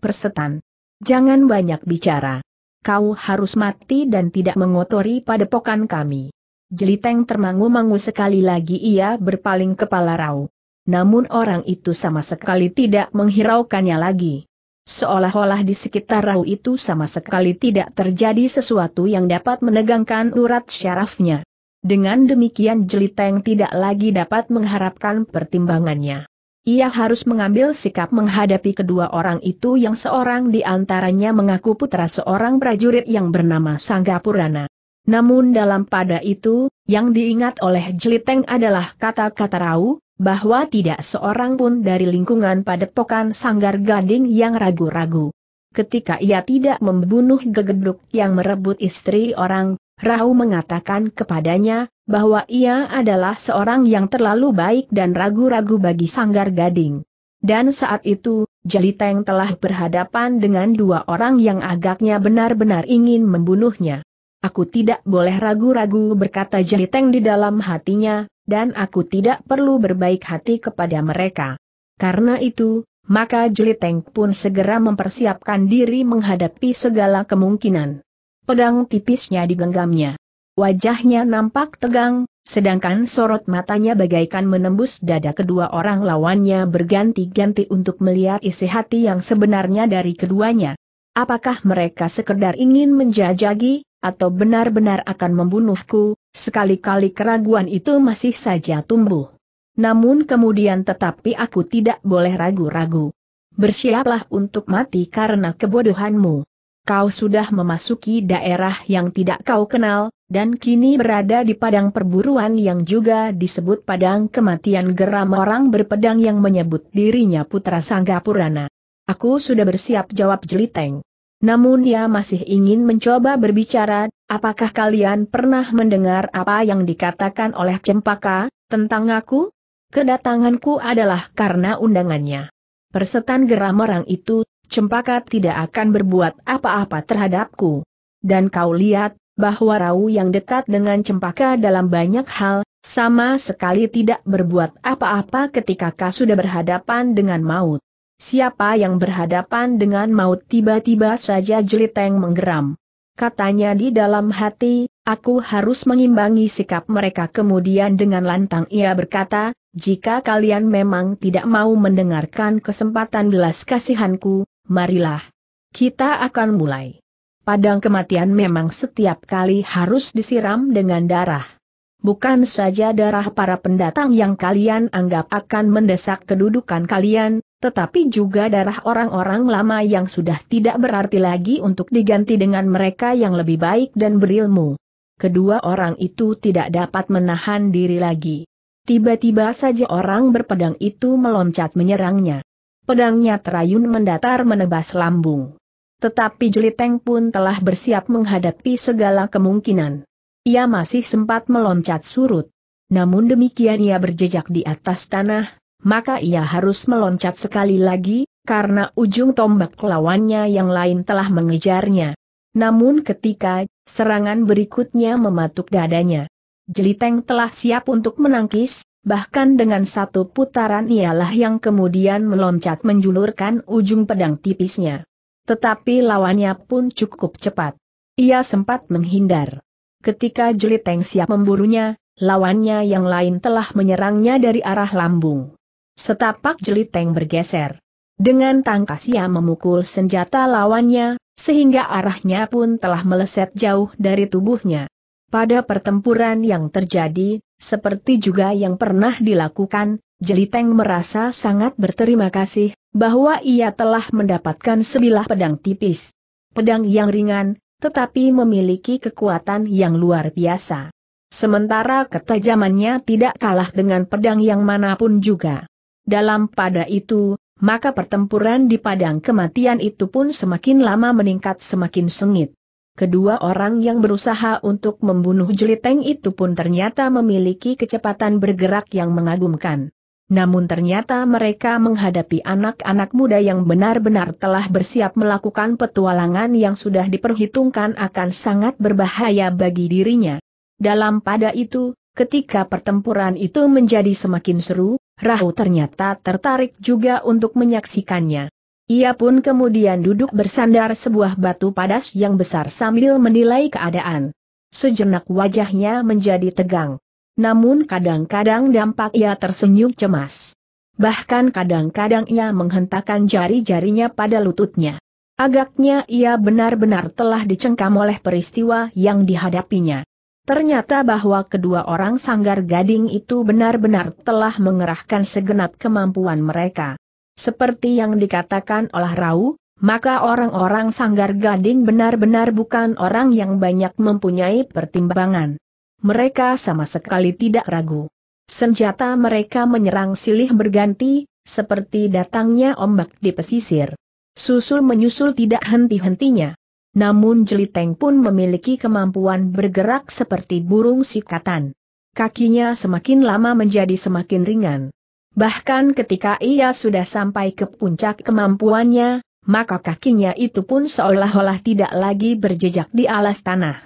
Speaker 1: Persetan. Jangan banyak bicara. Kau harus mati dan tidak mengotori padepokan kami. Jeliteng termangu-mangu sekali lagi ia berpaling kepala rau namun orang itu sama sekali tidak menghiraukannya lagi. Seolah-olah di sekitar Rau itu sama sekali tidak terjadi sesuatu yang dapat menegangkan urat syarafnya. Dengan demikian Jeliteng tidak lagi dapat mengharapkan pertimbangannya. Ia harus mengambil sikap menghadapi kedua orang itu yang seorang di antaranya mengaku putra seorang prajurit yang bernama Sanggapurana. Namun dalam pada itu, yang diingat oleh Jeliteng adalah kata-kata Rau, bahwa tidak seorang pun dari lingkungan padepokan Sanggar Gading yang ragu-ragu. Ketika ia tidak membunuh gegeduk yang merebut istri orang, Rahu mengatakan kepadanya, bahwa ia adalah seorang yang terlalu baik dan ragu-ragu bagi Sanggar Gading. Dan saat itu, Jeliteng telah berhadapan dengan dua orang yang agaknya benar-benar ingin membunuhnya. Aku tidak boleh ragu-ragu berkata Jeliteng di dalam hatinya, dan aku tidak perlu berbaik hati kepada mereka. Karena itu, maka Jeliteng pun segera mempersiapkan diri menghadapi segala kemungkinan. Pedang tipisnya digenggamnya. Wajahnya nampak tegang, sedangkan sorot matanya bagaikan menembus dada kedua orang lawannya berganti-ganti untuk melihat isi hati yang sebenarnya dari keduanya. Apakah mereka sekedar ingin menjajagi, atau benar-benar akan membunuhku, Sekali-kali keraguan itu masih saja tumbuh. Namun kemudian tetapi aku tidak boleh ragu-ragu. Bersiaplah untuk mati karena kebodohanmu. Kau sudah memasuki daerah yang tidak kau kenal, dan kini berada di padang perburuan yang juga disebut padang kematian geram orang berpedang yang menyebut dirinya putra Sanggapurana. Aku sudah bersiap jawab Jeliteng. Namun dia masih ingin mencoba berbicara, apakah kalian pernah mendengar apa yang dikatakan oleh Cempaka, tentang aku? Kedatanganku adalah karena undangannya. Persetan geram orang itu, Cempaka tidak akan berbuat apa-apa terhadapku. Dan kau lihat, bahwa Rau yang dekat dengan Cempaka dalam banyak hal, sama sekali tidak berbuat apa-apa ketika kau sudah berhadapan dengan maut. Siapa yang berhadapan dengan maut tiba-tiba saja jeliteng menggeram. Katanya di dalam hati, aku harus mengimbangi sikap mereka kemudian dengan lantang ia berkata, jika kalian memang tidak mau mendengarkan kesempatan belas kasihanku, marilah. Kita akan mulai. Padang kematian memang setiap kali harus disiram dengan darah. Bukan saja darah para pendatang yang kalian anggap akan mendesak kedudukan kalian, tetapi juga darah orang-orang lama yang sudah tidak berarti lagi untuk diganti dengan mereka yang lebih baik dan berilmu. Kedua orang itu tidak dapat menahan diri lagi. Tiba-tiba saja orang berpedang itu meloncat menyerangnya. Pedangnya terayun mendatar menebas lambung. Tetapi Jeliteng pun telah bersiap menghadapi segala kemungkinan. Ia masih sempat meloncat surut. Namun demikian ia berjejak di atas tanah, maka ia harus meloncat sekali lagi, karena ujung tombak lawannya yang lain telah mengejarnya. Namun ketika serangan berikutnya mematuk dadanya, Jeliteng telah siap untuk menangkis, bahkan dengan satu putaran ialah yang kemudian meloncat menjulurkan ujung pedang tipisnya. Tetapi lawannya pun cukup cepat. Ia sempat menghindar. Ketika Jeliteng siap memburunya, lawannya yang lain telah menyerangnya dari arah lambung. Setapak jeliteng bergeser. Dengan tangkas ia memukul senjata lawannya, sehingga arahnya pun telah meleset jauh dari tubuhnya. Pada pertempuran yang terjadi, seperti juga yang pernah dilakukan, Jeliteng merasa sangat berterima kasih, bahwa ia telah mendapatkan sebilah pedang tipis. Pedang yang ringan, tetapi memiliki kekuatan yang luar biasa. Sementara ketajamannya tidak kalah dengan pedang yang manapun juga. Dalam pada itu, maka pertempuran di padang kematian itu pun semakin lama meningkat semakin sengit. Kedua orang yang berusaha untuk membunuh jeliteng itu pun ternyata memiliki kecepatan bergerak yang mengagumkan. Namun ternyata mereka menghadapi anak-anak muda yang benar-benar telah bersiap melakukan petualangan yang sudah diperhitungkan akan sangat berbahaya bagi dirinya. Dalam pada itu, ketika pertempuran itu menjadi semakin seru, Rahu ternyata tertarik juga untuk menyaksikannya. Ia pun kemudian duduk bersandar sebuah batu padas yang besar sambil menilai keadaan. Sejenak wajahnya menjadi tegang. Namun kadang-kadang dampak ia tersenyum cemas. Bahkan kadang-kadang ia menghentakkan jari-jarinya pada lututnya. Agaknya ia benar-benar telah dicengkam oleh peristiwa yang dihadapinya. Ternyata bahwa kedua orang sanggar gading itu benar-benar telah mengerahkan segenap kemampuan mereka. Seperti yang dikatakan oleh Rau, maka orang-orang sanggar gading benar-benar bukan orang yang banyak mempunyai pertimbangan. Mereka sama sekali tidak ragu. Senjata mereka menyerang silih berganti, seperti datangnya ombak di pesisir. Susul menyusul tidak henti-hentinya. Namun Jeliteng pun memiliki kemampuan bergerak seperti burung sikatan. Kakinya semakin lama menjadi semakin ringan. Bahkan ketika ia sudah sampai ke puncak kemampuannya, maka kakinya itu pun seolah-olah tidak lagi berjejak di alas tanah.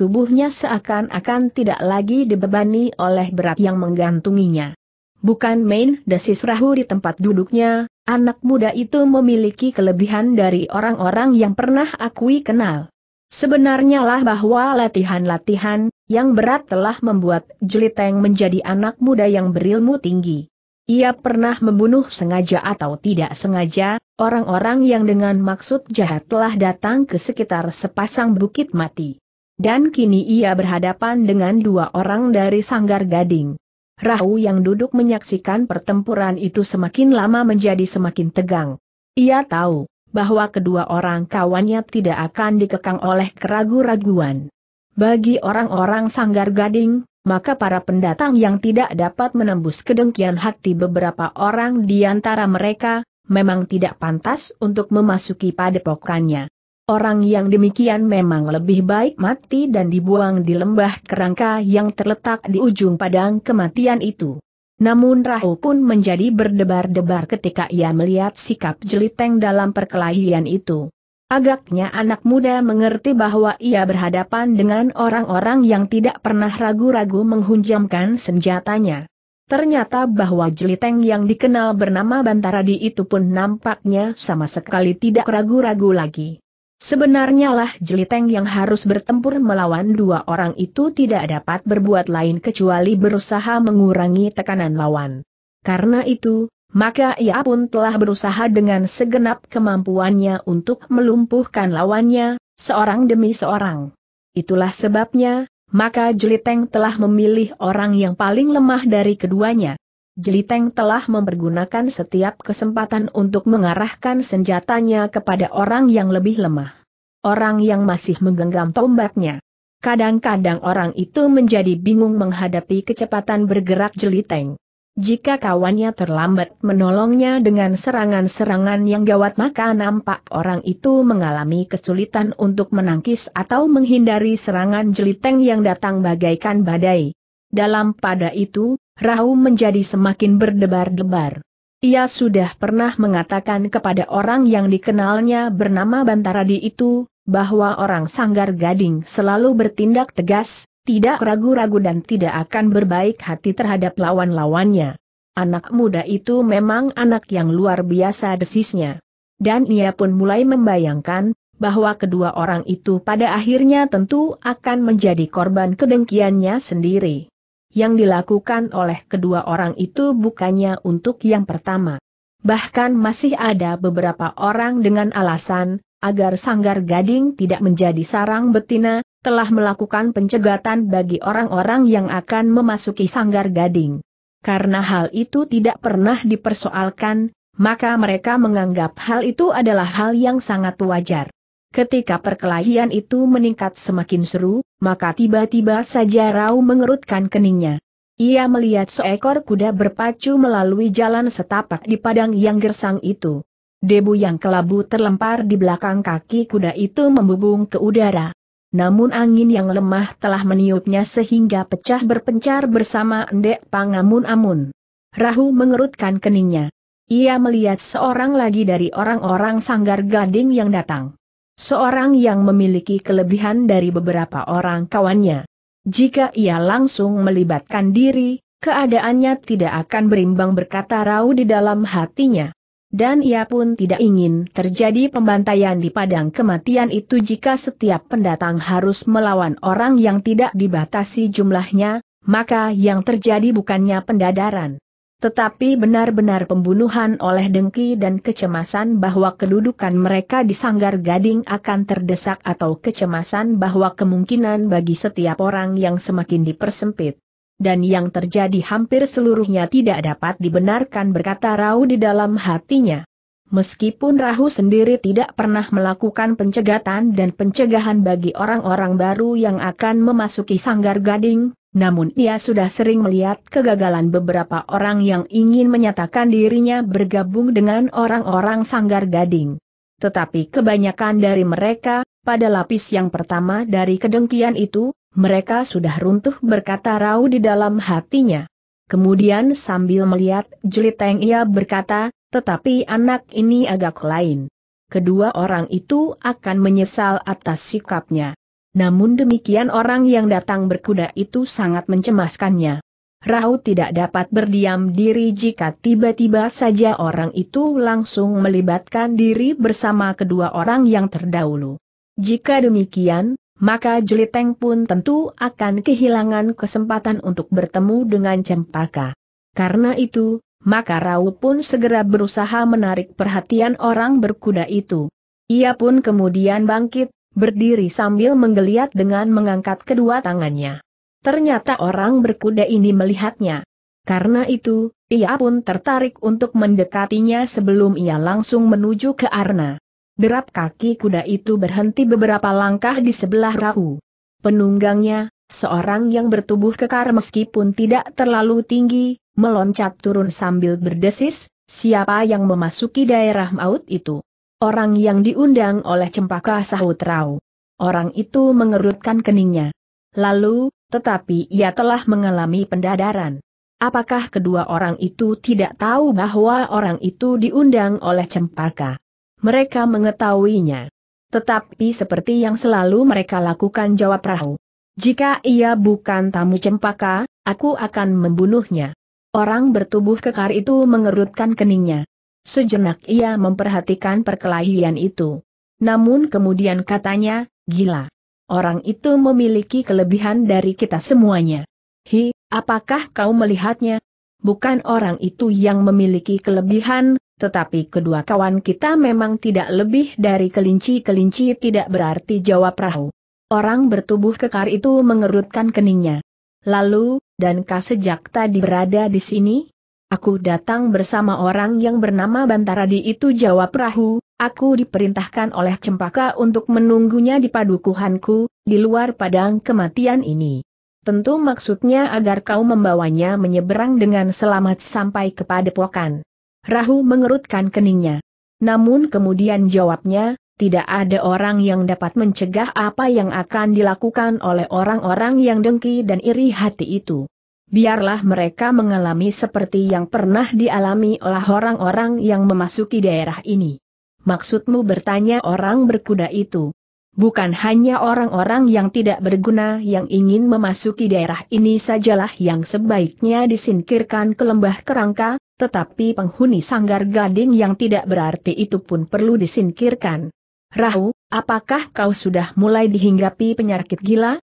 Speaker 1: Tubuhnya seakan-akan tidak lagi dibebani oleh berat yang menggantunginya bukan main desis Rahu di tempat duduknya, anak muda itu memiliki kelebihan dari orang-orang yang pernah akui kenal. Sebenarnya lah bahwa latihan-latihan, yang berat telah membuat Jeliteng menjadi anak muda yang berilmu tinggi. Ia pernah membunuh sengaja atau tidak sengaja, orang-orang yang dengan maksud jahat telah datang ke sekitar sepasang bukit mati. Dan kini ia berhadapan dengan dua orang dari Sanggar Gading. Rahu yang duduk menyaksikan pertempuran itu semakin lama menjadi semakin tegang. Ia tahu bahwa kedua orang kawannya tidak akan dikekang oleh keragu-raguan. Bagi orang-orang sanggar gading, maka para pendatang yang tidak dapat menembus kedengkian hati beberapa orang di antara mereka, memang tidak pantas untuk memasuki padepokannya. Orang yang demikian memang lebih baik mati dan dibuang di lembah kerangka yang terletak di ujung padang kematian itu. Namun Rahu pun menjadi berdebar-debar ketika ia melihat sikap jeliteng dalam perkelahian itu. Agaknya anak muda mengerti bahwa ia berhadapan dengan orang-orang yang tidak pernah ragu-ragu menghunjamkan senjatanya. Ternyata bahwa jeliteng yang dikenal bernama Bantaradi itu pun nampaknya sama sekali tidak ragu-ragu lagi. Sebenarnya lah Jeliteng yang harus bertempur melawan dua orang itu tidak dapat berbuat lain kecuali berusaha mengurangi tekanan lawan. Karena itu, maka ia pun telah berusaha dengan segenap kemampuannya untuk melumpuhkan lawannya, seorang demi seorang. Itulah sebabnya, maka Jeliteng telah memilih orang yang paling lemah dari keduanya. Jeliteng telah mempergunakan setiap kesempatan untuk mengarahkan senjatanya kepada orang yang lebih lemah. Orang yang masih menggenggam tombaknya. Kadang-kadang orang itu menjadi bingung menghadapi kecepatan bergerak Jeliteng. Jika kawannya terlambat menolongnya dengan serangan-serangan yang gawat maka nampak orang itu mengalami kesulitan untuk menangkis atau menghindari serangan jeliteng yang datang bagaikan badai. Dalam pada itu, Rahu menjadi semakin berdebar-debar. Ia sudah pernah mengatakan kepada orang yang dikenalnya bernama Bantaradi itu, bahwa orang Sanggar Gading selalu bertindak tegas, tidak ragu-ragu dan tidak akan berbaik hati terhadap lawan-lawannya. Anak muda itu memang anak yang luar biasa desisnya. Dan ia pun mulai membayangkan, bahwa kedua orang itu pada akhirnya tentu akan menjadi korban kedengkiannya sendiri yang dilakukan oleh kedua orang itu bukannya untuk yang pertama. Bahkan masih ada beberapa orang dengan alasan, agar sanggar gading tidak menjadi sarang betina, telah melakukan pencegatan bagi orang-orang yang akan memasuki sanggar gading. Karena hal itu tidak pernah dipersoalkan, maka mereka menganggap hal itu adalah hal yang sangat wajar. Ketika perkelahian itu meningkat semakin seru, maka tiba-tiba saja Rau mengerutkan keningnya. Ia melihat seekor kuda berpacu melalui jalan setapak di padang yang gersang itu. Debu yang kelabu terlempar di belakang kaki kuda itu membubung ke udara. Namun angin yang lemah telah meniupnya sehingga pecah berpencar bersama endek pangamun-amun. Rahu mengerutkan keningnya. Ia melihat seorang lagi dari orang-orang sanggar gading yang datang. Seorang yang memiliki kelebihan dari beberapa orang kawannya. Jika ia langsung melibatkan diri, keadaannya tidak akan berimbang berkata Rau di dalam hatinya. Dan ia pun tidak ingin terjadi pembantaian di padang kematian itu jika setiap pendatang harus melawan orang yang tidak dibatasi jumlahnya, maka yang terjadi bukannya pendadaran tetapi benar-benar pembunuhan oleh dengki dan kecemasan bahwa kedudukan mereka di sanggar gading akan terdesak atau kecemasan bahwa kemungkinan bagi setiap orang yang semakin dipersempit. Dan yang terjadi hampir seluruhnya tidak dapat dibenarkan berkata Rau di dalam hatinya. Meskipun Rahu sendiri tidak pernah melakukan pencegatan dan pencegahan bagi orang-orang baru yang akan memasuki sanggar gading, namun ia sudah sering melihat kegagalan beberapa orang yang ingin menyatakan dirinya bergabung dengan orang-orang sanggar gading. Tetapi kebanyakan dari mereka, pada lapis yang pertama dari kedengkian itu, mereka sudah runtuh berkata rau di dalam hatinya. Kemudian sambil melihat jeliteng ia berkata, tetapi anak ini agak lain. Kedua orang itu akan menyesal atas sikapnya. Namun demikian orang yang datang berkuda itu sangat mencemaskannya. Rahu tidak dapat berdiam diri jika tiba-tiba saja orang itu langsung melibatkan diri bersama kedua orang yang terdahulu. Jika demikian, maka Jeliteng pun tentu akan kehilangan kesempatan untuk bertemu dengan Cempaka. Karena itu, maka Rau pun segera berusaha menarik perhatian orang berkuda itu. Ia pun kemudian bangkit, berdiri sambil menggeliat dengan mengangkat kedua tangannya. Ternyata orang berkuda ini melihatnya. Karena itu, ia pun tertarik untuk mendekatinya sebelum ia langsung menuju ke Arna. Derap kaki kuda itu berhenti beberapa langkah di sebelah Rahu. Penunggangnya, seorang yang bertubuh kekar meskipun tidak terlalu tinggi, meloncat turun sambil berdesis, siapa yang memasuki daerah maut itu. Orang yang diundang oleh cempaka sahut Rau. Orang itu mengerutkan keningnya. Lalu, tetapi ia telah mengalami pendadaran. Apakah kedua orang itu tidak tahu bahwa orang itu diundang oleh cempaka? Mereka mengetahuinya. Tetapi seperti yang selalu mereka lakukan jawab Rahu. Jika ia bukan tamu cempaka, aku akan membunuhnya. Orang bertubuh kekar itu mengerutkan keningnya. Sejenak ia memperhatikan perkelahian itu. Namun kemudian katanya, gila. Orang itu memiliki kelebihan dari kita semuanya. Hi, apakah kau melihatnya? Bukan orang itu yang memiliki kelebihan, tetapi kedua kawan kita memang tidak lebih dari kelinci-kelinci tidak berarti jawab perahu. Orang bertubuh kekar itu mengerutkan keningnya. Lalu, dan kau sejak tadi berada di sini? Aku datang bersama orang yang bernama Bantaradi itu jawab Rahu. aku diperintahkan oleh Cempaka untuk menunggunya di padukuhanku, di luar padang kematian ini. Tentu maksudnya agar kau membawanya menyeberang dengan selamat sampai kepada pokan. Rahu mengerutkan keningnya. Namun kemudian jawabnya, tidak ada orang yang dapat mencegah apa yang akan dilakukan oleh orang-orang yang dengki dan iri hati itu biarlah mereka mengalami seperti yang pernah dialami oleh orang-orang yang memasuki daerah ini. Maksudmu bertanya orang berkuda itu? Bukan hanya orang-orang yang tidak berguna yang ingin memasuki daerah ini sajalah yang sebaiknya disingkirkan ke lembah kerangka, tetapi penghuni sanggar gading yang tidak berarti itu pun perlu disingkirkan. Rahu, apakah kau sudah mulai dihinggapi penyakit gila?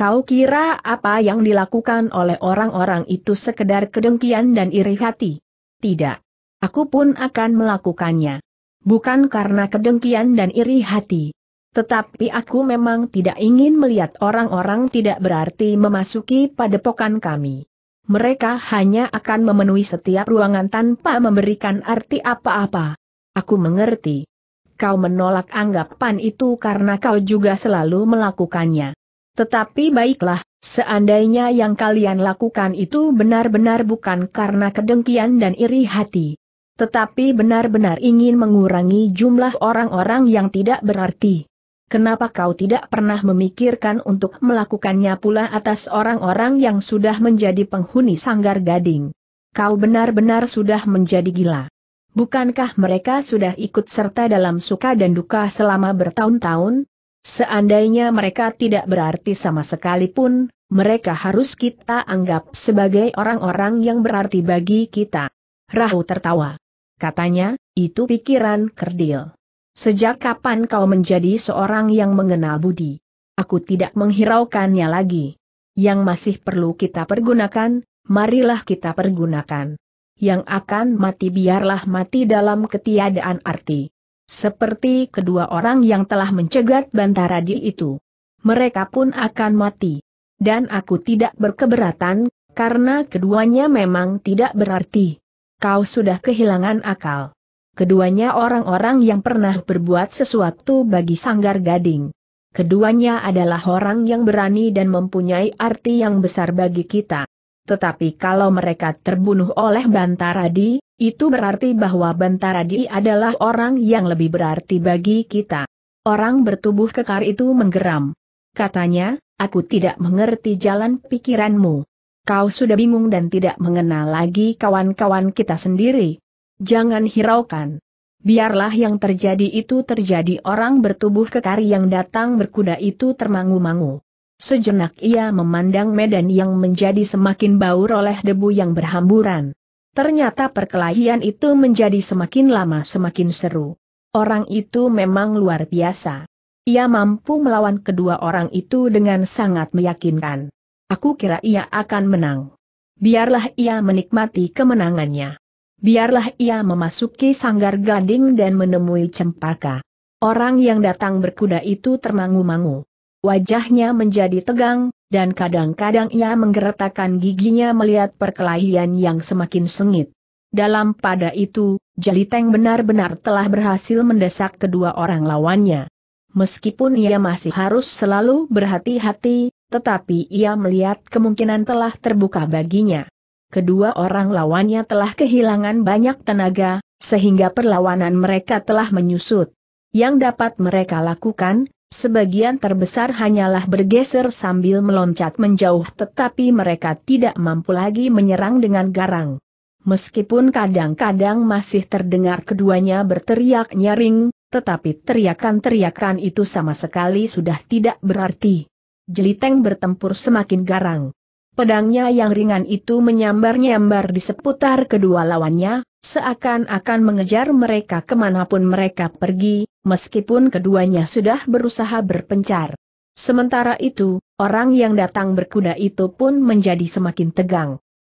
Speaker 1: Kau kira apa yang dilakukan oleh orang-orang itu sekedar kedengkian dan iri hati? Tidak. Aku pun akan melakukannya. Bukan karena kedengkian dan iri hati. Tetapi aku memang tidak ingin melihat orang-orang tidak berarti memasuki padepokan kami. Mereka hanya akan memenuhi setiap ruangan tanpa memberikan arti apa-apa. Aku mengerti kau menolak anggapan itu karena kau juga selalu melakukannya. Tetapi baiklah, seandainya yang kalian lakukan itu benar-benar bukan karena kedengkian dan iri hati. Tetapi benar-benar ingin mengurangi jumlah orang-orang yang tidak berarti. Kenapa kau tidak pernah memikirkan untuk melakukannya pula atas orang-orang yang sudah menjadi penghuni sanggar gading? Kau benar-benar sudah menjadi gila. Bukankah mereka sudah ikut serta dalam suka dan duka selama bertahun-tahun? Seandainya mereka tidak berarti sama sekali pun, mereka harus kita anggap sebagai orang-orang yang berarti bagi kita. Rahu tertawa. Katanya, itu pikiran kerdil. Sejak kapan kau menjadi seorang yang mengenal budi? Aku tidak menghiraukannya lagi. Yang masih perlu kita pergunakan, marilah kita pergunakan. Yang akan mati biarlah mati dalam ketiadaan arti. Seperti kedua orang yang telah mencegat bantara di itu. Mereka pun akan mati. Dan aku tidak berkeberatan, karena keduanya memang tidak berarti. Kau sudah kehilangan akal. Keduanya orang-orang yang pernah berbuat sesuatu bagi Sanggar Gading. Keduanya adalah orang yang berani dan mempunyai arti yang besar bagi kita. Tetapi kalau mereka terbunuh oleh Bantaradi, itu berarti bahwa Bantaradi adalah orang yang lebih berarti bagi kita. Orang bertubuh kekar itu menggeram. Katanya, aku tidak mengerti jalan pikiranmu. Kau sudah bingung dan tidak mengenal lagi kawan-kawan kita sendiri. Jangan hiraukan. Biarlah yang terjadi itu terjadi orang bertubuh kekar yang datang berkuda itu termangu-mangu. Sejenak ia memandang medan yang menjadi semakin baur oleh debu yang berhamburan. Ternyata perkelahian itu menjadi semakin lama semakin seru. Orang itu memang luar biasa. Ia mampu melawan kedua orang itu dengan sangat meyakinkan. Aku kira ia akan menang. Biarlah ia menikmati kemenangannya. Biarlah ia memasuki sanggar gading dan menemui cempaka. Orang yang datang berkuda itu termangu-mangu. Wajahnya menjadi tegang, dan kadang-kadang ia menggeretakkan giginya melihat perkelahian yang semakin sengit. Dalam pada itu, Jaliteng benar-benar telah berhasil mendesak kedua orang lawannya. Meskipun ia masih harus selalu berhati-hati, tetapi ia melihat kemungkinan telah terbuka baginya. Kedua orang lawannya telah kehilangan banyak tenaga, sehingga perlawanan mereka telah menyusut. Yang dapat mereka lakukan, Sebagian terbesar hanyalah bergeser sambil meloncat menjauh tetapi mereka tidak mampu lagi menyerang dengan garang. Meskipun kadang-kadang masih terdengar keduanya berteriak nyaring, tetapi teriakan-teriakan itu sama sekali sudah tidak berarti. Jeliteng bertempur semakin garang. Pedangnya yang ringan itu menyambar-nyambar di seputar kedua lawannya, Seakan-akan mengejar mereka kemanapun mereka pergi, meskipun keduanya sudah berusaha berpencar. Sementara itu, orang yang datang berkuda itu pun menjadi semakin tegang.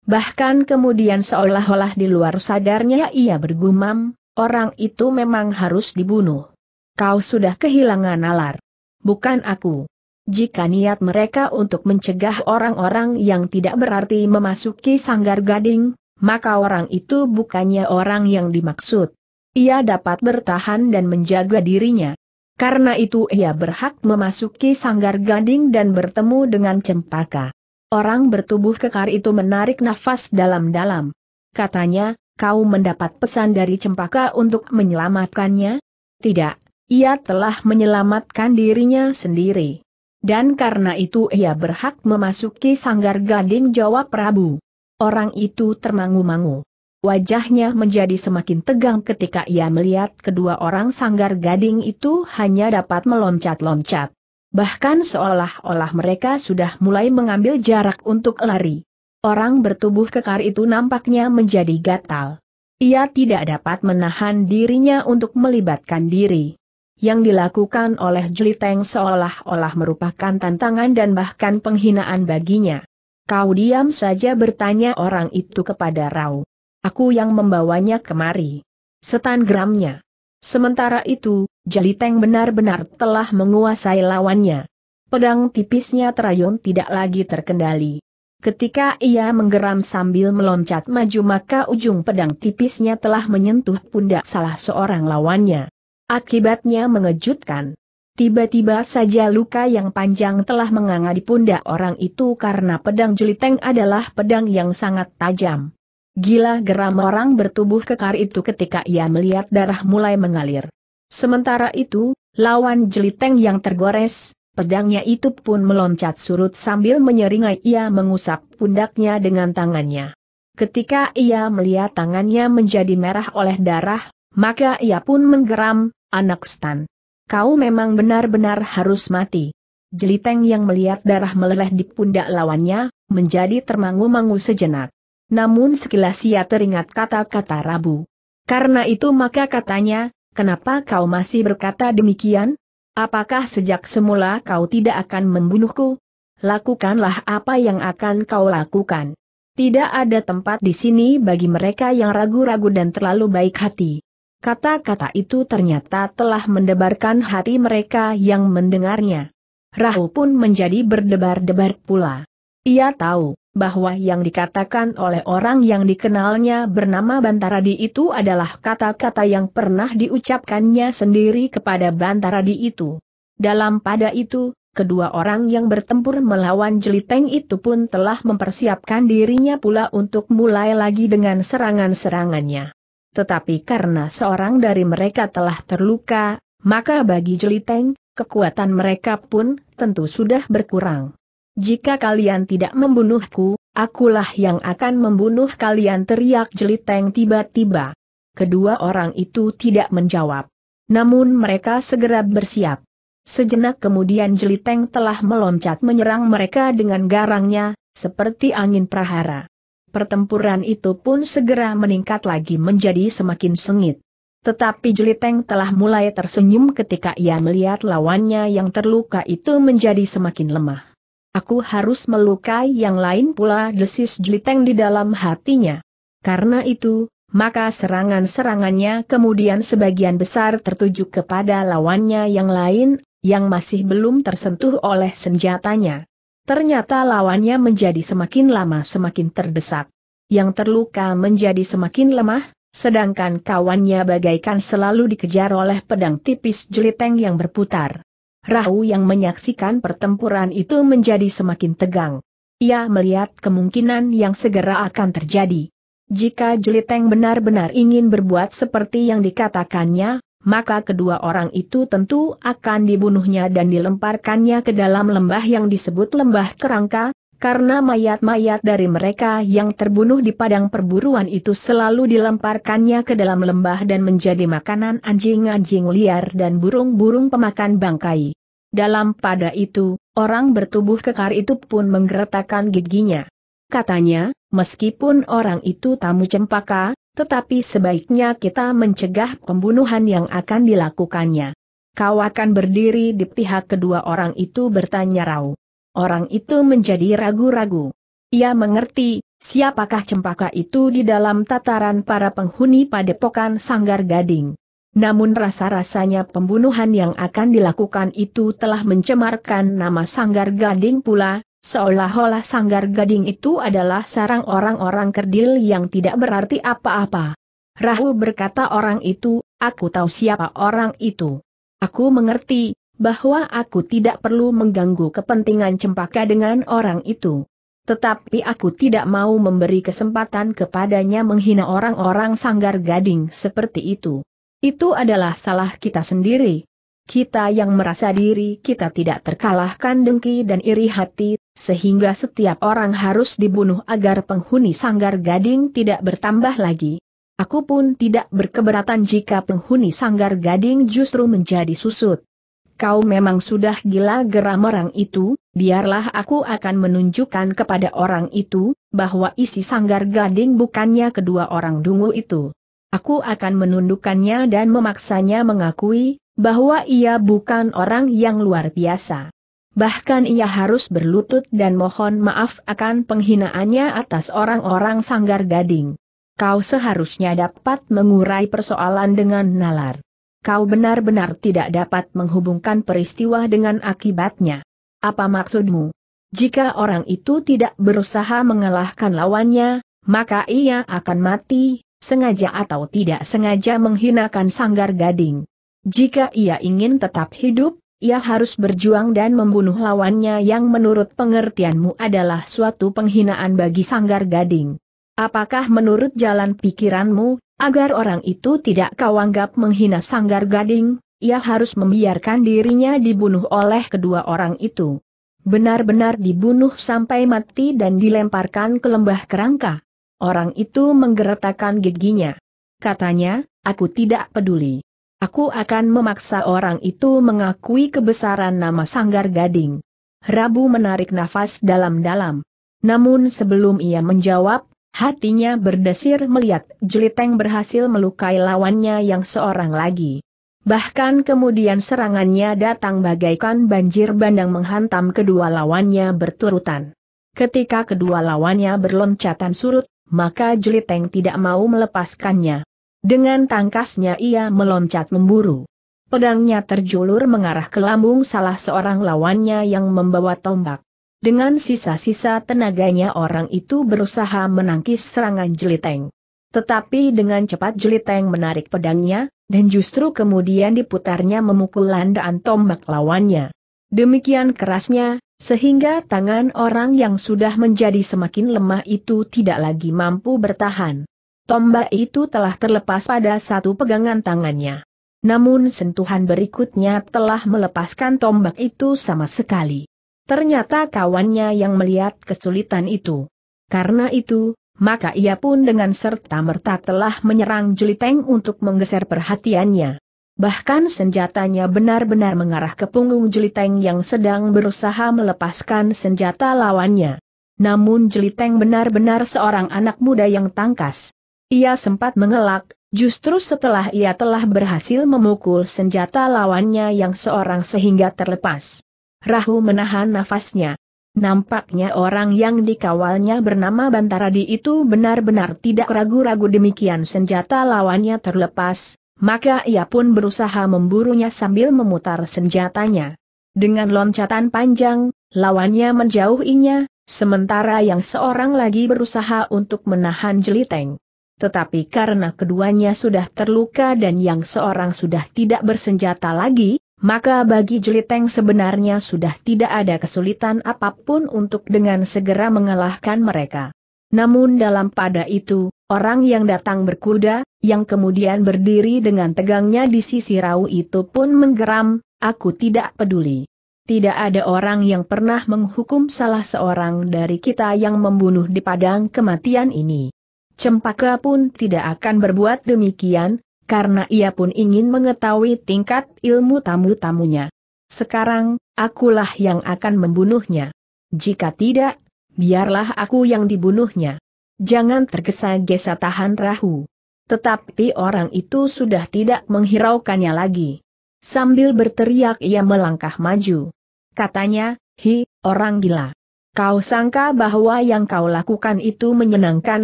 Speaker 1: Bahkan kemudian seolah-olah di luar sadarnya ia bergumam, orang itu memang harus dibunuh. Kau sudah kehilangan nalar. Bukan aku. Jika niat mereka untuk mencegah orang-orang yang tidak berarti memasuki sanggar gading, maka orang itu bukannya orang yang dimaksud. Ia dapat bertahan dan menjaga dirinya. Karena itu ia berhak memasuki sanggar gading dan bertemu dengan cempaka. Orang bertubuh kekar itu menarik nafas dalam-dalam. Katanya, kau mendapat pesan dari cempaka untuk menyelamatkannya? Tidak, ia telah menyelamatkan dirinya sendiri. Dan karena itu ia berhak memasuki sanggar gading jawab Prabu. Orang itu termangu-mangu. Wajahnya menjadi semakin tegang ketika ia melihat kedua orang sanggar gading itu hanya dapat meloncat-loncat. Bahkan seolah-olah mereka sudah mulai mengambil jarak untuk lari. Orang bertubuh kekar itu nampaknya menjadi gatal. Ia tidak dapat menahan dirinya untuk melibatkan diri yang dilakukan oleh Jeliteng seolah-olah merupakan tantangan dan bahkan penghinaan baginya. Kau diam saja bertanya orang itu kepada Rau. Aku yang membawanya kemari. Setan geramnya. Sementara itu, Jaliteng benar-benar telah menguasai lawannya. Pedang tipisnya terayun tidak lagi terkendali. Ketika ia menggeram sambil meloncat maju maka ujung pedang tipisnya telah menyentuh pundak salah seorang lawannya. Akibatnya mengejutkan. Tiba-tiba saja luka yang panjang telah menganga di pundak orang itu karena pedang jeliteng adalah pedang yang sangat tajam. Gila geram orang bertubuh kekar itu ketika ia melihat darah mulai mengalir. Sementara itu, lawan jeliteng yang tergores, pedangnya itu pun meloncat surut sambil menyeringai ia mengusap pundaknya dengan tangannya. Ketika ia melihat tangannya menjadi merah oleh darah, maka ia pun menggeram, anak stan. Kau memang benar-benar harus mati. Jeliteng yang melihat darah meleleh di pundak lawannya, menjadi termangu-mangu sejenak. Namun sekilas ia teringat kata-kata Rabu. Karena itu maka katanya, kenapa kau masih berkata demikian? Apakah sejak semula kau tidak akan membunuhku? Lakukanlah apa yang akan kau lakukan. Tidak ada tempat di sini bagi mereka yang ragu-ragu dan terlalu baik hati. Kata-kata itu ternyata telah mendebarkan hati mereka yang mendengarnya. Rahu pun menjadi berdebar-debar pula. Ia tahu bahwa yang dikatakan oleh orang yang dikenalnya bernama Bantara Bantaradi itu adalah kata-kata yang pernah diucapkannya sendiri kepada Bantara Bantaradi itu. Dalam pada itu, kedua orang yang bertempur melawan Jeliteng itu pun telah mempersiapkan dirinya pula untuk mulai lagi dengan serangan-serangannya. Tetapi karena seorang dari mereka telah terluka, maka bagi Jeliteng, kekuatan mereka pun tentu sudah berkurang. Jika kalian tidak membunuhku, akulah yang akan membunuh kalian teriak Jeliteng tiba-tiba. Kedua orang itu tidak menjawab. Namun mereka segera bersiap. Sejenak kemudian Jeliteng telah meloncat menyerang mereka dengan garangnya, seperti angin prahara pertempuran itu pun segera meningkat lagi menjadi semakin sengit. Tetapi Jeliteng telah mulai tersenyum ketika ia melihat lawannya yang terluka itu menjadi semakin lemah. Aku harus melukai yang lain pula desis Jeliteng di dalam hatinya. Karena itu, maka serangan-serangannya kemudian sebagian besar tertuju kepada lawannya yang lain, yang masih belum tersentuh oleh senjatanya. Ternyata lawannya menjadi semakin lama semakin terdesak. Yang terluka menjadi semakin lemah, sedangkan kawannya bagaikan selalu dikejar oleh pedang tipis jeliteng yang berputar. Rahu yang menyaksikan pertempuran itu menjadi semakin tegang. Ia melihat kemungkinan yang segera akan terjadi. Jika Jeliteng benar-benar ingin berbuat seperti yang dikatakannya, maka kedua orang itu tentu akan dibunuhnya dan dilemparkannya ke dalam lembah yang disebut lembah kerangka, karena mayat-mayat dari mereka yang terbunuh di padang perburuan itu selalu dilemparkannya ke dalam lembah dan menjadi makanan anjing-anjing liar dan burung-burung pemakan bangkai. Dalam pada itu, orang bertubuh kekar itu pun menggeretakkan giginya. Katanya, meskipun orang itu tamu cempaka, tetapi sebaiknya kita mencegah pembunuhan yang akan dilakukannya. Kau akan berdiri di pihak kedua orang itu bertanya Rau. Orang itu menjadi ragu-ragu. Ia mengerti, siapakah cempaka itu di dalam tataran para penghuni padepokan Sanggar Gading. Namun rasa-rasanya pembunuhan yang akan dilakukan itu telah mencemarkan nama Sanggar Gading pula, Seolah-olah sanggar gading itu adalah sarang orang-orang kerdil yang tidak berarti apa-apa. Rahu berkata orang itu, aku tahu siapa orang itu. Aku mengerti, bahwa aku tidak perlu mengganggu kepentingan cempaka dengan orang itu. Tetapi aku tidak mau memberi kesempatan kepadanya menghina orang-orang sanggar gading seperti itu. Itu adalah salah kita sendiri. Kita yang merasa diri kita tidak terkalahkan dengki dan iri hati, sehingga setiap orang harus dibunuh agar penghuni sanggar gading tidak bertambah lagi. Aku pun tidak berkeberatan jika penghuni sanggar gading justru menjadi susut. Kau memang sudah gila geram orang itu, biarlah aku akan menunjukkan kepada orang itu, bahwa isi sanggar gading bukannya kedua orang dungu itu. Aku akan menundukkannya dan memaksanya mengakui, bahwa ia bukan orang yang luar biasa. Bahkan ia harus berlutut dan mohon maaf akan penghinaannya atas orang-orang sanggar gading. Kau seharusnya dapat mengurai persoalan dengan nalar. Kau benar-benar tidak dapat menghubungkan peristiwa dengan akibatnya. Apa maksudmu? Jika orang itu tidak berusaha mengalahkan lawannya, maka ia akan mati, sengaja atau tidak sengaja menghinakan sanggar gading. Jika ia ingin tetap hidup, ia harus berjuang dan membunuh lawannya yang menurut pengertianmu adalah suatu penghinaan bagi Sanggar Gading. Apakah menurut jalan pikiranmu, agar orang itu tidak kau anggap menghina Sanggar Gading, ia harus membiarkan dirinya dibunuh oleh kedua orang itu? Benar-benar dibunuh sampai mati dan dilemparkan ke lembah kerangka. Orang itu menggeretakkan giginya. Katanya, aku tidak peduli. Aku akan memaksa orang itu mengakui kebesaran nama Sanggar Gading. Rabu menarik nafas dalam-dalam. Namun sebelum ia menjawab, hatinya berdesir melihat Jeliteng berhasil melukai lawannya yang seorang lagi. Bahkan kemudian serangannya datang bagaikan banjir bandang menghantam kedua lawannya berturutan. Ketika kedua lawannya berloncatan surut, maka Jeliteng tidak mau melepaskannya. Dengan tangkasnya ia meloncat memburu. Pedangnya terjulur mengarah ke lambung salah seorang lawannya yang membawa tombak. Dengan sisa-sisa tenaganya orang itu berusaha menangkis serangan jeliteng. Tetapi dengan cepat jeliteng menarik pedangnya, dan justru kemudian diputarnya memukul landaan tombak lawannya. Demikian kerasnya, sehingga tangan orang yang sudah menjadi semakin lemah itu tidak lagi mampu bertahan. Tombak itu telah terlepas pada satu pegangan tangannya. Namun sentuhan berikutnya telah melepaskan tombak itu sama sekali. Ternyata kawannya yang melihat kesulitan itu. Karena itu, maka ia pun dengan serta-merta telah menyerang Jeliteng untuk menggeser perhatiannya. Bahkan senjatanya benar-benar mengarah ke punggung Jeliteng yang sedang berusaha melepaskan senjata lawannya. Namun Jeliteng benar-benar seorang anak muda yang tangkas. Ia sempat mengelak, justru setelah ia telah berhasil memukul senjata lawannya yang seorang sehingga terlepas. Rahu menahan nafasnya. Nampaknya orang yang dikawalnya bernama Bantaradi itu benar-benar tidak ragu-ragu demikian senjata lawannya terlepas, maka ia pun berusaha memburunya sambil memutar senjatanya. Dengan loncatan panjang, lawannya menjauhinya, sementara yang seorang lagi berusaha untuk menahan jeliteng. Tetapi karena keduanya sudah terluka dan yang seorang sudah tidak bersenjata lagi, maka bagi Jeliteng sebenarnya sudah tidak ada kesulitan apapun untuk dengan segera mengalahkan mereka. Namun dalam pada itu, orang yang datang berkuda, yang kemudian berdiri dengan tegangnya di sisi rau itu pun menggeram, aku tidak peduli. Tidak ada orang yang pernah menghukum salah seorang dari kita yang membunuh di padang kematian ini. Cempaka pun tidak akan berbuat demikian, karena ia pun ingin mengetahui tingkat ilmu tamu-tamunya. Sekarang, akulah yang akan membunuhnya. Jika tidak, biarlah aku yang dibunuhnya. Jangan tergesa-gesa tahan rahu. Tetapi orang itu sudah tidak menghiraukannya lagi. Sambil berteriak ia melangkah maju. Katanya, hi, orang gila. Kau sangka bahwa yang kau lakukan itu menyenangkan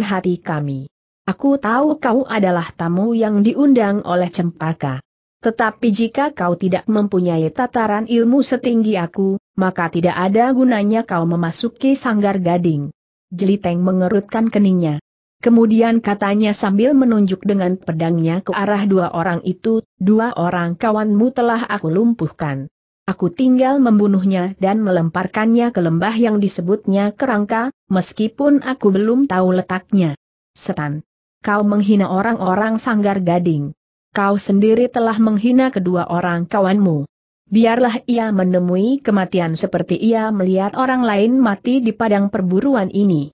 Speaker 1: hati kami. Aku tahu kau adalah tamu yang diundang oleh cempaka. Tetapi jika kau tidak mempunyai tataran ilmu setinggi aku, maka tidak ada gunanya kau memasuki sanggar gading. Jeliteng mengerutkan keningnya. Kemudian katanya sambil menunjuk dengan pedangnya ke arah dua orang itu, dua orang kawanmu telah aku lumpuhkan aku tinggal membunuhnya dan melemparkannya ke lembah yang disebutnya kerangka, meskipun aku belum tahu letaknya. Setan. Kau menghina orang-orang sanggar gading. Kau sendiri telah menghina kedua orang kawanmu. Biarlah ia menemui kematian seperti ia melihat orang lain mati di padang perburuan ini.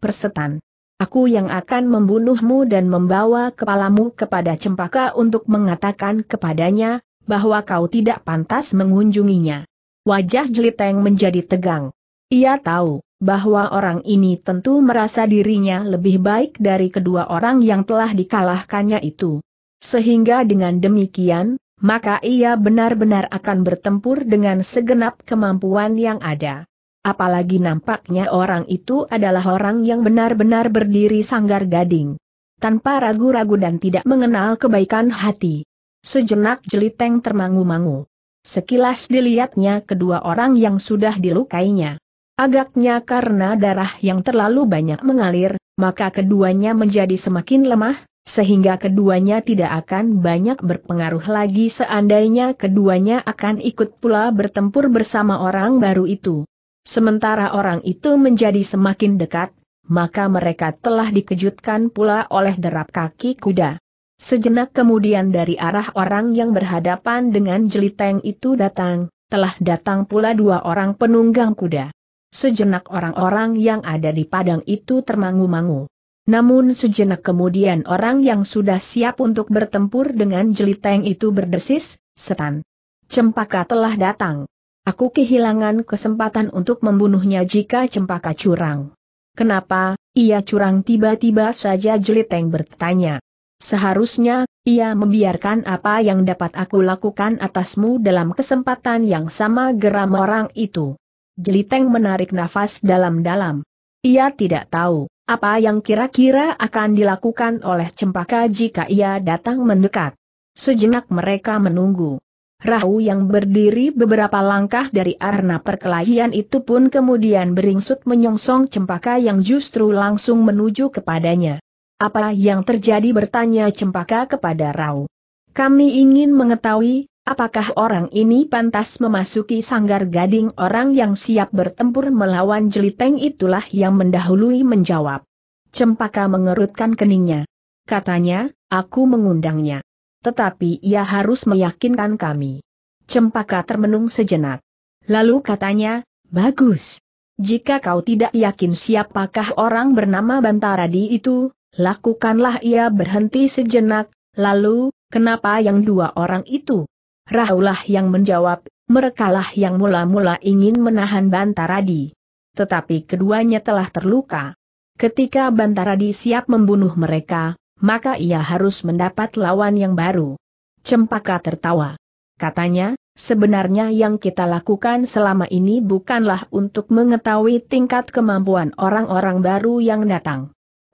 Speaker 1: Persetan. Aku yang akan membunuhmu dan membawa kepalamu kepada cempaka untuk mengatakan kepadanya, bahwa kau tidak pantas mengunjunginya. Wajah Jeliteng menjadi tegang. Ia tahu bahwa orang ini tentu merasa dirinya lebih baik dari kedua orang yang telah dikalahkannya itu. Sehingga dengan demikian, maka ia benar-benar akan bertempur dengan segenap kemampuan yang ada. Apalagi nampaknya orang itu adalah orang yang benar-benar berdiri sanggar gading. Tanpa ragu-ragu dan tidak mengenal kebaikan hati. Sejenak jeliteng termangu-mangu. Sekilas dilihatnya kedua orang yang sudah dilukainya. Agaknya karena darah yang terlalu banyak mengalir, maka keduanya menjadi semakin lemah, sehingga keduanya tidak akan banyak berpengaruh lagi seandainya keduanya akan ikut pula bertempur bersama orang baru itu. Sementara orang itu menjadi semakin dekat, maka mereka telah dikejutkan pula oleh derap kaki kuda. Sejenak kemudian dari arah orang yang berhadapan dengan jeliteng itu datang, telah datang pula dua orang penunggang kuda. Sejenak orang-orang yang ada di padang itu termangu-mangu. Namun sejenak kemudian orang yang sudah siap untuk bertempur dengan jeliteng itu berdesis, setan. Cempaka telah datang. Aku kehilangan kesempatan untuk membunuhnya jika cempaka curang. Kenapa, ia curang tiba-tiba saja jeliteng bertanya. Seharusnya, ia membiarkan apa yang dapat aku lakukan atasmu dalam kesempatan yang sama geram orang itu. Jeliteng menarik nafas dalam-dalam. Ia tidak tahu, apa yang kira-kira akan dilakukan oleh cempaka jika ia datang mendekat. Sejenak mereka menunggu. Rahu yang berdiri beberapa langkah dari arna perkelahian itu pun kemudian beringsut menyongsong cempaka yang justru langsung menuju kepadanya. Apa yang terjadi bertanya Cempaka kepada Rau. Kami ingin mengetahui, apakah orang ini pantas memasuki sanggar gading orang yang siap bertempur melawan jeliteng itulah yang mendahului menjawab. Cempaka mengerutkan keningnya. Katanya, aku mengundangnya. Tetapi ia harus meyakinkan kami. Cempaka termenung sejenak. Lalu katanya, bagus. Jika kau tidak yakin siapakah orang bernama Bantaradi itu, Lakukanlah ia berhenti sejenak, lalu, kenapa yang dua orang itu? Rahulah yang menjawab, merekalah yang mula-mula ingin menahan Bantaradi. Tetapi keduanya telah terluka. Ketika Bantaradi siap membunuh mereka, maka ia harus mendapat lawan yang baru. Cempaka tertawa. Katanya, sebenarnya yang kita lakukan selama ini bukanlah untuk mengetahui tingkat kemampuan orang-orang baru yang datang.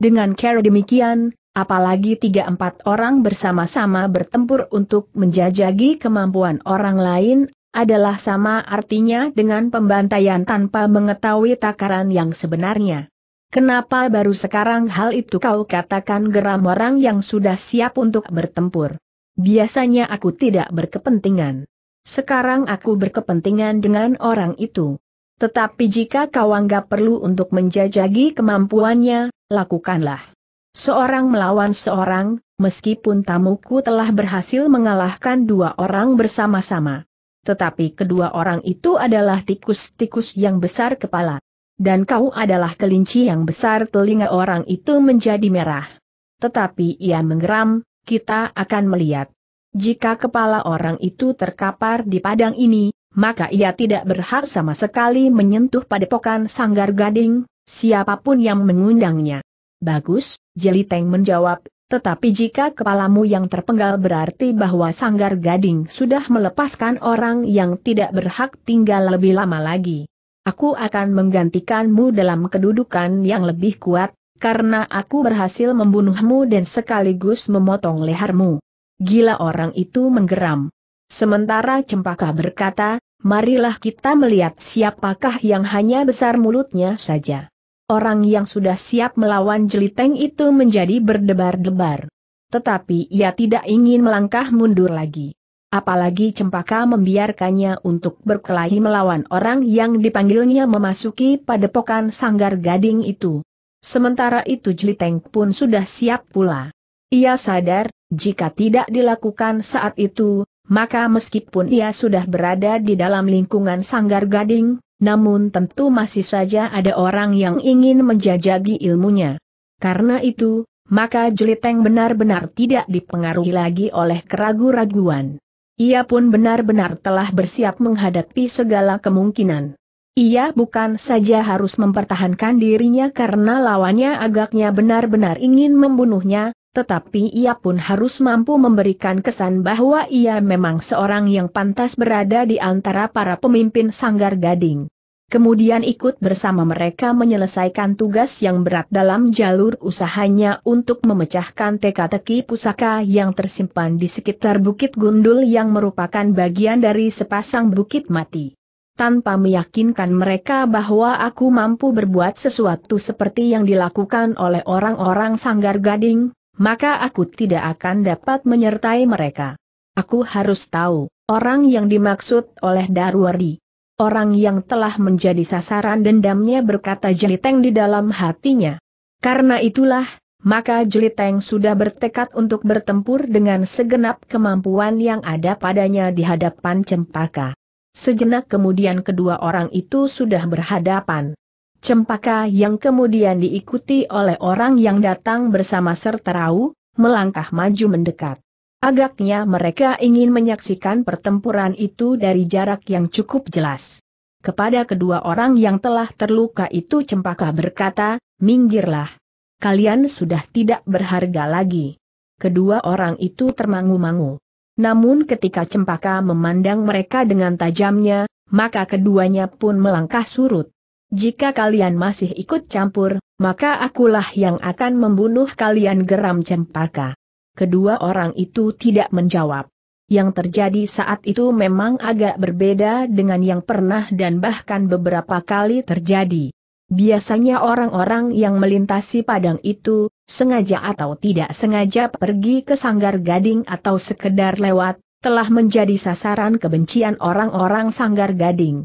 Speaker 1: Dengan cara demikian, apalagi tiga empat orang bersama-sama bertempur untuk menjajagi kemampuan orang lain, adalah sama artinya dengan pembantaian tanpa mengetahui takaran yang sebenarnya. Kenapa baru sekarang hal itu kau katakan geram orang yang sudah siap untuk bertempur? Biasanya aku tidak berkepentingan. Sekarang aku berkepentingan dengan orang itu. Tetapi jika kau anggap perlu untuk menjajagi kemampuannya, lakukanlah. Seorang melawan seorang, meskipun tamuku telah berhasil mengalahkan dua orang bersama-sama. Tetapi kedua orang itu adalah tikus-tikus yang besar kepala. Dan kau adalah kelinci yang besar telinga orang itu menjadi merah. Tetapi ia menggeram, kita akan melihat. Jika kepala orang itu terkapar di padang ini, maka ia tidak berhak sama sekali menyentuh padepokan sanggar gading, siapapun yang mengundangnya. Bagus, Jeliteng menjawab, tetapi jika kepalamu yang terpenggal berarti bahwa Sanggar Gading sudah melepaskan orang yang tidak berhak tinggal lebih lama lagi. Aku akan menggantikanmu dalam kedudukan yang lebih kuat, karena aku berhasil membunuhmu dan sekaligus memotong lehermu. Gila orang itu menggeram. Sementara Cempaka berkata, marilah kita melihat siapakah yang hanya besar mulutnya saja. Orang yang sudah siap melawan jeliteng itu menjadi berdebar-debar. Tetapi ia tidak ingin melangkah mundur lagi. Apalagi Cempaka membiarkannya untuk berkelahi melawan orang yang dipanggilnya memasuki padepokan sanggar gading itu. Sementara itu Jeliteng pun sudah siap pula. Ia sadar, jika tidak dilakukan saat itu, maka meskipun ia sudah berada di dalam lingkungan sanggar gading, namun tentu masih saja ada orang yang ingin menjajagi ilmunya. Karena itu, maka Jeliteng benar-benar tidak dipengaruhi lagi oleh keraguan-raguan. Ia pun benar-benar telah bersiap menghadapi segala kemungkinan. Ia bukan saja harus mempertahankan dirinya karena lawannya agaknya benar-benar ingin membunuhnya, tetapi ia pun harus mampu memberikan kesan bahwa ia memang seorang yang pantas berada di antara para pemimpin sanggar gading. Kemudian ikut bersama mereka menyelesaikan tugas yang berat dalam jalur usahanya untuk memecahkan teka-teki pusaka yang tersimpan di sekitar Bukit Gundul yang merupakan bagian dari sepasang bukit mati tanpa meyakinkan mereka bahwa aku mampu berbuat sesuatu seperti yang dilakukan oleh orang-orang sanggar gading, maka aku tidak akan dapat menyertai mereka. Aku harus tahu, orang yang dimaksud oleh Darwardi. Orang yang telah menjadi sasaran dendamnya berkata Jeliteng di dalam hatinya. Karena itulah, maka Jeliteng sudah bertekad untuk bertempur dengan segenap kemampuan yang ada padanya di hadapan Cempaka. Sejenak kemudian kedua orang itu sudah berhadapan. Cempaka yang kemudian diikuti oleh orang yang datang bersama Serterau, melangkah maju mendekat. Agaknya mereka ingin menyaksikan pertempuran itu dari jarak yang cukup jelas. Kepada kedua orang yang telah terluka itu Cempaka berkata, minggirlah. Kalian sudah tidak berharga lagi. Kedua orang itu termangu-mangu. Namun ketika Cempaka memandang mereka dengan tajamnya, maka keduanya pun melangkah surut. Jika kalian masih ikut campur, maka akulah yang akan membunuh kalian geram cempaka. Kedua orang itu tidak menjawab. Yang terjadi saat itu memang agak berbeda dengan yang pernah dan bahkan beberapa kali terjadi. Biasanya orang-orang yang melintasi padang itu, sengaja atau tidak sengaja pergi ke sanggar gading atau sekedar lewat, telah menjadi sasaran kebencian orang-orang sanggar gading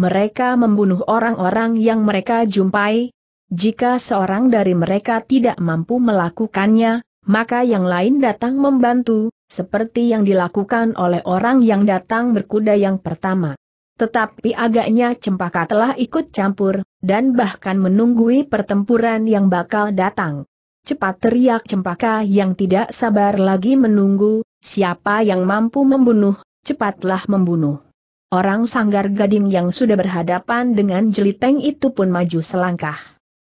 Speaker 1: mereka membunuh orang-orang yang mereka jumpai. Jika seorang dari mereka tidak mampu melakukannya, maka yang lain datang membantu, seperti yang dilakukan oleh orang yang datang berkuda yang pertama. Tetapi agaknya cempaka telah ikut campur, dan bahkan menunggui pertempuran yang bakal datang. Cepat teriak cempaka yang tidak sabar lagi menunggu, siapa yang mampu membunuh, cepatlah membunuh. Orang sanggar gading yang sudah berhadapan dengan jeliteng itu pun maju selangkah.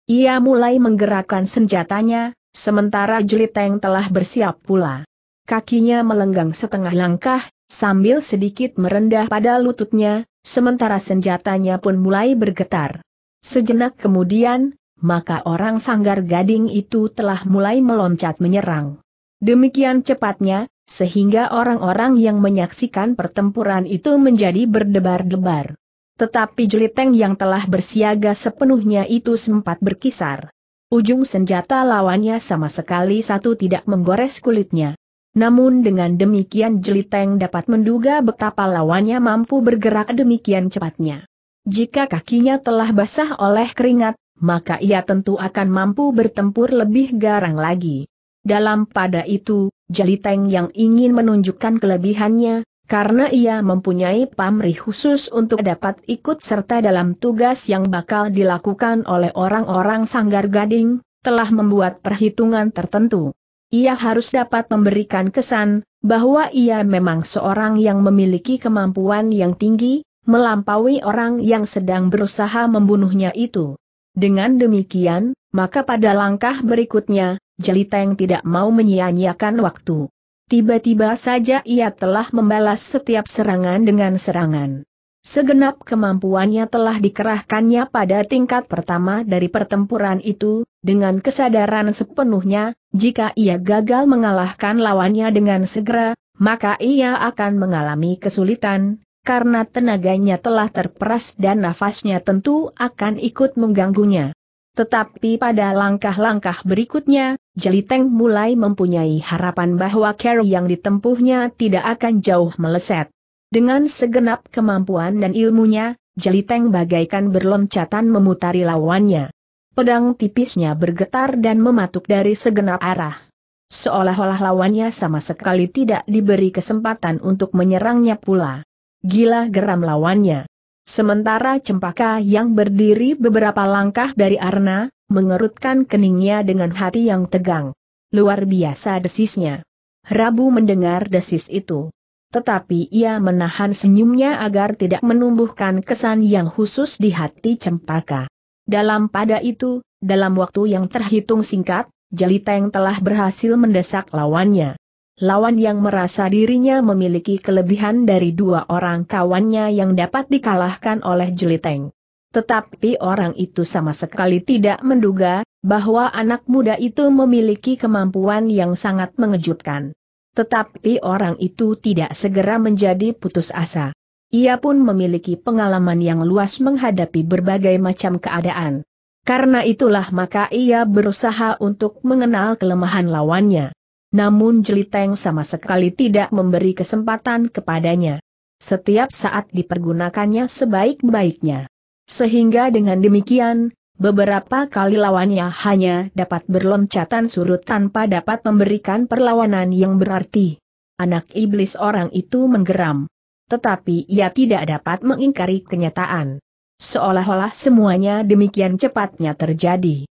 Speaker 1: Ia mulai menggerakkan senjatanya, sementara jeliteng telah bersiap pula. Kakinya melenggang setengah langkah, sambil sedikit merendah pada lututnya, sementara senjatanya pun mulai bergetar. Sejenak kemudian, maka orang sanggar gading itu telah mulai meloncat menyerang. Demikian cepatnya, sehingga orang-orang yang menyaksikan pertempuran itu menjadi berdebar-debar. Tetapi Jeliteng yang telah bersiaga sepenuhnya itu sempat berkisar. Ujung senjata lawannya sama sekali satu tidak menggores kulitnya. Namun dengan demikian Jeliteng dapat menduga betapa lawannya mampu bergerak demikian cepatnya. Jika kakinya telah basah oleh keringat, maka ia tentu akan mampu bertempur lebih garang lagi. Dalam pada itu, Jeliteng yang ingin menunjukkan kelebihannya, karena ia mempunyai pamrih khusus untuk dapat ikut serta dalam tugas yang bakal dilakukan oleh orang-orang sanggar gading, telah membuat perhitungan tertentu. Ia harus dapat memberikan kesan, bahwa ia memang seorang yang memiliki kemampuan yang tinggi, melampaui orang yang sedang berusaha membunuhnya itu. Dengan demikian, maka pada langkah berikutnya, Jeliteng tidak mau menyia-nyiakan waktu. Tiba-tiba saja ia telah membalas setiap serangan dengan serangan. Segenap kemampuannya telah dikerahkannya pada tingkat pertama dari pertempuran itu, dengan kesadaran sepenuhnya, jika ia gagal mengalahkan lawannya dengan segera, maka ia akan mengalami kesulitan, karena tenaganya telah terperas dan nafasnya tentu akan ikut mengganggunya. Tetapi pada langkah-langkah berikutnya, Jeliteng mulai mempunyai harapan bahwa carry yang ditempuhnya tidak akan jauh meleset. Dengan segenap kemampuan dan ilmunya, Jeliteng bagaikan berloncatan memutari lawannya. Pedang tipisnya bergetar dan mematuk dari segenap arah. Seolah-olah lawannya sama sekali tidak diberi kesempatan untuk menyerangnya pula. Gila geram lawannya. Sementara cempaka yang berdiri beberapa langkah dari Arna, mengerutkan keningnya dengan hati yang tegang. Luar biasa desisnya. Rabu mendengar desis itu. Tetapi ia menahan senyumnya agar tidak menumbuhkan kesan yang khusus di hati cempaka. Dalam pada itu, dalam waktu yang terhitung singkat, Jeliteng telah berhasil mendesak lawannya lawan yang merasa dirinya memiliki kelebihan dari dua orang kawannya yang dapat dikalahkan oleh Jeliteng. Tetapi orang itu sama sekali tidak menduga bahwa anak muda itu memiliki kemampuan yang sangat mengejutkan. Tetapi orang itu tidak segera menjadi putus asa. Ia pun memiliki pengalaman yang luas menghadapi berbagai macam keadaan. Karena itulah maka ia berusaha untuk mengenal kelemahan lawannya. Namun Jeliteng sama sekali tidak memberi kesempatan kepadanya. Setiap saat dipergunakannya sebaik-baiknya. Sehingga dengan demikian, Beberapa kali lawannya hanya dapat berloncatan surut tanpa dapat memberikan perlawanan yang berarti. Anak iblis orang itu menggeram. Tetapi ia tidak dapat mengingkari kenyataan. Seolah-olah semuanya demikian cepatnya terjadi.